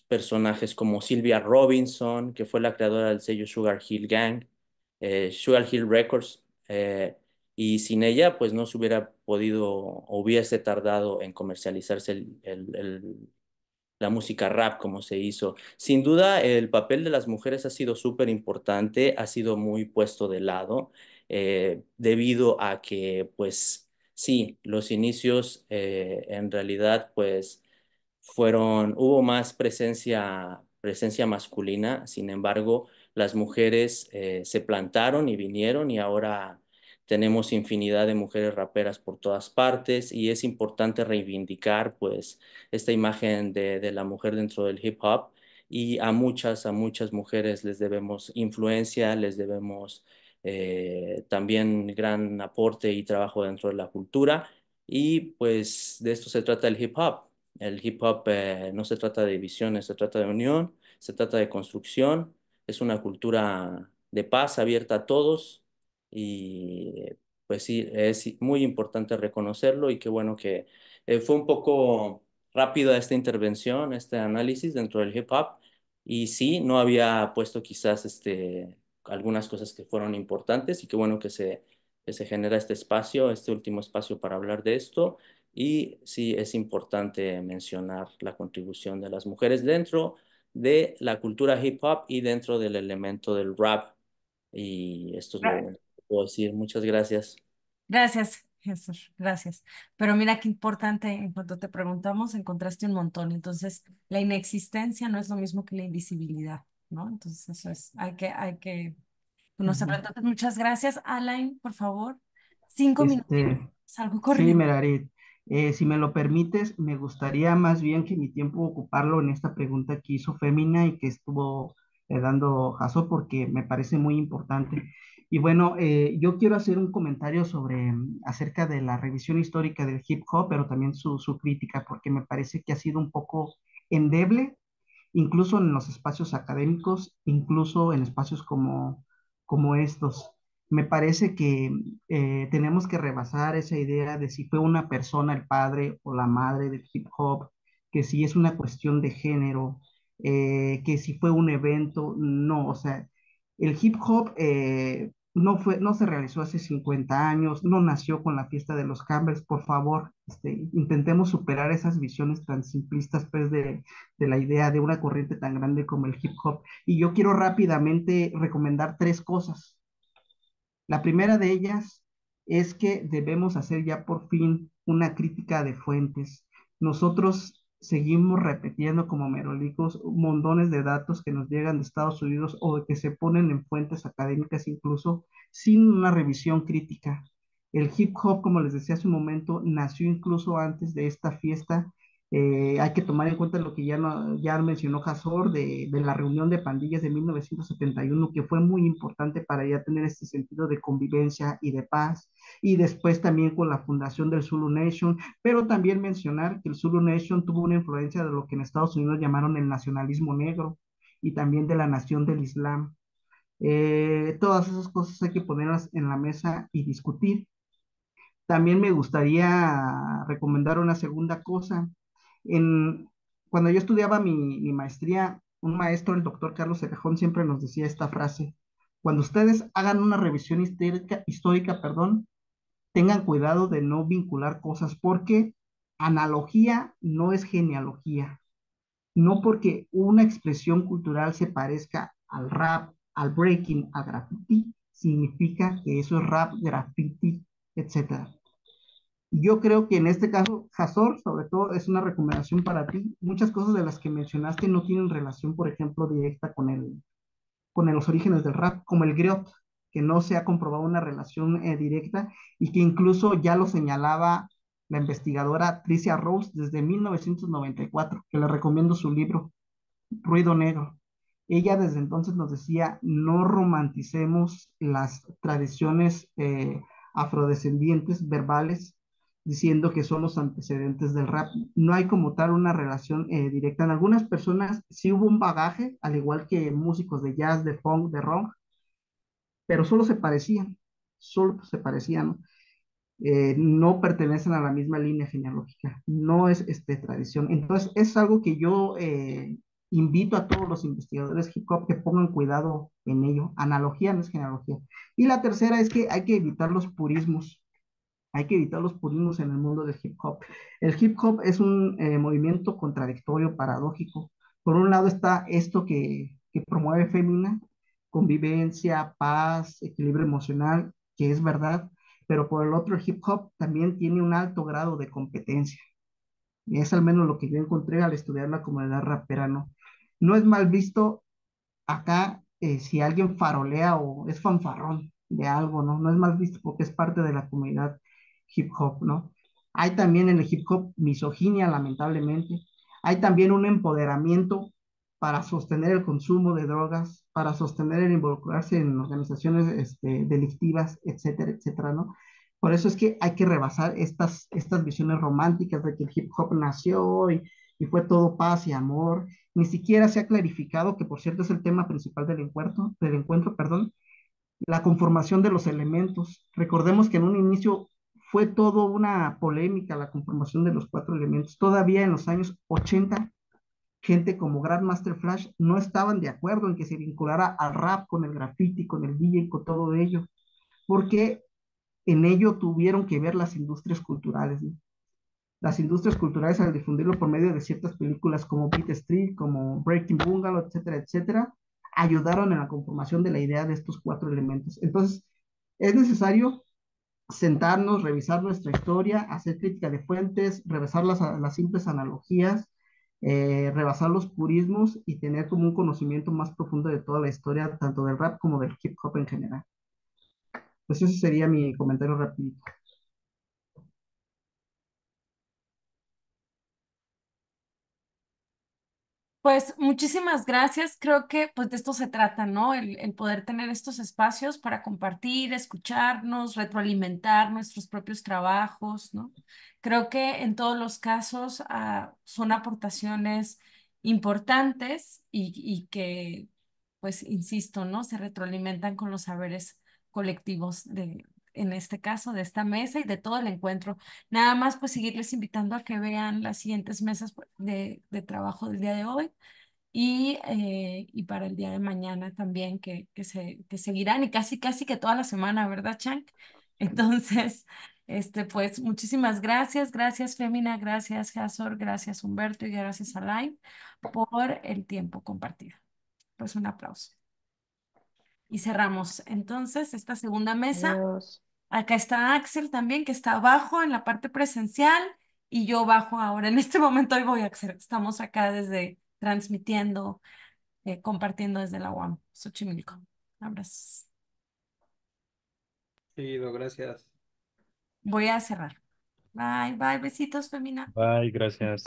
personajes como Sylvia Robinson, que fue la creadora del sello Sugar Hill Gang, eh, Sugar Hill Records, eh, y sin ella pues no se hubiera podido, hubiese tardado en comercializarse el, la música rap como se hizo. Sin duda, el papel de las mujeres ha sido súper importante, ha sido muy puesto de lado, eh, debido a que, pues, sí, los inicios eh, en realidad, pues, fueron, hubo más presencia, presencia masculina, sin embargo, las mujeres eh, se plantaron y vinieron y ahora tenemos infinidad de mujeres raperas por todas partes y es importante reivindicar pues esta imagen de, la mujer dentro del hip hop y a muchas, a muchas mujeres les debemos influencia, les debemos eh, también gran aporte y trabajo dentro de la cultura y pues de esto se trata el hip hop. El hip hop eh, no se trata de divisiones, se trata de unión, se trata de construcción, es una cultura de paz abierta a todos y pues sí, es muy importante reconocerlo y qué bueno que eh, fue un poco rápida esta intervención, este análisis dentro del hip hop y sí, no había puesto quizás este, algunas cosas que fueron importantes y qué bueno que se, se genera este espacio, este último espacio para hablar de esto y sí es importante mencionar la contribución de las mujeres dentro de la cultura hip hop y dentro del elemento del rap y estos ah, puedo decir. Muchas gracias. Gracias, Jesús, gracias. Pero mira qué importante, en cuanto te preguntamos, encontraste un montón. Entonces, la inexistencia no es lo mismo que la invisibilidad, ¿no? Entonces, eso es, hay que, hay que, pues, no uh Muchas gracias, Alain, por favor. Cinco este, minutos. Salgo corriendo. Sí, Merarit. Eh, si me lo permites, me gustaría más bien que mi tiempo ocuparlo en esta pregunta que hizo Fémina y que estuvo eh, dando Jaso, porque me parece muy importante. Y bueno, eh, yo quiero hacer un comentario sobre mm, acerca de la revisión histórica del hip hop, pero también su, su crítica, porque me parece que ha sido un poco endeble, incluso en los espacios académicos, incluso en espacios como, como estos. Me parece que mm, eh, tenemos que rebasar esa idea de si fue una persona el padre o la madre del hip hop, que si es una cuestión de género, eh, que si fue un evento, no, o sea, el hip hop no, fue, no se realizó hace 50 años, no nació con la fiesta de los Campbells, por favor, este, intentemos superar esas visiones tan simplistas pues, de, de, la idea de una corriente tan grande como el hip hop. Y yo quiero rápidamente recomendar tres cosas. La primera de ellas es que debemos hacer ya por fin una crítica de fuentes. Nosotros seguimos repitiendo como merolicos montones de datos que nos llegan de Estados Unidos o que se ponen en fuentes académicas incluso sin una revisión crítica. El hip hop, como les decía hace un momento, nació incluso antes de esta fiesta eh, hay que tomar en cuenta lo que ya, ya mencionó Hazor de, la reunión de pandillas de 1971, que fue muy importante para ya tener este sentido de convivencia y de paz. Y después también con la fundación del Zulu Nation, pero también mencionar que el Zulu Nation tuvo una influencia de lo que en Estados Unidos llamaron el nacionalismo negro y también de la nación del Islam. Eh, todas esas cosas hay que ponerlas en la mesa y discutir. También me gustaría recomendar una segunda cosa, cuando yo estudiaba mi, maestría, un maestro, el doctor Carlos Cerejón, siempre nos decía esta frase, cuando ustedes hagan una revisión histórica, histórica perdón, tengan cuidado de no vincular cosas porque analogía no es genealogía. No porque una expresión cultural se parezca al rap, al breaking, al graffiti, significa que eso es rap, graffiti, etc. Yo creo que en este caso, Hazor, sobre todo, es una recomendación para ti. Muchas cosas de las que mencionaste no tienen relación, por ejemplo, directa con, el, con los orígenes del rap, como el griot, que no se ha comprobado una relación eh, directa y que incluso ya lo señalaba la investigadora Tricia Rose desde 1994, que le recomiendo su libro, Ruido Negro. Ella desde entonces nos decía, no romanticemos las tradiciones eh, afrodescendientes verbales diciendo que son los antecedentes del rap. No hay como tal una relación eh, directa. En algunas personas sí hubo un bagaje, al igual que músicos de jazz, de funk, de rock, pero solo se parecían, solo se parecían. no eh, pertenecen a la misma línea genealógica, no es este, tradición. Entonces, es algo que yo eh, invito a todos los investigadores hip hop que pongan cuidado en ello. Analogía no es genealogía. Y la tercera es que hay que evitar los purismos hay que evitar los purismos en el mundo del hip hop. El hip hop es un eh, movimiento contradictorio, paradójico. Por un lado está esto que, promueve Femina, convivencia, paz, equilibrio emocional, que es verdad, pero por el otro el hip hop también tiene un alto grado de competencia. Y es al menos lo que yo encontré al estudiar la comunidad rapera, ¿no? No es mal visto acá eh, si alguien farolea o es fanfarrón de algo, ¿no? No es mal visto porque es parte de la comunidad hip hop, ¿no? Hay también en el hip hop misoginia, lamentablemente. Hay también un empoderamiento para sostener el consumo de drogas, para sostener el involucrarse en organizaciones este, delictivas, etcétera, etcétera, ¿no? Por eso es que hay que rebasar estas, estas visiones románticas de que el hip hop nació y, y fue todo paz y amor. Ni siquiera se ha clarificado, que por cierto es el tema principal del encuentro, del encuentro perdón, la conformación de los elementos. Recordemos que en un inicio fue todo una polémica la conformación de los cuatro elementos. Todavía en los años 80, gente como Grandmaster Flash no estaban de acuerdo en que se vinculara al rap con el graffiti, con el DJ, con todo ello, porque en ello tuvieron que ver las industrias culturales. Las industrias culturales al difundirlo por medio de ciertas películas como Beat Street, como Breaking Bungalow, etcétera, etcétera, ayudaron en la conformación de la idea de estos cuatro elementos. Entonces, es necesario sentarnos, revisar nuestra historia, hacer crítica de fuentes, revisar las, simples analogías, eh, rebasar los purismos y tener como un conocimiento más profundo de toda la historia, tanto del rap como del hip hop en general. Pues ese sería mi comentario rapidito. Pues muchísimas gracias. Creo que pues de esto se trata, ¿no? El, poder tener estos espacios para compartir, escucharnos, retroalimentar nuestros propios trabajos, ¿no? Creo que en todos los casos ah, son aportaciones importantes y, y, que, pues, insisto, ¿no? Se retroalimentan con los saberes colectivos de, en este caso de esta mesa y de todo el encuentro. Nada más pues seguirles invitando a que vean las siguientes mesas pues, de, trabajo del día de hoy eh, y, para el día de mañana también que, que, se, seguirán y casi casi que toda la semana, ¿verdad, Chank? Entonces, este, pues muchísimas gracias, gracias Femina, gracias Jasor, gracias Humberto y gracias Alain por el tiempo compartido. Pues un aplauso. Y cerramos entonces esta segunda mesa. Acá está Axel también, que está abajo en la parte presencial y yo bajo ahora. En este momento hoy voy a Axel. Estamos acá desde transmitiendo, eh, compartiendo desde la UAM, Xochimilco. Abrazos. Sí, no, gracias. Voy a cerrar. Bye, bye, besitos, Femina. Bye, gracias.